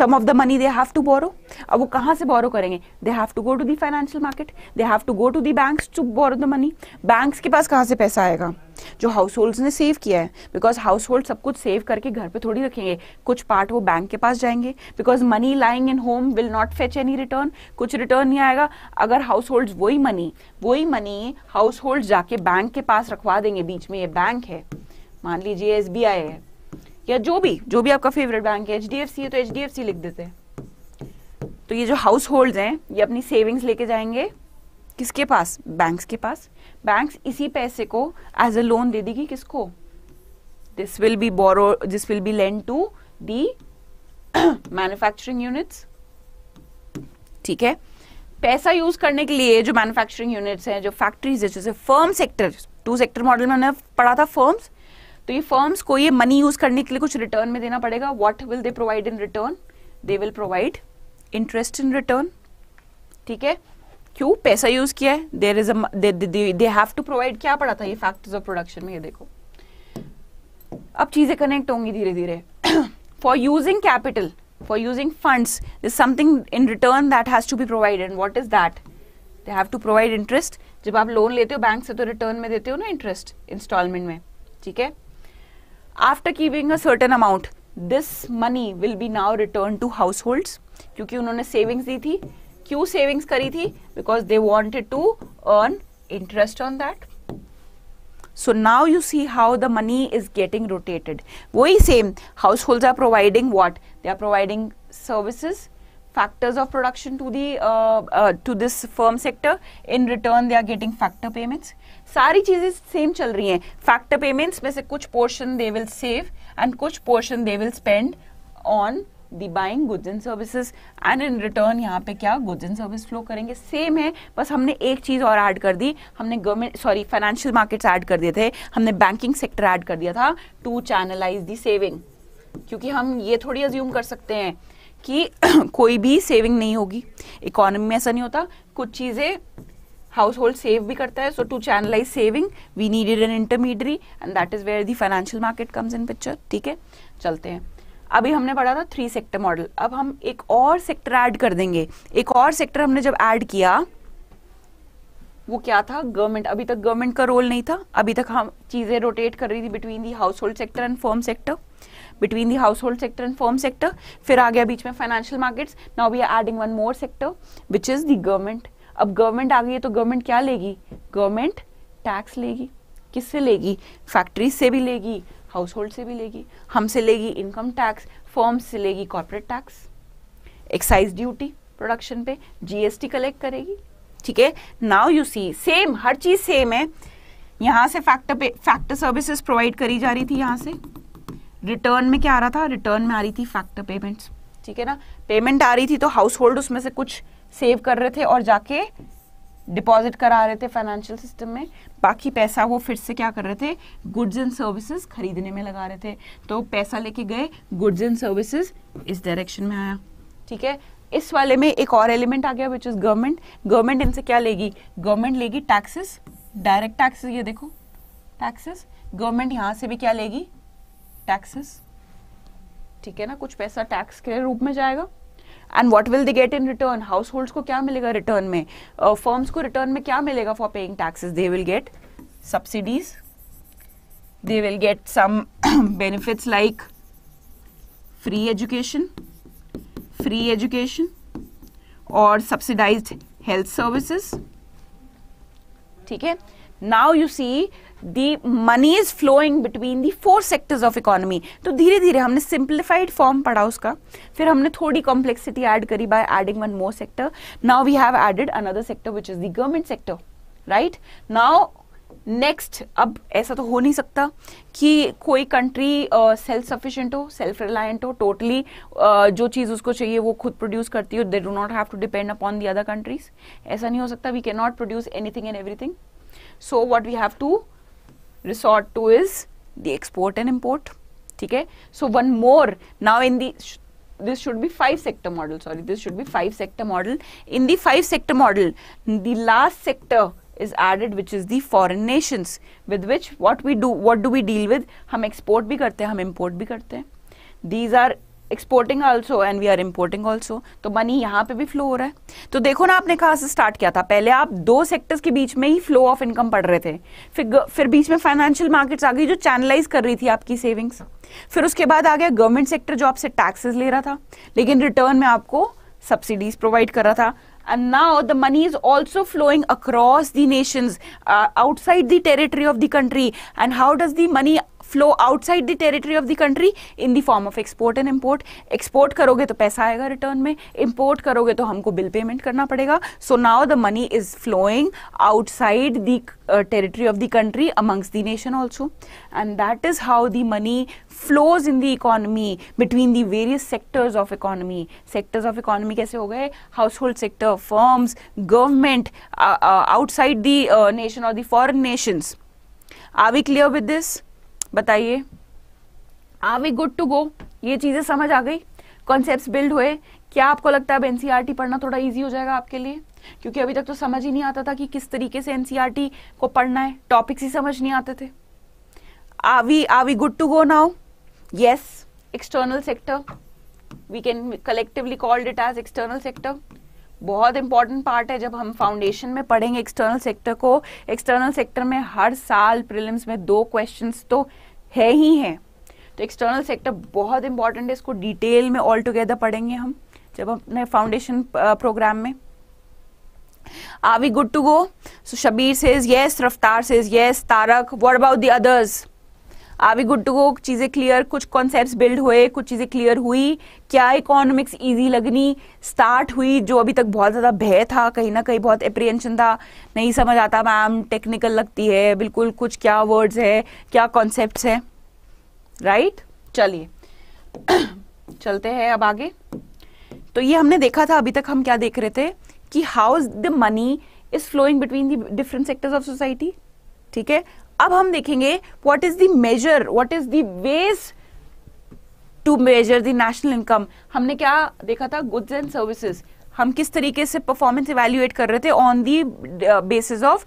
Speaker 1: Some of the money they have to borrow. ab wo kahan se borrow karenge They have to go to the financial market. They have to go to the banks to borrow the money. Banks ke paas kahan se paisa aayega जो household ने save किया है because house hold सब कुछ save करके घर पे थोड़ी रखेंगे कुछ पार्ट वो बैंक के पास जाएंगे because money lying in home will not fetch any return कुछ रिटर्न नहीं आएगा अगर हाउस होल्ड वही मनी वही मनी हाउस होल्ड जाके बैंक के पास रखवा देंगे बीच में ये बैंक है मान लीजिए एस है या जो भी जो भी आपका फेवरेट बैंक है एच है तो एच लिख देते हैं तो ये जो हाउस होल्ड हैं ये अपनी सेविंग्स लेके जाएंगे किसके पास बैंक्स के पास बैंक्स इसी पैसे को एज ए लोन दे देगी किसको this will be borrow this will be lend to the manufacturing units ठीक है पैसा यूज करने के लिए जो मैन्युफैक्चरिंग यूनिट्स हैं जो फैक्ट्रीज है जैसे firm sector two sector model में पढ़ा था फर्म्स तो ये फर्म्स को ये मनी यूज करने के लिए कुछ रिटर्न में देना पड़ेगा what will they provide in return they will provide interest in return ठीक है क्यों पैसा यूज किया there is they have to provide क्या पड़ा था ये फैक्टर्स ऑफ प्रोडक्शन में ये देखो अब चीजें कनेक्ट होंगी धीरे धीरे for using capital for using funds is something in return that has to be provided what is that they have to provide interest जब आप लोन लेते हो बैंक से तो रिटर्न में देते हो ना इंटरेस्ट इंस्टॉलमेंट में ठीक है after keeping a certain amount this money will be now return to households क्योंकि उन्होंने सेविंग्स दी थी क्यों सेविंग्स करी थी because they wanted to earn interest on that so now you see how the money is getting rotated वो ही same household are providing what they are providing services factors of production to the to this firm sector in return they are getting factor payments सारी चीजें same चल रही हैं factor payments में से कुछ portion they will save and कुछ portion they will spend on the buying goods and services and in return यहाँ पे क्या गुड्स एंड सर्विस फ्लो करेंगे सेम है बस हमने एक चीज़ और ऐड कर दी हमने government sorry financial markets add कर दिए थे हमने बैंकिंग सेक्टर ऐड कर दिया था टू चैनलाइज दी सेविंग क्योंकि हम ये थोड़ी अज्यूम कर सकते हैं कि कोई भी सेविंग नहीं होगी इकोनॉमी में ऐसा नहीं होता कुछ चीज़ें हाउस होल्ड सेव भी करता है so to channelize saving we needed an intermediary and that is where the financial market comes in picture ठीक है चलते हैं अभी हमने पढ़ा था थ्री सेक्टर मॉडल अब हम एक और सेक्टर ऐड कर देंगे एक और सेक्टर हमने जब ऐड किया वो क्या था गवर्नमेंट अभी तक गवर्नमेंट का रोल नहीं था अभी तक हम चीज़ें रोटेट कर रही थी between the household sector and firm sector between the household sector and firm sector फिर आ गया बीच में financial markets now we are adding one more sector which is the government अब गवर्नमेंट आ गई है तो गवर्नमेंट क्या लेगी गवर्नमेंट टैक्स लेगी किससे लेगी फैक्ट्री से भी लेगी हाउस होल्ड से भी लेगी हमसे लेगी इनकम टैक्स फॉर्म से लेगी corporate tax excise duty production पे जीएसटी कलेक्ट करेगी ठीक है नाउ यू सी सेम हर चीज सेम है यहां से फैक्टर पे फैक्टर सर्विसेज प्रोवाइड करी जा रही थी यहां से रिटर्न में क्या आ रहा था रिटर्न में आ रही थी फैक्टर पेमेंट्स ठीक है ना पेमेंट आ रही थी तो हाउस होल्ड उसमें से कुछ सेव कर रहे थे और जाके डिपॉजिट करा रहे थे फाइनेंशियल सिस्टम में बाकी पैसा वो फिर से क्या कर रहे थे गुड्स एंड सर्विसेज खरीदने में लगा रहे थे तो पैसा लेके गए गुड्स एंड सर्विसेज इस डायरेक्शन में आया ठीक है इस वाले में एक और एलिमेंट आ गया विच इज गवर्नमेंट गवर्नमेंट इनसे क्या लेगी गवर्नमेंट लेगी टैक्सेस डायरेक्ट टैक्सेस ये देखो टैक्सेस गवर्नमेंट यहाँ से भी क्या लेगी टैक्सेस ठीक है ना कुछ पैसा टैक्स के रूप में जाएगा and what will the get in return household को क्या मिलेगा रिटर्न में फर्म्स uh, को रिटर्न में क्या मिलेगा for paying taxes they will get subsidies they will get some benefits like free education free education और सब्सिडाइज हेल्थ सर्विसेस ठीक है now you see the money is flowing between the four sectors of economy तो धीरे धीरे हमने simplified form पढ़ा उसका फिर हमने थोड़ी complexity add करी by adding one more sector now we have added another sector which is the government sector right now next अब ऐसा तो हो नहीं सकता कि कोई कंट्री सेल्फ सफिशिएंट हो सेल्फ रिलायंट हो टोटली totally, uh, जो चीज़ उसको चाहिए वो खुद प्रोड्यूस करती हो they do not have to depend upon the other countries ऐसा नहीं हो सकता we can not produce anything and everything So, what we have to resort to is the export and import. Okay? So, one more now in the this should be five sector model sorry this should be five sector model in the five sector model the last sector is added which is the foreign nations with which what we do what do we deal with hum export bhi karte hum import bhi karte these are exporting also and we are importing also तो money यहाँ पे भी flow हो रहा है तो देखो ना आपने कहा से स्टार्ट किया था पहले आप दो सेक्टर्स के बीच में ही फ्लो ऑफ इनकम पढ़ रहे थे फिर फिर बीच में फाइनेंशियल मार्केट्स आ गई जो चैनलाइज कर रही थी आपकी सेविंग्स फिर उसके बाद आ गया गवर्नमेंट सेक्टर जो आपसे टैक्सेस ले रहा था लेकिन रिटर्न में आपको सब्सिडीज प्रोवाइड कर रहा था and now the money is also flowing across the nation outside the territory of the country and how does the money flow outside the territory of the country in the form of export and import. Export karoge to paisa aega return mein. Import karoge to humko bill payment karna padega. So now the money is flowing outside the uh, territory of the country amongst the nation also. And that is how the money flows in the economy between the various sectors of economy. Sectors of economy kaise ho gaye? Household sector, firms, government, uh, uh, outside the nation or the foreign nations. Are we clear with this? बताइए are we good to go ये चीज़ें समझ आ गई concept build हुए क्या आपको लगता है अब एनसीईआरटी e पढ़ना थोड़ा इजी हो जाएगा आपके लिए क्योंकि अभी तक तो समझ ही नहीं आता था कि किस तरीके से एनसीईआरटी e को पढ़ना है टॉपिक्स ही समझ नहीं आते थे are we are we good to go now yes external sector we can collectively called it as external sector बहुत इंपॉर्टेंट पार्ट है जब हम फाउंडेशन में पढ़ेंगे एक्सटर्नल सेक्टर को एक्सटर्नल सेक्टर में हर साल प्रिलिम्स में दो क्वेश्चंस तो है ही है तो एक्सटर्नल सेक्टर बहुत इंपॉर्टेंट है इसको डिटेल में ऑल टुगेदर पढ़ेंगे हम जब अपने फाउंडेशन प्रोग्राम में are we good to go so Shabbir says yes Raftaar says yes Tarak what about the others अभी टू को चीज़ें क्लियर कुछ कॉन्सेप्ट बिल्ड हुए कुछ चीज़ें क्लियर हुई क्या इकोनॉमिक्स ईजी लगनी स्टार्ट हुई जो अभी तक बहुत ज़्यादा भय था कहीं ना कहीं बहुत अप्रियंशन था नहीं समझ आता मैम टेक्निकल लगती है बिल्कुल कुछ क्या वर्ड्स है क्या कॉन्सेप्ट है राइट चलिए चलते हैं अब आगे तो ये हमने देखा था अभी तक हम क्या देख रहे थे कि how the money is flowing between the different sectors of society ठीक है अब हम देखेंगे what is the measure what is the ways to measure the national income हमने क्या देखा था गुड्स एंड सर्विसेज हम किस तरीके से परफॉर्मेंस इवेल्युएट कर रहे थे on the basis of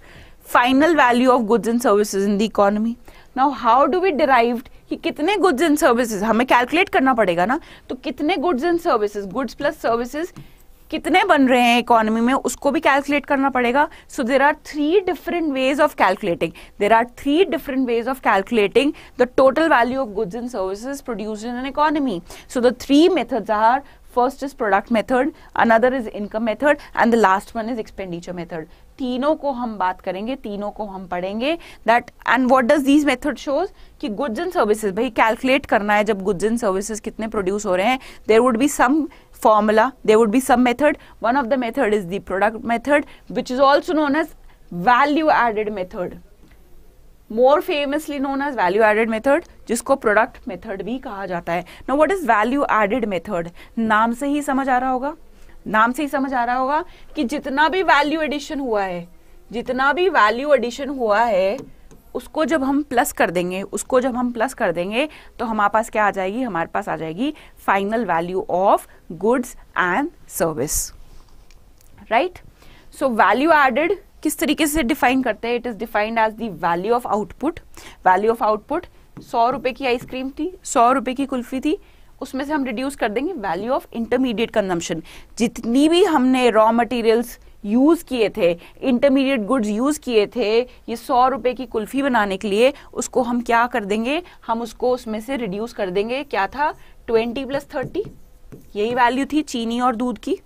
Speaker 1: final value of goods and services in the economy now how do we derive कि कितने गुड्स एंड सर्विसेज हमें कैलकुलेट करना पड़ेगा ना तो कितने goods and services goods plus services कितने बन रहे हैं इकोनॉमी में उसको भी कैलकुलेट करना पड़ेगा so there are three different ways of calculating there are three different ways of calculating the total value of goods and services produce in an economy so the three methods are first is product method another is income method and the last one is expenditure method तीनों को हम बात करेंगे तीनों को हम पढ़ेंगे that and what does these method shows कि गुड्स एंड सर्विसेज भाई कैलकुलेट करना है जब गुड्स एंड सर्विसेज कितने प्रोड्यूस हो रहे हैं there would be some formula there would be some method one of the method is the product method which is also known as value added method more famously known as value added method जिसको product method भी कहा जाता है no what is value added method नाम से ही समझ आ रहा होगा नाम से ही समझ आ रहा होगा कि जितना भी वैल्यू एडिशन हुआ है जितना भी वैल्यू एडिशन हुआ है उसको जब हम प्लस कर देंगे उसको जब हम प्लस कर देंगे तो हमारे पास क्या आ जाएगी हमारे पास आ जाएगी final value of goods and service right so value added किस तरीके से डिफाइन करते हैं it is defined as the value of output value of output सौ रुपए की आइसक्रीम थी सौ रुपए की कुल्फी थी उसमें से हम रिड्यूस कर देंगे वैल्यू ऑफ इंटरमीडिएट कंजम्पशन जितनी भी हमने रॉ मटेरियल्स यूज़ किए थे इंटरमीडिएट गुड्स यूज़ किए थे ये सौ रुपये की कुल्फ़ी बनाने के लिए उसको हम क्या कर देंगे हम उसको उसमें से रिड्यूस कर देंगे क्या था ट्वेंटी प्लस थर्टी यही वैल्यू थी चीनी और दूध की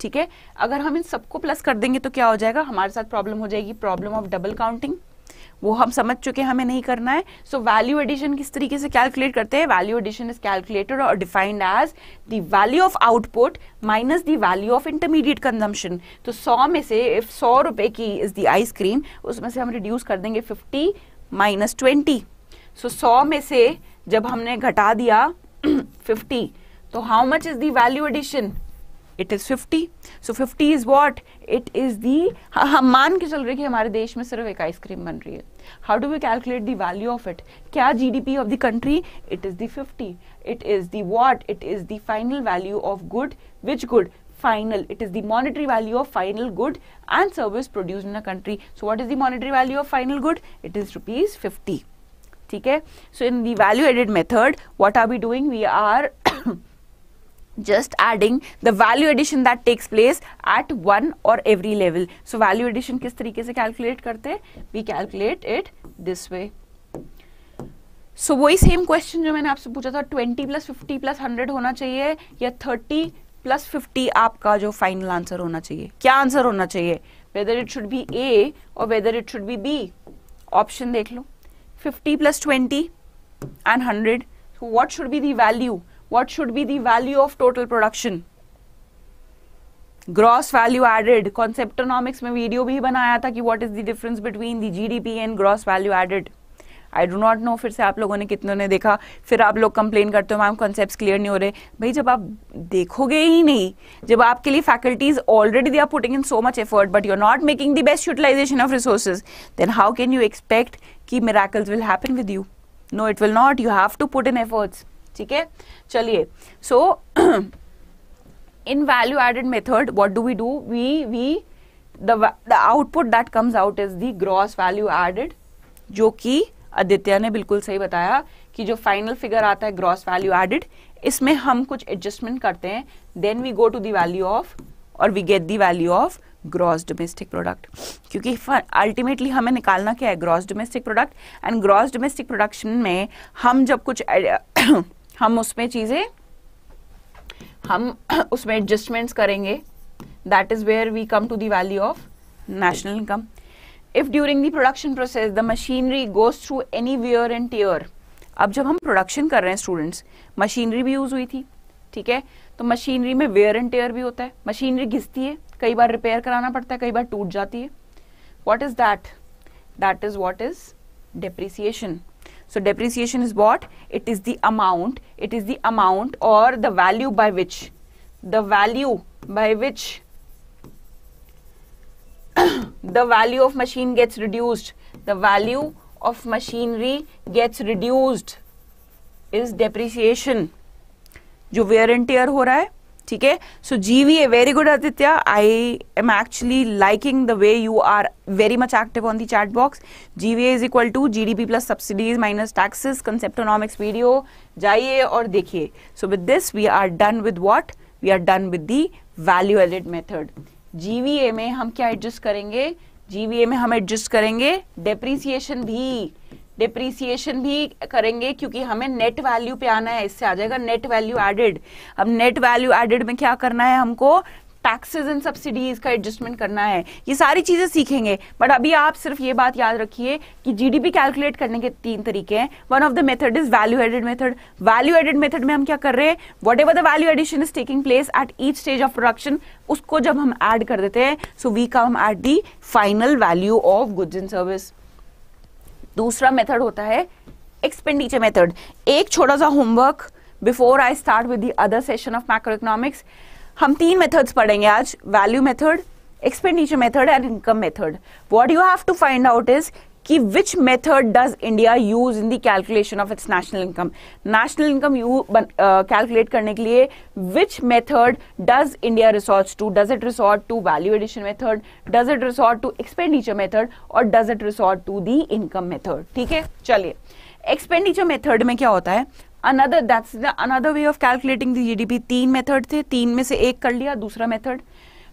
Speaker 1: ठीक है अगर हम इन सबको प्लस कर देंगे तो क्या हो जाएगा हमारे साथ प्रॉब्लम हो जाएगी प्रॉब्लम ऑफ डबल काउंटिंग वो हम समझ चुके हैं हमें नहीं करना है सो वैल्यू एडिशन किस तरीके से कैलकुलेट करते हैं वैल्यू एडिशन इज कैलकुलेटेड और defined as the value of output minus the value of intermediate consumption तो सौ में से इफ सौ रुपए की इज द आइसक्रीम उसमें से हम रिड्यूस कर देंगे फिफ्टी माइनस ट्वेंटी सो सौ में से जब हमने घटा दिया फिफ्टी तो how much is the value value addition it is 50 so 50 is what it is the हम मान के चल रहे कि हमारे देश में सिर्फ एक आइसक्रीम बन रही है how do we calculate the value of it क्या GDP of the country it is 50 it is the what it is the final value of good which good final it is the monetary value of final good and service produced in a country so what is the monetary value of final good it is rupees 50 okay so in the value added method what are we doing we are just adding the value addition that takes place at one or every level. So value addition kis tarike se calculate karte We calculate it this way. So wohi same question jo maine aapse pucha tha 20 plus 50 plus 100 hona chahiye ya 30 plus 50 aapka jo final answer hona chahiye kya answer hona chahiye Whether it should be A or whether it should be B. Option dekh lo 50 plus 20 and 100. So what should be the value? what should be the value of total production gross value added Conceptonomics में video भी बनाया था कि what is the difference between the G D P and gross value added I do not know फिर से आप लोगों ने कितनों ने देखा फिर आप लोग कंप्लेन करते हो मैम कॉन्सेप्ट क्लियर नहीं हो रहे भाई जब आप देखोगे ही नहीं जब आपके लिए faculties already they are putting in so much effort but you are not making the best utilisation of resources then how can you expect कि miracles will happen with you know it will not you have to put in efforts ठीक है चलिए so in value added method what do we do we we the output that comes out is the gross value added जो कि आदित्य ने बिल्कुल सही बताया कि जो फाइनल फिगर आता है ग्रॉस वैल्यू एडेड इसमें हम कुछ एडजस्टमेंट करते हैं then we go to the value of और we get the value of gross domestic product क्योंकि अल्टीमेटली हमें निकालना क्या है gross domestic product and gross domestic production में हम जब कुछ हम उसमें चीज़ें हम उसमें एडजस्टमेंट्स करेंगे that is where we come to the value of national income if during the production process the machinery goes through any any and and अब जब हम प्रोडक्शन कर रहे हैं स्टूडेंट्स मशीनरी भी यूज़ हुई थी ठीक है तो मशीनरी में वेयर एंड टेयर भी होता है मशीनरी घिसती है कई बार रिपेयर कराना पड़ता है कई बार टूट जाती है what is that that is what is depreciation So depreciation is what? It is the amount, it is the amount or the value by which, the value by which the value of machine gets reduced, the value of machinery gets reduced is depreciation. जो wear and tear हो रहा है ठीक है so GV very good Aditya I am actually liking the way you are very much active on the chat box GVA is equal to GDP plus subsidies minus taxes Conceptonomics video जाइए और देखिए so with this we are done with what we are done with the value added method GVA में हम क्या adjust करेंगे GVA में हम adjust करेंगे डेप्रीसिएशन भी डिप्रीसिएशन भी करेंगे क्योंकि हमें नेट वैल्यू पे आना है इससे आ जाएगा नेट वैल्यू एडेड अब नेट वैल्यू एडेड में क्या करना है हमको टैक्सेस एंड सब्सिडीज का एडजस्टमेंट करना है ये सारी चीज़ें सीखेंगे बट अभी आप सिर्फ ये बात याद रखिए कि जीडीपी कैलकुलेट करने के तीन तरीके हैं one of the method is value added method value added method में हम क्या कर रहे हैं whatever the value addition is taking place at each stage of production उसको जब हम ऐड कर देते हैं so we come at the final value of goods and service दूसरा मेथड होता है एक्सपेंडिचर मेथड एक छोटा सा homework before I start with the other session of macro macroeconomics हम तीन मेथड्स पढ़ेंगे आज value method expenditure method and income method what you have to find out is कि which method does India use in the calculation of its national income national income you calculate करने के लिए which method does India resort to does it resort to value addition method does it resort to expenditure method और does it resort to the income method ठीक है चलिए expenditure method में क्या होता है another that's the another way of calculating the GDP तीन method थे तीन में से एक कर लिया दूसरा method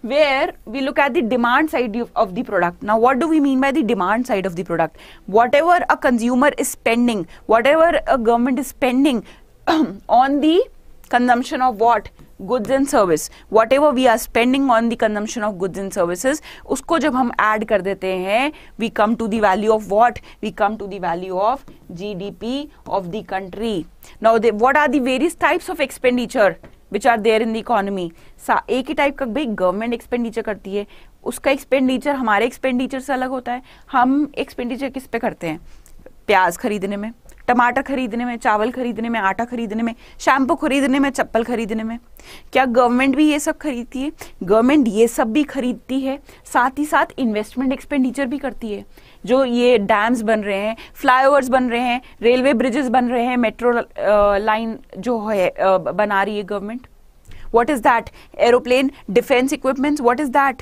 Speaker 1: where we look at the demand side of the product. Now, what do we mean by the demand side of the product? Whatever a consumer is spending, whatever a government is spending on the consumption of what? goods and service whatever we are spending on the consumption of goods and services usko jab hum add kar dete hain, we come to the value of what we come to the value of GDP of the country now they, what are the various types of expenditure which are there in the economy एक ही type का भाई government expenditure करती है उसका expenditure हमारे expenditure से अलग होता है हम एक्सपेंडिचर किस पे करते हैं प्याज खरीदने में टमाटर खरीदने में चावल खरीदने में आटा खरीदने में शैम्पू खरीदने में चप्पल खरीदने में क्या गवर्नमेंट भी ये सब खरीदती है गवर्नमेंट ये सब भी खरीदती है साथ ही साथ इन्वेस्टमेंट एक्सपेंडिचर भी करती है जो ये डैम्स बन रहे हैं फ्लाईओवर्स बन रहे हैं रेलवे ब्रिजेस बन रहे हैं मेट्रो लाइन जो है बना रही है government what is that aeroplane defence equipments what is that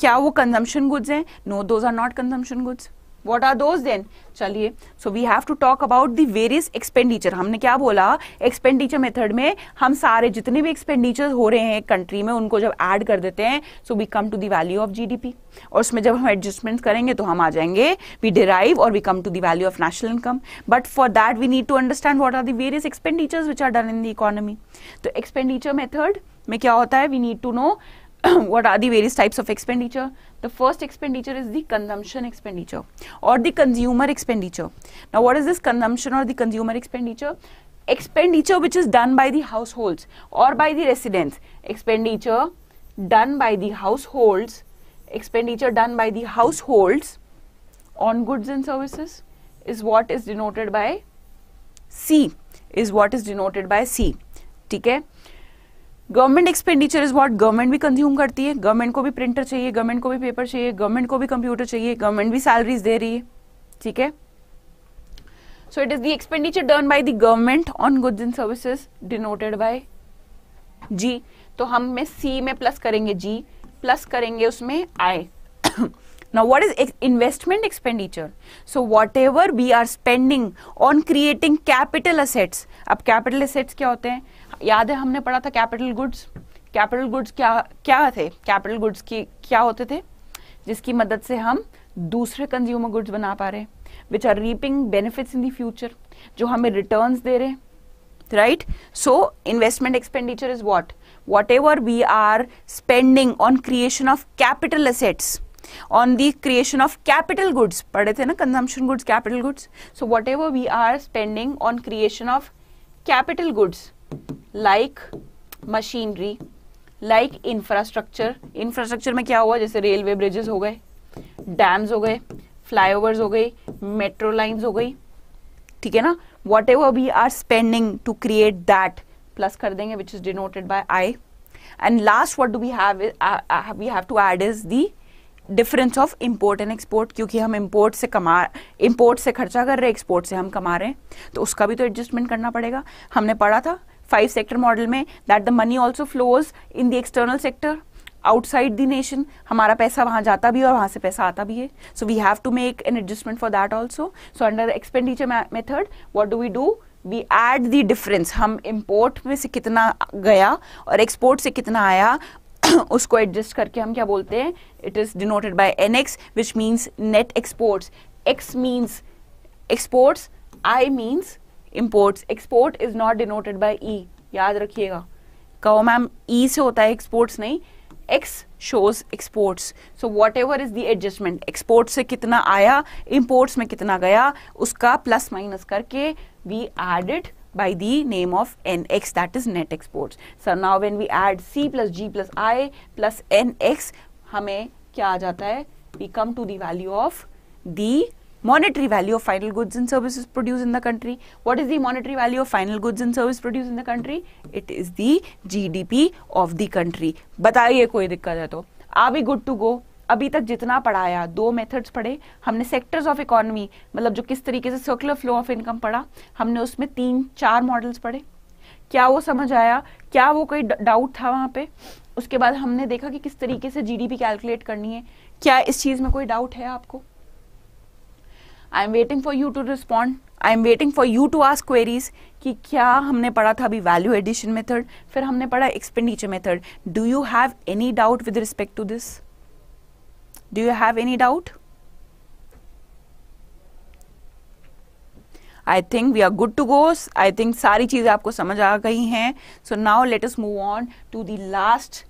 Speaker 1: क्या वो कंजम्पशन गुड्स हैं no those are not consumption goods what are those then चलिए so we have to talk about the various expenditure हमने क्या बोला expenditure method में हम सारे जितने भी एक्सपेंडिचर हो रहे हैं कंट्री में उनको जब ऐड कर देते हैं so we come to the value of GDP और उसमें जब हम एडजस्टमेंट करेंगे तो हम आ जाएंगे वी डिराइव और we come to the value of national income but for that we need to understand what are the various expenditures which are done in the economy तो एक्सपेंडिचर मेथड में क्या होता है we need to know what are the various types of expenditure The first expenditure is the consumption expenditure or the consumer expenditure. Now, what is this consumption or the consumer expenditure? Expenditure which is done by the households or by the residents. Expenditure done by the households. Expenditure done by the households on goods and services is what is denoted by C is what is denoted by C. Okay. Government expenditure is what government भी consume करती है government को भी printer चाहिए government को भी paper चाहिए government को भी कंप्यूटर चाहिए गवर्नमेंट भी सैलरीज दे रही है ठीक है so it is the expenditure done by the government on goods and services denoted by G तो हम में सी में प्लस करेंगे जी प्लस करेंगे उसमें I now what is investment expenditure so whatever we are spending on creating capital assets अब capital assets क्या होते हैं याद है हमने पढ़ा था कैपिटल गुड्स कैपिटल गुड्स क्या क्या थे कैपिटल गुड्स की क्या होते थे जिसकी मदद से हम दूसरे कंज्यूमर गुड्स बना पा रहे हैं which are reaping benefits in the future जो हमें रिटर्न दे रहे हैं right so investment expenditure is what whatever we are spending on creation of capital assets on the creation of capital goods पढ़े थे ना consumption goods capital goods so whatever we are spending on creation of capital goods like machinery like infrastructure infrastructure में क्या हुआ जैसे railway bridges हो गए dams हो गए फ्लाईओवर्स हो गई मेट्रो लाइन हो गई ठीक है ना whatever we are spending to create that plus कर देंगे which is denoted by I and last what do we have we have to add is the difference of import and export क्योंकि हम import से कमा import से खर्चा कर रहे हैं एक्सपोर्ट से हम कमा रहे हैं तो उसका भी तो एडजस्टमेंट करना पड़ेगा हमने पढ़ा था फाइव सेक्टर मॉडल में that the money also flows in the external sector outside the nation हमारा पैसा वहाँ जाता भी है और वहाँ से पैसा आता भी है so we have to make an adjustment for that also so under expenditure method what do we do we add the difference हम इम्पोर्ट में से कितना गया और एक्सपोर्ट से कितना आया उसको एडजस्ट करके हम क्या बोलते हैं it is denoted by N X which means net exports X means exports I means imports export is not denoted by E याद रखिएगा कहो मैम ई e से होता है एक्सपोर्ट्स नहीं X shows exports so whatever is the adjustment export से कितना आया इम्पोर्ट्स में कितना गया उसका प्लस माइनस करके we add it by the name of nx that is net exports so now when we add c plus g plus i plus nx हमें क्या आ जाता है we come to the value of the monetary value of final goods and services produced in the country. What is the monetary value of final goods and service produced in the country? It is the GDP of the country. बताइए कोई दिक्कत है तो are we good to go अभी तक जितना पढ़ाया दो मेथड्स पढ़े हमने सेक्टर्स ऑफ इकोनॉमी मतलब जो किस तरीके से सर्कुलर फ्लो ऑफ इनकम पढ़ा हमने उसमें तीन चार मॉडल्स पढ़े क्या वो समझ आया क्या वो कोई डाउट था वहाँ पे उसके बाद हमने देखा कि किस तरीके से जीडीपी कैलकुलेट करनी है क्या इस चीज़ में कोई डाउट है आपको I am waiting for you to respond I am waiting for you to ask queries कि क्या हमने पढ़ा था अभी वैल्यू एडिशन मेथड फिर हमने पढ़ा expenditure method do you have any doubt with respect to this do you have any doubt I think we are good to go I think सारी चीज़ें आपको समझ आ गई हैं so now let us move on to the last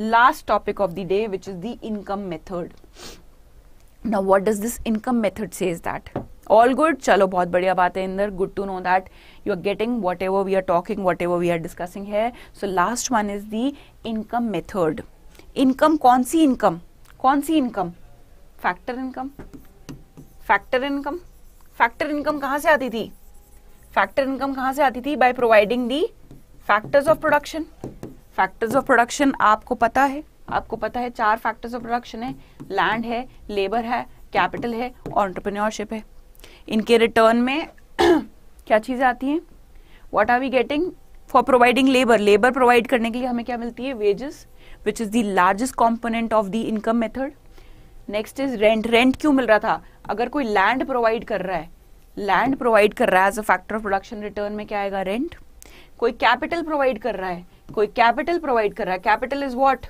Speaker 1: last topic of the day which is the income method now what does this income method says that all good chalo bahut badhiya baat hai inder good to know that you are getting whatever we are talking whatever we are discussing here so last one is the income method income kaun si income kaun si income factor income factor income factor income kahan se aati thi factor income kahan se aati thi by providing the factors of production factors of production आपको पता है आपको पता है चार factors of production है land है labour है कैपिटल है और एंटरप्रेन्योरशिप है इनके रिटर्न में क्या चीज़ें आती हैं what are we getting for providing labour labour provide करने के लिए हमें क्या मिलती है wages which is the largest component of the income method next is rent rent क्यों मिल रहा था अगर कोई लैंड प्रोवाइड कर रहा है लैंड प्रोवाइड कर रहा है as a factor of production return में क्या आएगा रेंट कोई कैपिटल प्रोवाइड कर रहा है कोई कैपिटल प्रोवाइड कर रहा है capital is what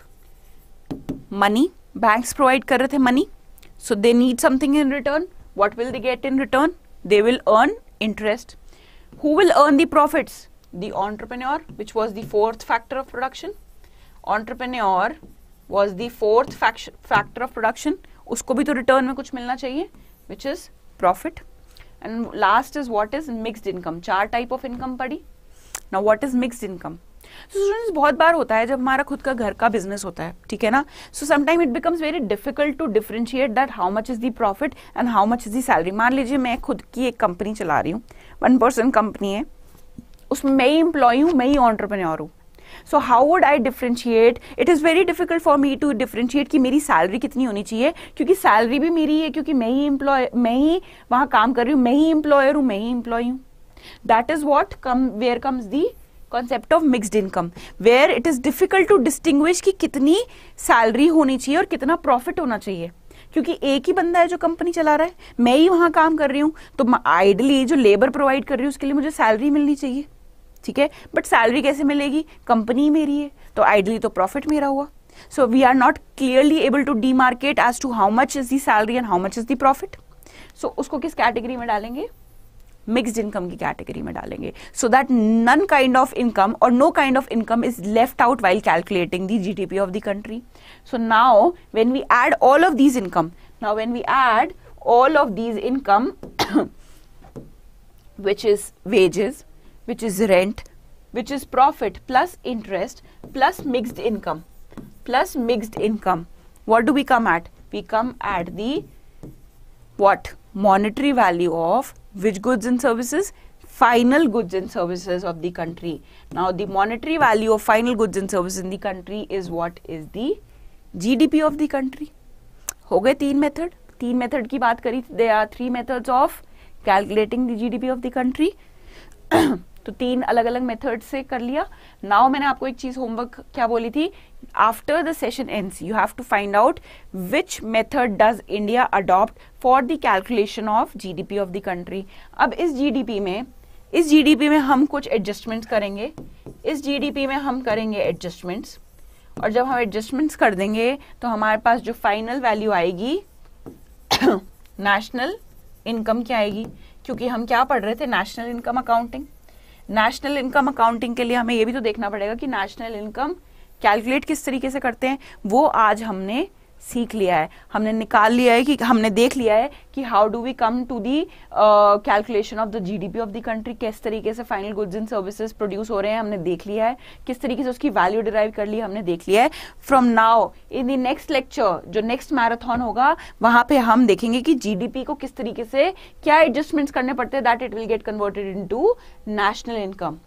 Speaker 1: money bank provide कर रहे थे money so they need something in return what will they get in return they will earn interest who will earn the profits the entrepreneur which was the fourth factor of production entrepreneur was the fourth factor of production उसको भी तो return में कुछ मिलना चाहिए which is profit and last is what is mixed income चार type of income पड़ी now what is mixed income so so, students बहुत बार होता है जब हमारा खुद का घर का बिजनेस होता है ठीक है ना so sometime it becomes very difficult to differentiate that how much is the profit and how much is the salary मान लीजिए मैं खुद की एक कंपनी चला रही हूँ वन पर्सन कंपनी है उसमें मैं ही एम्प्लॉय हूँ मैं ही ऑन्टरप्रेन्योर हूँ so how would I differentiate it is very difficult for me to differentiate कि मेरी सैलरी कितनी होनी चाहिए क्योंकि सैलरी भी मेरी है क्योंकि मैं ही इंप्लॉय मैं ही वहाँ काम कर रही हूँ मैं ही इंप्लॉयर हूँ मैं ही इंप्लॉय हूँ that is what come where comes the concept of mixed income where it is difficult to distinguish कि कितनी सैलरी होनी चाहिए और कितना प्रॉफिट होना चाहिए क्योंकि एक ही बंदा है जो कंपनी चला रहा है मैं ही वहाँ काम कर रही हूँ तो आइडली जो लेबर प्रोवाइड कर रही हूँ उसके लिए मुझे सैलरी मिलनी चाहिए ठीक है बट सैलरी कैसे मिलेगी कंपनी मेरी है तो आइडली तो प्रॉफिट मेरा हुआ so we are not clearly able to demarcate as to how much is the salary and how much is the profit so उसको किस कैटेगरी में डालेंगे मिक्सड इनकम की कैटेगरी में डालेंगे so that none kind of income और no kind of income is left out while calculating the G P of the country so now when we add all of these income now when we add all of these income which is wages which is rent which is profit plus interest plus mixed income plus mixed income what do we come at we come at the what monetary value of which goods and services final goods and services of the country now the monetary value of final goods and service in the country is what is the G D P of the country हो गए तीन method तीन method की बात करी they are three methods of calculating the G D P of the country तो तीन अलग अलग मेथड से कर लिया नाउ मैंने आपको एक चीज होमवर्क क्या बोली थी after the session ends you have to find out which method does India adopt for the calculation of GDP of the country अब इस GDP में इस जीडीपी में हम कुछ एडजस्टमेंट्स करेंगे इस जीडीपी में हम करेंगे एडजस्टमेंट्स और जब हम एडजस्टमेंट्स कर देंगे तो हमारे पास जो फाइनल वैल्यू आएगी नेशनल इनकम क्या आएगी क्योंकि हम क्या पढ़ रहे थे national income accounting national income accounting के लिए हमें ये भी तो देखना पड़ेगा कि नेशनल इनकम कैलकुलेट किस तरीके से करते हैं वो आज हमने सीख लिया है हमने निकाल लिया है कि हमने देख लिया है कि how do we come to the calculation of the GDP of the country किस तरीके से final goods and services produce हो रहे हैं हमने देख लिया है किस तरीके से उसकी वैल्यू डिराइव कर ली हमने देख लिया है from now in the next lecture जो नेक्स्ट मैराथन होगा वहां पे हम देखेंगे कि जीडीपी को किस तरीके से क्या एडजस्टमेंट्स करने पड़ते हैं that it will get converted in national income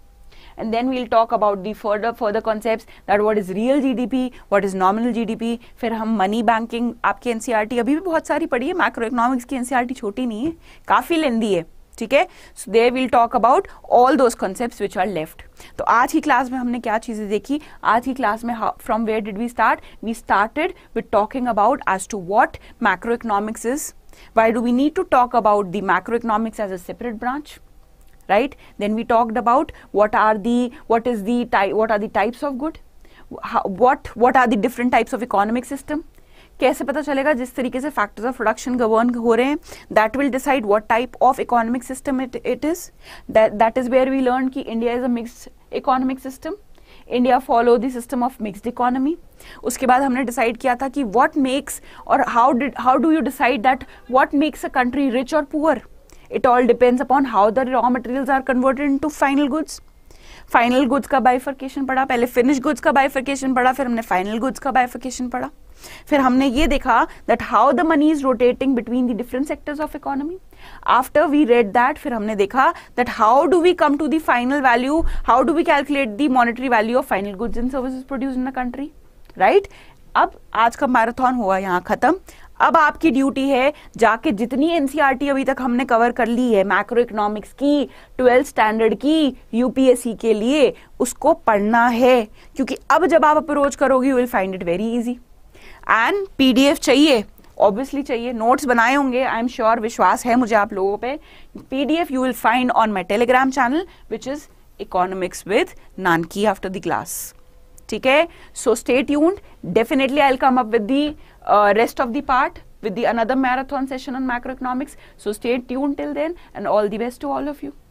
Speaker 1: and then we'll talk about the further further concepts that what is real GDP, what is nominal GDP, फिर हम money banking, आपके NCRT अभी भी बहुत सारी पढ़ी है, macroeconomics की NCRT छोटी नहीं है, काफी लंदी है, ठीक है? So there we'll talk about all those concepts which are left. तो आज की क्लास में हमने क्या चीजें देखी? आज की क्लास में from where did we start? We started with talking about as to what macroeconomics is. Why do we need to talk about the macroeconomics as a separate branch? right then we talked about what are the what is the type what are the types of good how, what what are the different types of economic system कैसे पता चलेगा जिस तरीके से factors of production govern हो रहे हैं that will decide what type of economic system it it is that is where we learn कि India is a mixed economic system India follow the system of mixed economy उसके बाद हमने decide किया था कि व्हाट मेक्स और how did how do you decide that what makes a country rich और poor it all depends upon how the raw materials are converted into final goods final goods का bifurcation पढ़ा पहले finish goods का bifurcation पढ़ा फिर हमने final goods का bifurcation पढ़ा फिर हमने ये देखा that how the money is rotating between the different sectors of economy after we read that फिर हमने देखा that how do we come to the final value how do we calculate the monetary value of final goods and services produce in the country right अब आज का marathon हुआ यहाँ खत्म अब आपकी ड्यूटी है जाके जितनी एनसीईआरटी e अभी तक हमने कवर कर ली है मैक्रो इकोनॉमिक्स की ट्वेल्थ स्टैंडर्ड की यूपीएससी के लिए उसको पढ़ना है क्योंकि अब जब आप अप्रोच करोगे you will find it very easy and PDF चाहिए ऑब्वियसली चाहिए नोट्स बनाए होंगे आई एम श्योर विश्वास है मुझे आप लोगों पे PDF you will find on my Telegram channel which is economics with Nanki after the class ठीक है so stay tuned definitely I will come up with the uh, rest of the part with the another marathon session on macroeconomics. So stay tuned till then and all the best to all of you.